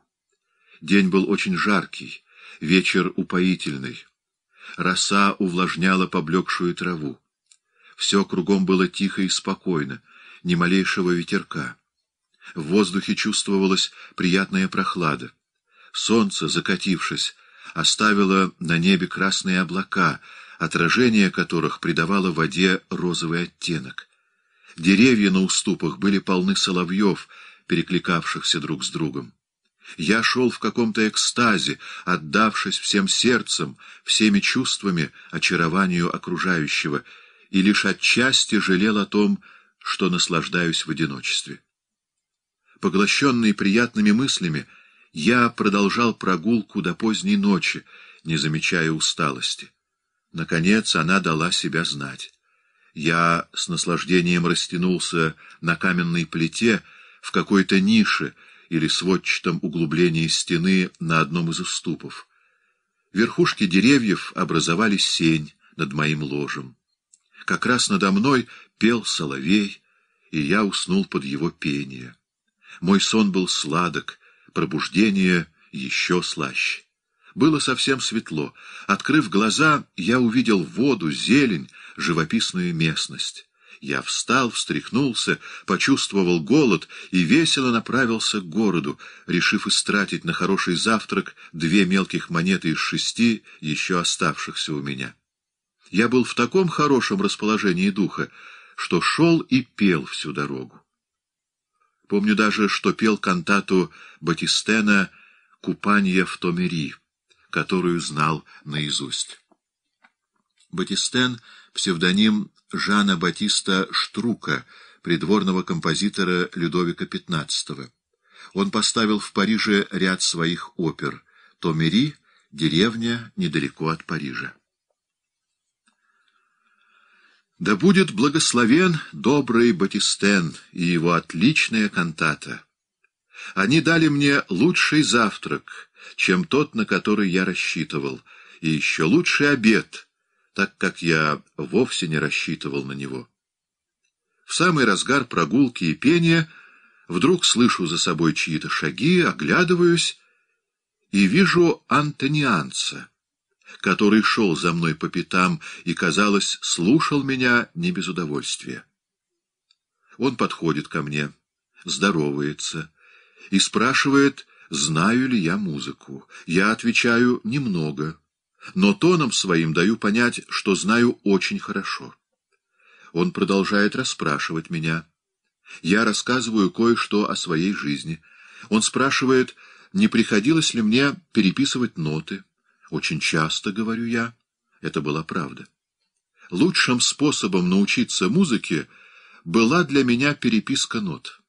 День был очень жаркий, Вечер упоительный. Роса увлажняла поблекшую траву. Все кругом было тихо и спокойно, ни малейшего ветерка. В воздухе чувствовалась приятная прохлада. Солнце, закатившись, оставило на небе красные облака, отражение которых придавало воде розовый оттенок. Деревья на уступах были полны соловьев, перекликавшихся друг с другом. Я шел в каком-то экстазе, отдавшись всем сердцем, всеми чувствами очарованию окружающего, и лишь отчасти жалел о том, что наслаждаюсь в одиночестве. Поглощенный приятными мыслями, я продолжал прогулку до поздней ночи, не замечая усталости. Наконец она дала себя знать. Я с наслаждением растянулся на каменной плите в какой-то нише, или сводчатом углублении стены на одном из уступов. Верхушки деревьев образовали сень над моим ложем. Как раз надо мной пел соловей, и я уснул под его пение. Мой сон был сладок, пробуждение еще слаще. Было совсем светло. Открыв глаза, я увидел воду, зелень, живописную местность. Я встал, встряхнулся, почувствовал голод и весело направился к городу, решив истратить на хороший завтрак две мелких монеты из шести, еще оставшихся у меня. Я был в таком хорошем расположении духа, что шел и пел всю дорогу. Помню даже, что пел кантату Батистена «Купание в Томери», которую знал наизусть. Батистен — псевдоним Жана Батиста Штрука, придворного композитора Людовика XV. Он поставил в Париже ряд своих опер «Томери», «Деревня недалеко от Парижа». Да будет благословен добрый Батистен и его отличная кантата. Они дали мне лучший завтрак, чем тот, на который я рассчитывал, и еще лучший обед — так как я вовсе не рассчитывал на него. В самый разгар прогулки и пения вдруг слышу за собой чьи-то шаги, оглядываюсь и вижу антонианца, который шел за мной по пятам и, казалось, слушал меня не без удовольствия. Он подходит ко мне, здоровается и спрашивает, знаю ли я музыку. Я отвечаю «немного» но тоном своим даю понять, что знаю очень хорошо. Он продолжает расспрашивать меня. Я рассказываю кое-что о своей жизни. Он спрашивает, не приходилось ли мне переписывать ноты. Очень часто, говорю я, это была правда. Лучшим способом научиться музыке была для меня переписка нот.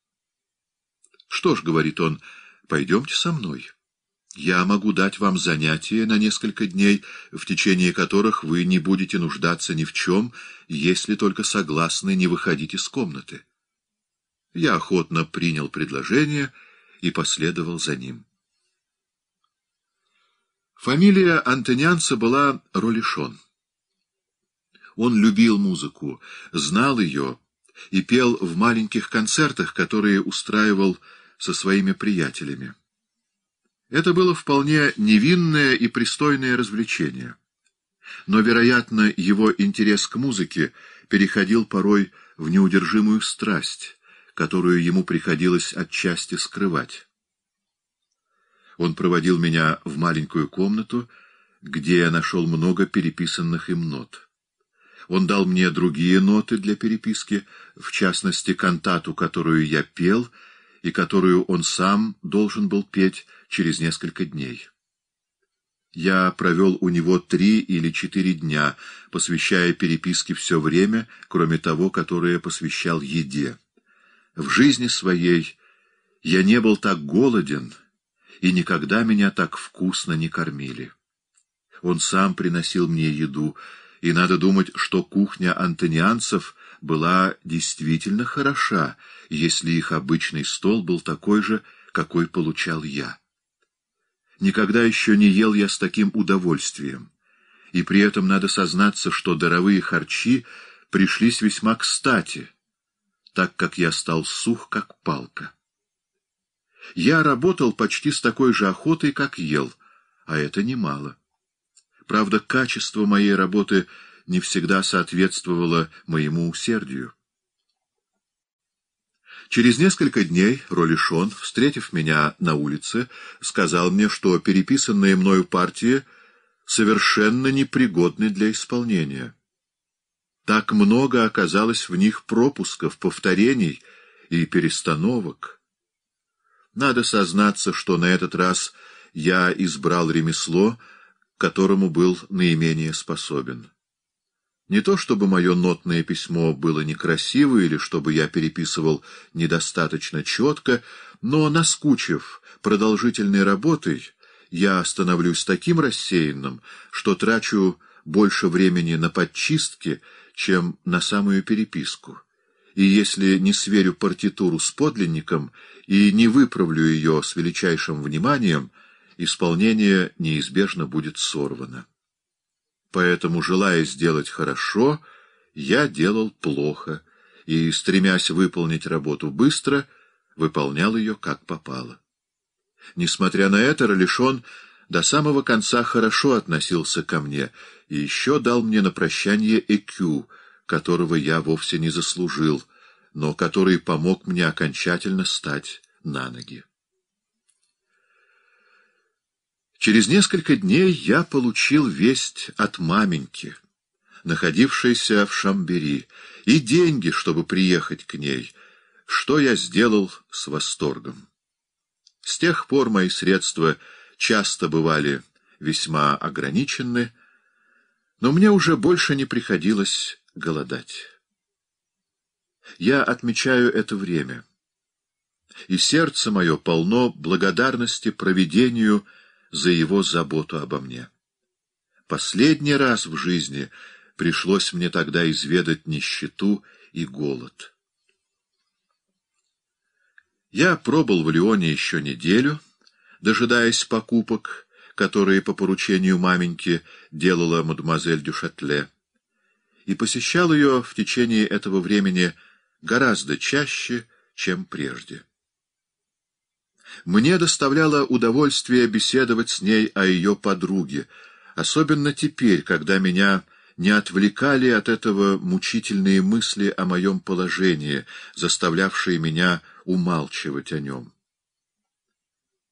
«Что ж», — говорит он, — «пойдемте со мной». Я могу дать вам занятия на несколько дней, в течение которых вы не будете нуждаться ни в чем, если только согласны не выходить из комнаты. Я охотно принял предложение и последовал за ним. Фамилия антонянца была Ролишон. Он любил музыку, знал ее и пел в маленьких концертах, которые устраивал со своими приятелями. Это было вполне невинное и пристойное развлечение. Но, вероятно, его интерес к музыке переходил порой в неудержимую страсть, которую ему приходилось отчасти скрывать. Он проводил меня в маленькую комнату, где я нашел много переписанных им нот. Он дал мне другие ноты для переписки, в частности, кантату, которую я пел, и которую он сам должен был петь, через несколько дней. Я провел у него три или четыре дня, посвящая переписке все время, кроме того, которое посвящал еде. В жизни своей я не был так голоден, и никогда меня так вкусно не кормили. Он сам приносил мне еду, и надо думать, что кухня антонианцев была действительно хороша, если их обычный стол был такой же, какой получал я. Никогда еще не ел я с таким удовольствием. И при этом надо сознаться, что даровые харчи пришлись весьма кстати, так как я стал сух, как палка. Я работал почти с такой же охотой, как ел, а это немало. Правда, качество моей работы не всегда соответствовало моему усердию. Через несколько дней Ролишон, встретив меня на улице, сказал мне, что переписанные мною партии совершенно непригодны для исполнения. Так много оказалось в них пропусков, повторений и перестановок. Надо сознаться, что на этот раз я избрал ремесло, которому был наименее способен. Не то чтобы мое нотное письмо было некрасиво или чтобы я переписывал недостаточно четко, но, наскучив продолжительной работой, я становлюсь таким рассеянным, что трачу больше времени на подчистки, чем на самую переписку. И если не сверю партитуру с подлинником и не выправлю ее с величайшим вниманием, исполнение неизбежно будет сорвано. Поэтому, желая сделать хорошо, я делал плохо и, стремясь выполнить работу быстро, выполнял ее как попало. Несмотря на это, Ролишон до самого конца хорошо относился ко мне и еще дал мне на прощание ЭКЮ, которого я вовсе не заслужил, но который помог мне окончательно стать на ноги. Через несколько дней я получил весть от маменьки, находившейся в Шамбери, и деньги, чтобы приехать к ней, что я сделал с восторгом. С тех пор мои средства часто бывали весьма ограничены, но мне уже больше не приходилось голодать. Я отмечаю это время, и сердце мое полно благодарности провидению — за его заботу обо мне. Последний раз в жизни пришлось мне тогда изведать нищету и голод. Я пробыл в Лионе еще неделю, дожидаясь покупок, которые по поручению маменьки делала мадемуазель Дюшатле, и посещал ее в течение этого времени гораздо чаще, чем прежде. Мне доставляло удовольствие беседовать с ней о ее подруге, особенно теперь, когда меня не отвлекали от этого мучительные мысли о моем положении, заставлявшие меня умалчивать о нем.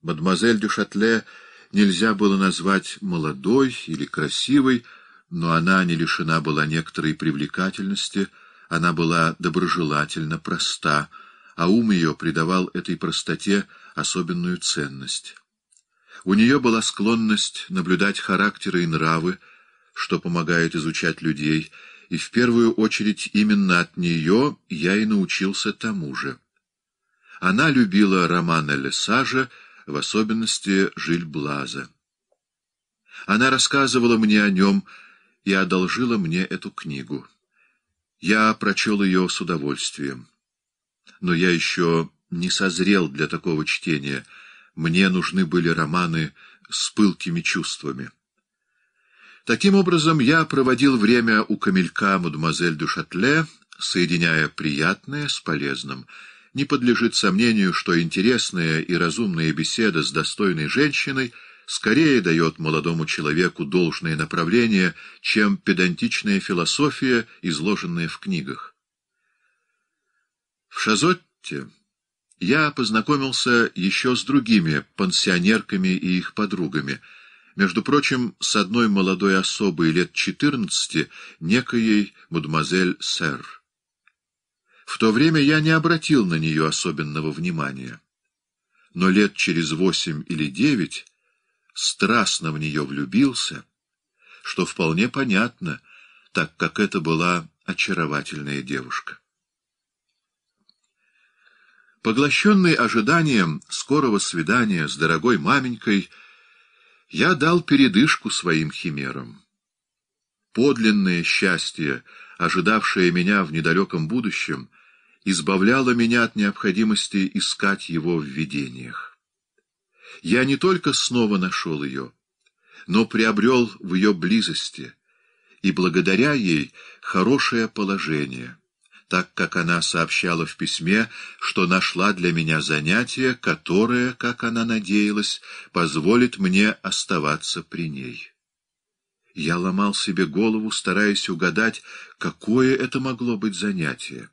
Мадемуазель Дюшатле нельзя было назвать молодой или красивой, но она не лишена была некоторой привлекательности, она была доброжелательно проста, а ум ее придавал этой простоте особенную ценность. У нее была склонность наблюдать характеры и нравы, что помогает изучать людей, и в первую очередь именно от нее я и научился тому же. Она любила романа Лесажа, в особенности Жиль Блаза. Она рассказывала мне о нем и одолжила мне эту книгу. Я прочел ее с удовольствием. Но я еще не созрел для такого чтения. Мне нужны были романы с пылкими чувствами. Таким образом, я проводил время у камелька мадемуазель Дюшатле, соединяя приятное с полезным. Не подлежит сомнению, что интересная и разумная беседа с достойной женщиной скорее дает молодому человеку должное направление, чем педантичная философия, изложенная в книгах. В Шазотте я познакомился еще с другими пансионерками и их подругами, между прочим, с одной молодой особой лет четырнадцати, некоей мадемуазель Сэр. В то время я не обратил на нее особенного внимания, но лет через восемь или девять страстно в нее влюбился, что вполне понятно, так как это была очаровательная девушка. Поглощенный ожиданием скорого свидания с дорогой маменькой, я дал передышку своим химерам. Подлинное счастье, ожидавшее меня в недалеком будущем, избавляло меня от необходимости искать его в видениях. Я не только снова нашел ее, но приобрел в ее близости, и благодаря ей хорошее положение, так как она сообщала в письме, что нашла для меня занятие, которое, как она надеялась, позволит мне оставаться при ней. Я ломал себе голову, стараясь угадать, какое это могло быть занятие.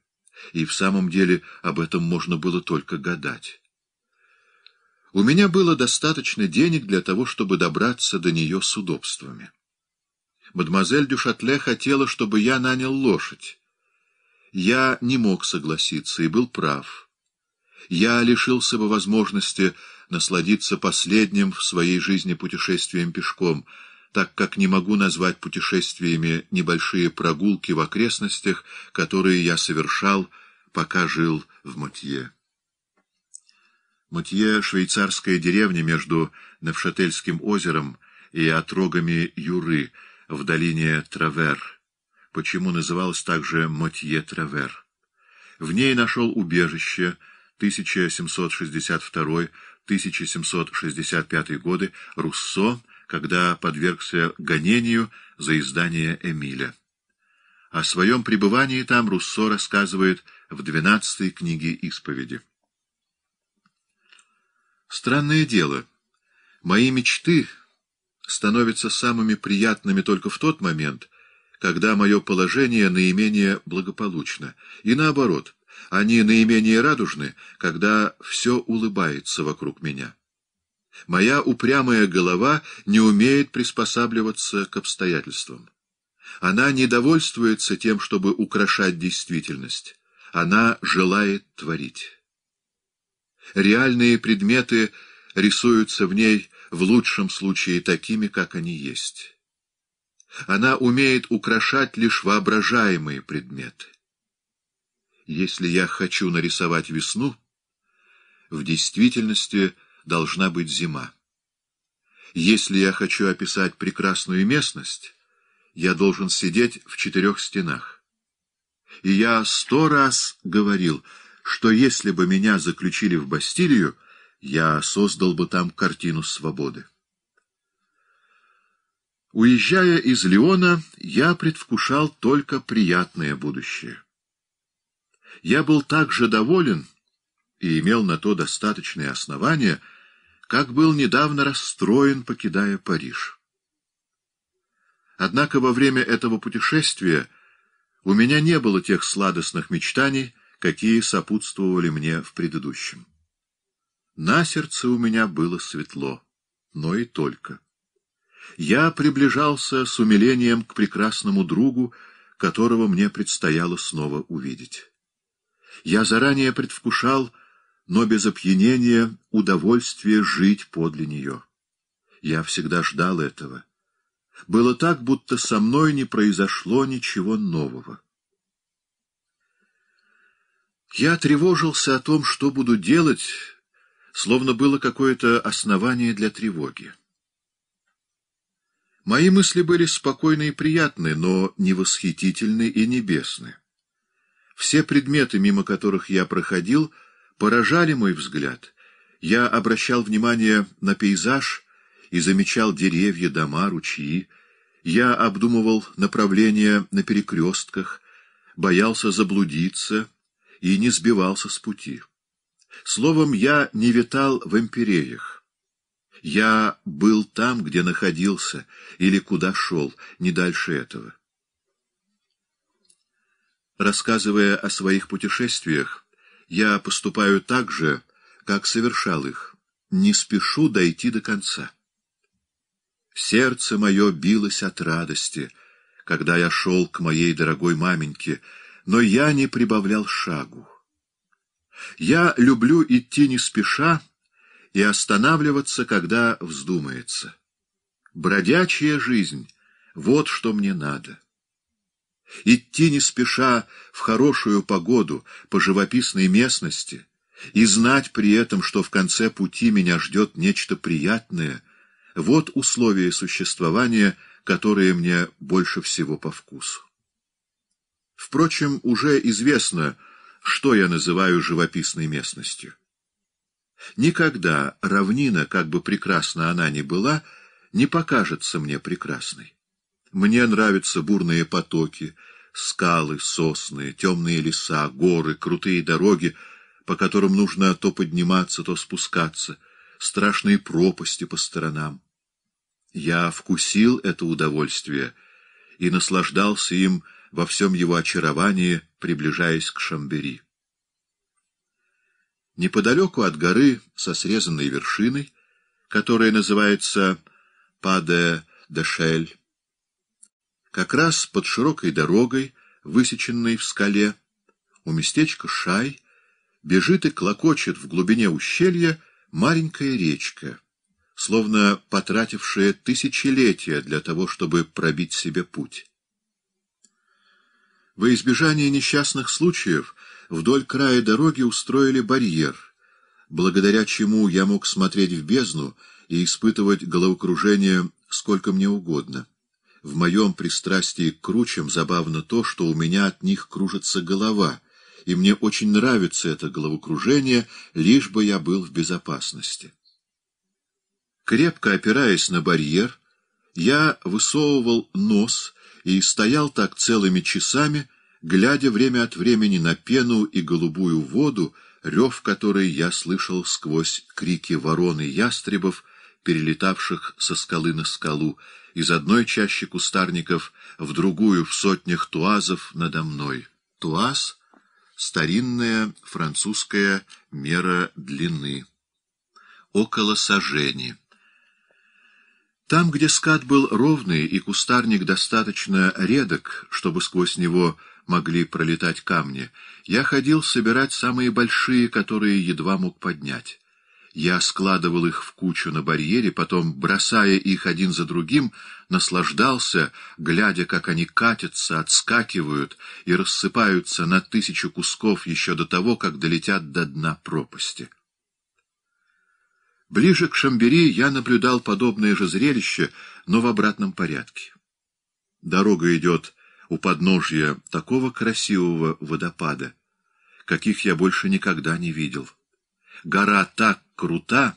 И в самом деле об этом можно было только гадать. У меня было достаточно денег для того, чтобы добраться до нее с удобствами. Мадемуазель Дюшатле хотела, чтобы я нанял лошадь, я не мог согласиться и был прав. Я лишился бы возможности насладиться последним в своей жизни путешествием пешком, так как не могу назвать путешествиями небольшие прогулки в окрестностях, которые я совершал, пока жил в Мутье. Мутье швейцарская деревня между Невшательским озером и отрогами Юры в долине Травер — почему называлась также Мотье-Травер. В ней нашел убежище 1762-1765 годы Руссо, когда подвергся гонению за издание Эмиля. О своем пребывании там Руссо рассказывает в двенадцатой книге «Исповеди». Странное дело. Мои мечты становятся самыми приятными только в тот момент, когда мое положение наименее благополучно, и наоборот, они наименее радужны, когда все улыбается вокруг меня. Моя упрямая голова не умеет приспосабливаться к обстоятельствам. Она не довольствуется тем, чтобы украшать действительность. Она желает творить. Реальные предметы рисуются в ней в лучшем случае такими, как они есть. Она умеет украшать лишь воображаемые предметы. Если я хочу нарисовать весну, в действительности должна быть зима. Если я хочу описать прекрасную местность, я должен сидеть в четырех стенах. И я сто раз говорил, что если бы меня заключили в Бастилию, я создал бы там картину свободы. Уезжая из Леона, я предвкушал только приятное будущее. Я был так же доволен и имел на то достаточные основания, как был недавно расстроен, покидая Париж. Однако во время этого путешествия у меня не было тех сладостных мечтаний, какие сопутствовали мне в предыдущем. На сердце у меня было светло, но и только я приближался с умилением к прекрасному другу, которого мне предстояло снова увидеть. Я заранее предвкушал, но без опьянения, удовольствие жить подле нее. Я всегда ждал этого. Было так, будто со мной не произошло ничего нового. Я тревожился о том, что буду делать, словно было какое-то основание для тревоги. Мои мысли были спокойны и приятны, но не восхитительны и небесны. Все предметы, мимо которых я проходил, поражали мой взгляд. Я обращал внимание на пейзаж и замечал деревья, дома, ручьи. Я обдумывал направление на перекрестках, боялся заблудиться и не сбивался с пути. Словом, я не витал в империях. Я был там, где находился, или куда шел, не дальше этого. Рассказывая о своих путешествиях, я поступаю так же, как совершал их. Не спешу дойти до конца. Сердце мое билось от радости, когда я шел к моей дорогой маменьке, но я не прибавлял шагу. Я люблю идти не спеша, и останавливаться, когда вздумается. Бродячая жизнь — вот что мне надо. Идти не спеша в хорошую погоду по живописной местности и знать при этом, что в конце пути меня ждет нечто приятное — вот условия существования, которые мне больше всего по вкусу. Впрочем, уже известно, что я называю живописной местностью. Никогда равнина, как бы прекрасна она ни была, не покажется мне прекрасной. Мне нравятся бурные потоки, скалы, сосны, темные леса, горы, крутые дороги, по которым нужно то подниматься, то спускаться, страшные пропасти по сторонам. Я вкусил это удовольствие и наслаждался им во всем его очаровании, приближаясь к Шамбери. Неподалеку от горы со срезанной вершиной, которая называется Паде-де-Шель, как раз под широкой дорогой, высеченной в скале, у местечка Шай, бежит и клокочет в глубине ущелья маленькая речка, словно потратившая тысячелетия для того, чтобы пробить себе путь. Во избежание несчастных случаев вдоль края дороги устроили барьер, благодаря чему я мог смотреть в бездну и испытывать головокружение сколько мне угодно. В моем пристрастии к кручам забавно то, что у меня от них кружится голова, и мне очень нравится это головокружение, лишь бы я был в безопасности. Крепко опираясь на барьер, я высовывал нос и стоял так целыми часами, глядя время от времени на пену и голубую воду, рев которой я слышал сквозь крики ворон и ястребов, перелетавших со скалы на скалу, из одной чащи кустарников в другую в сотнях туазов надо мной. Туаз — старинная французская мера длины. Около сажени. Там, где скат был ровный и кустарник достаточно редок, чтобы сквозь него могли пролетать камни, я ходил собирать самые большие, которые едва мог поднять. Я складывал их в кучу на барьере, потом, бросая их один за другим, наслаждался, глядя, как они катятся, отскакивают и рассыпаются на тысячу кусков еще до того, как долетят до дна пропасти. Ближе к Шамбери я наблюдал подобное же зрелище, но в обратном порядке. Дорога идет у подножья такого красивого водопада, каких я больше никогда не видел. Гора так крута,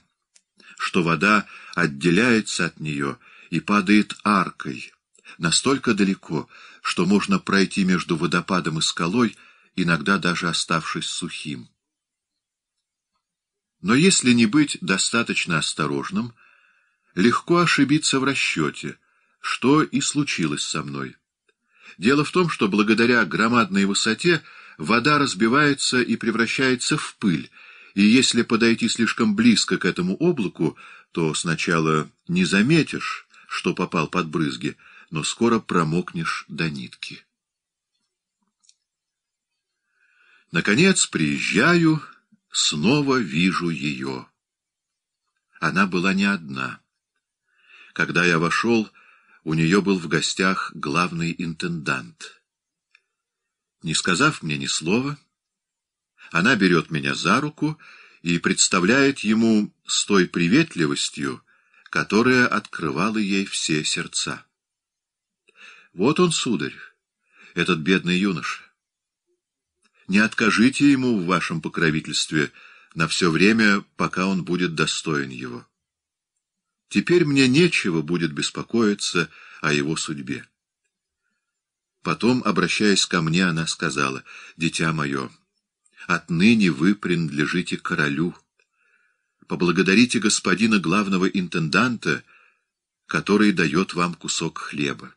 что вода отделяется от нее и падает аркой, настолько далеко, что можно пройти между водопадом и скалой, иногда даже оставшись сухим. Но если не быть достаточно осторожным, легко ошибиться в расчете, что и случилось со мной. Дело в том, что благодаря громадной высоте вода разбивается и превращается в пыль, и если подойти слишком близко к этому облаку, то сначала не заметишь, что попал под брызги, но скоро промокнешь до нитки. Наконец приезжаю, снова вижу ее. Она была не одна. Когда я вошел, у нее был в гостях главный интендант. Не сказав мне ни слова, она берет меня за руку и представляет ему с той приветливостью, которая открывала ей все сердца. Вот он, сударь, этот бедный юноша. Не откажите ему в вашем покровительстве на все время, пока он будет достоин его. Теперь мне нечего будет беспокоиться о его судьбе. Потом, обращаясь ко мне, она сказала, «Дитя мое, отныне вы принадлежите королю. Поблагодарите господина главного интенданта, который дает вам кусок хлеба».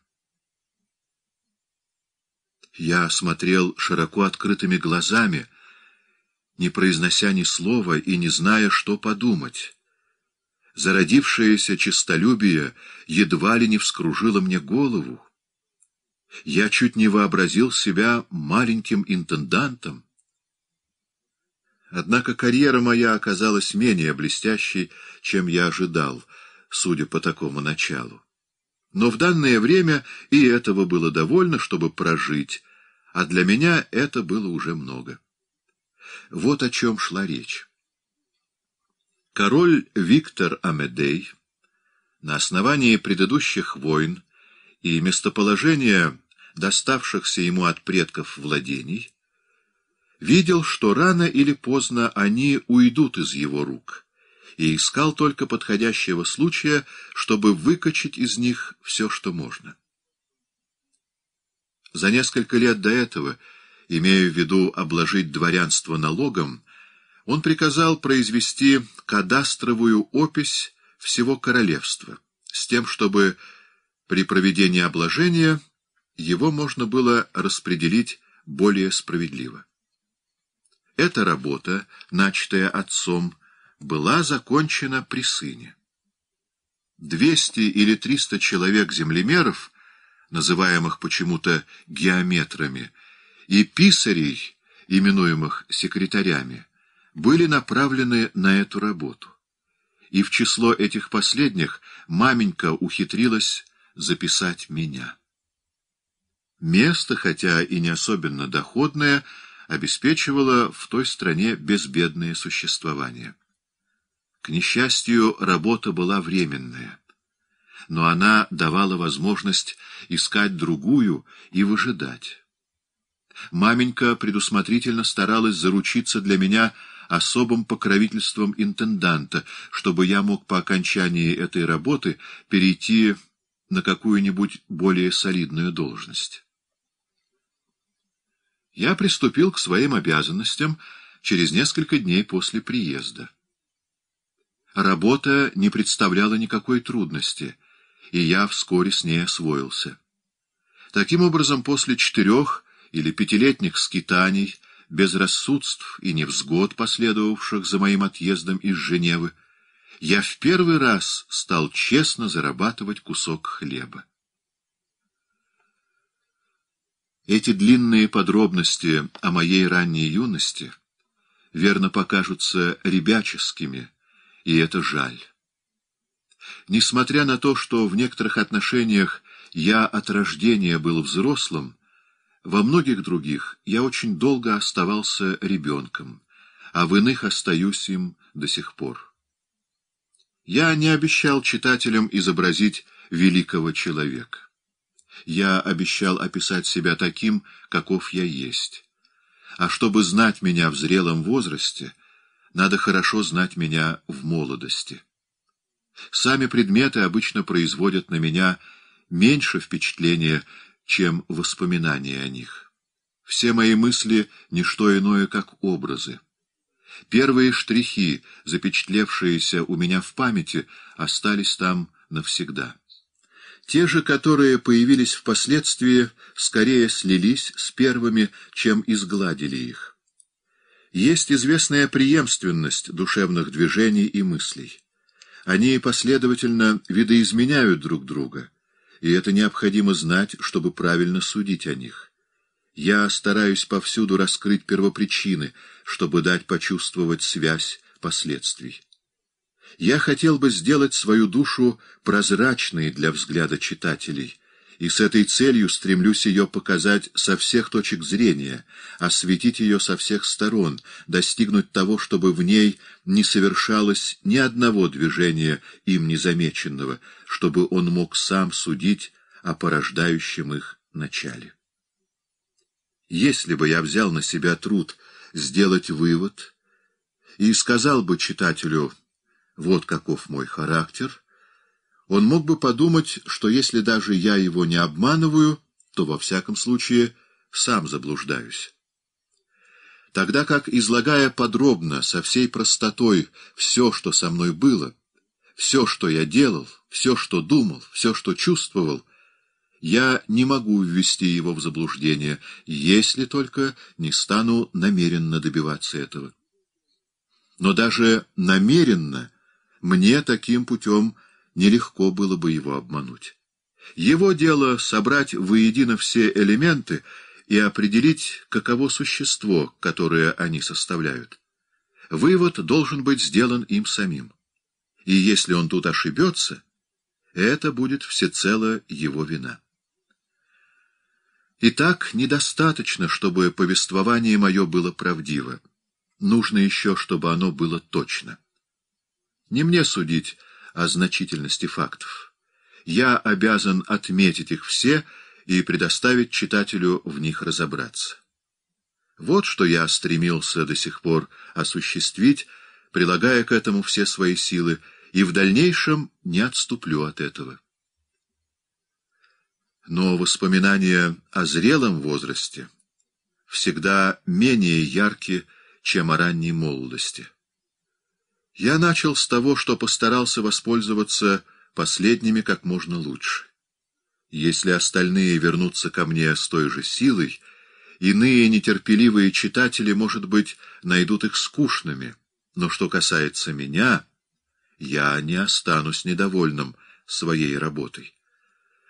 Я смотрел широко открытыми глазами, не произнося ни слова и не зная, что подумать зародившееся честолюбие едва ли не вскружило мне голову. Я чуть не вообразил себя маленьким интендантом. Однако карьера моя оказалась менее блестящей, чем я ожидал, судя по такому началу. Но в данное время и этого было довольно, чтобы прожить, а для меня это было уже много. Вот о чем шла речь. Король Виктор Амедей на основании предыдущих войн и местоположения доставшихся ему от предков владений видел, что рано или поздно они уйдут из его рук, и искал только подходящего случая, чтобы выкачать из них все, что можно. За несколько лет до этого, имея в виду обложить дворянство налогом, он приказал произвести кадастровую опись всего королевства, с тем, чтобы при проведении обложения его можно было распределить более справедливо. Эта работа, начатая отцом, была закончена при сыне. Двести или триста человек-землемеров, называемых почему-то геометрами, и писарей, именуемых секретарями, были направлены на эту работу. И в число этих последних маменька ухитрилась записать меня. Место, хотя и не особенно доходное, обеспечивало в той стране безбедное существование. К несчастью, работа была временная, но она давала возможность искать другую и выжидать. Маменька предусмотрительно старалась заручиться для меня особым покровительством интенданта, чтобы я мог по окончании этой работы перейти на какую-нибудь более солидную должность. Я приступил к своим обязанностям через несколько дней после приезда. Работа не представляла никакой трудности, и я вскоре с ней освоился. Таким образом, после четырех или пятилетних скитаний — безрассудств и невзгод, последовавших за моим отъездом из Женевы, я в первый раз стал честно зарабатывать кусок хлеба. Эти длинные подробности о моей ранней юности верно покажутся ребяческими, и это жаль. Несмотря на то, что в некоторых отношениях я от рождения был взрослым, во многих других я очень долго оставался ребенком, а в иных остаюсь им до сих пор. Я не обещал читателям изобразить великого человека. Я обещал описать себя таким, каков я есть. А чтобы знать меня в зрелом возрасте, надо хорошо знать меня в молодости. Сами предметы обычно производят на меня меньше впечатления, чем воспоминания о них. Все мои мысли — ничто иное, как образы. Первые штрихи, запечатлевшиеся у меня в памяти, остались там навсегда. Те же, которые появились впоследствии, скорее слились с первыми, чем изгладили их. Есть известная преемственность душевных движений и мыслей. Они последовательно видоизменяют друг друга — и это необходимо знать, чтобы правильно судить о них. Я стараюсь повсюду раскрыть первопричины, чтобы дать почувствовать связь последствий. Я хотел бы сделать свою душу прозрачной для взгляда читателей — и с этой целью стремлюсь ее показать со всех точек зрения, осветить ее со всех сторон, достигнуть того, чтобы в ней не совершалось ни одного движения им незамеченного, чтобы он мог сам судить о порождающем их начале. Если бы я взял на себя труд сделать вывод и сказал бы читателю «вот каков мой характер», он мог бы подумать, что если даже я его не обманываю, то во всяком случае сам заблуждаюсь. Тогда как, излагая подробно, со всей простотой, все, что со мной было, все, что я делал, все, что думал, все, что чувствовал, я не могу ввести его в заблуждение, если только не стану намеренно добиваться этого. Но даже намеренно мне таким путем нелегко было бы его обмануть. Его дело — собрать воедино все элементы и определить, каково существо, которое они составляют. Вывод должен быть сделан им самим. И если он тут ошибется, это будет всецело его вина. Итак, недостаточно, чтобы повествование мое было правдиво. Нужно еще, чтобы оно было точно. Не мне судить, о значительности фактов. Я обязан отметить их все и предоставить читателю в них разобраться. Вот что я стремился до сих пор осуществить, прилагая к этому все свои силы, и в дальнейшем не отступлю от этого. Но воспоминания о зрелом возрасте всегда менее ярки, чем о ранней молодости. Я начал с того, что постарался воспользоваться последними как можно лучше. Если остальные вернутся ко мне с той же силой, иные нетерпеливые читатели, может быть, найдут их скучными. Но что касается меня, я не останусь недовольным своей работой.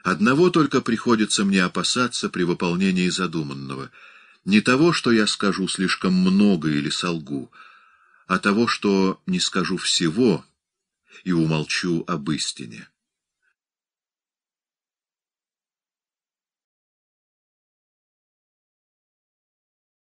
Одного только приходится мне опасаться при выполнении задуманного. Не того, что я скажу слишком много или солгу, а того, что не скажу всего и умолчу об истине.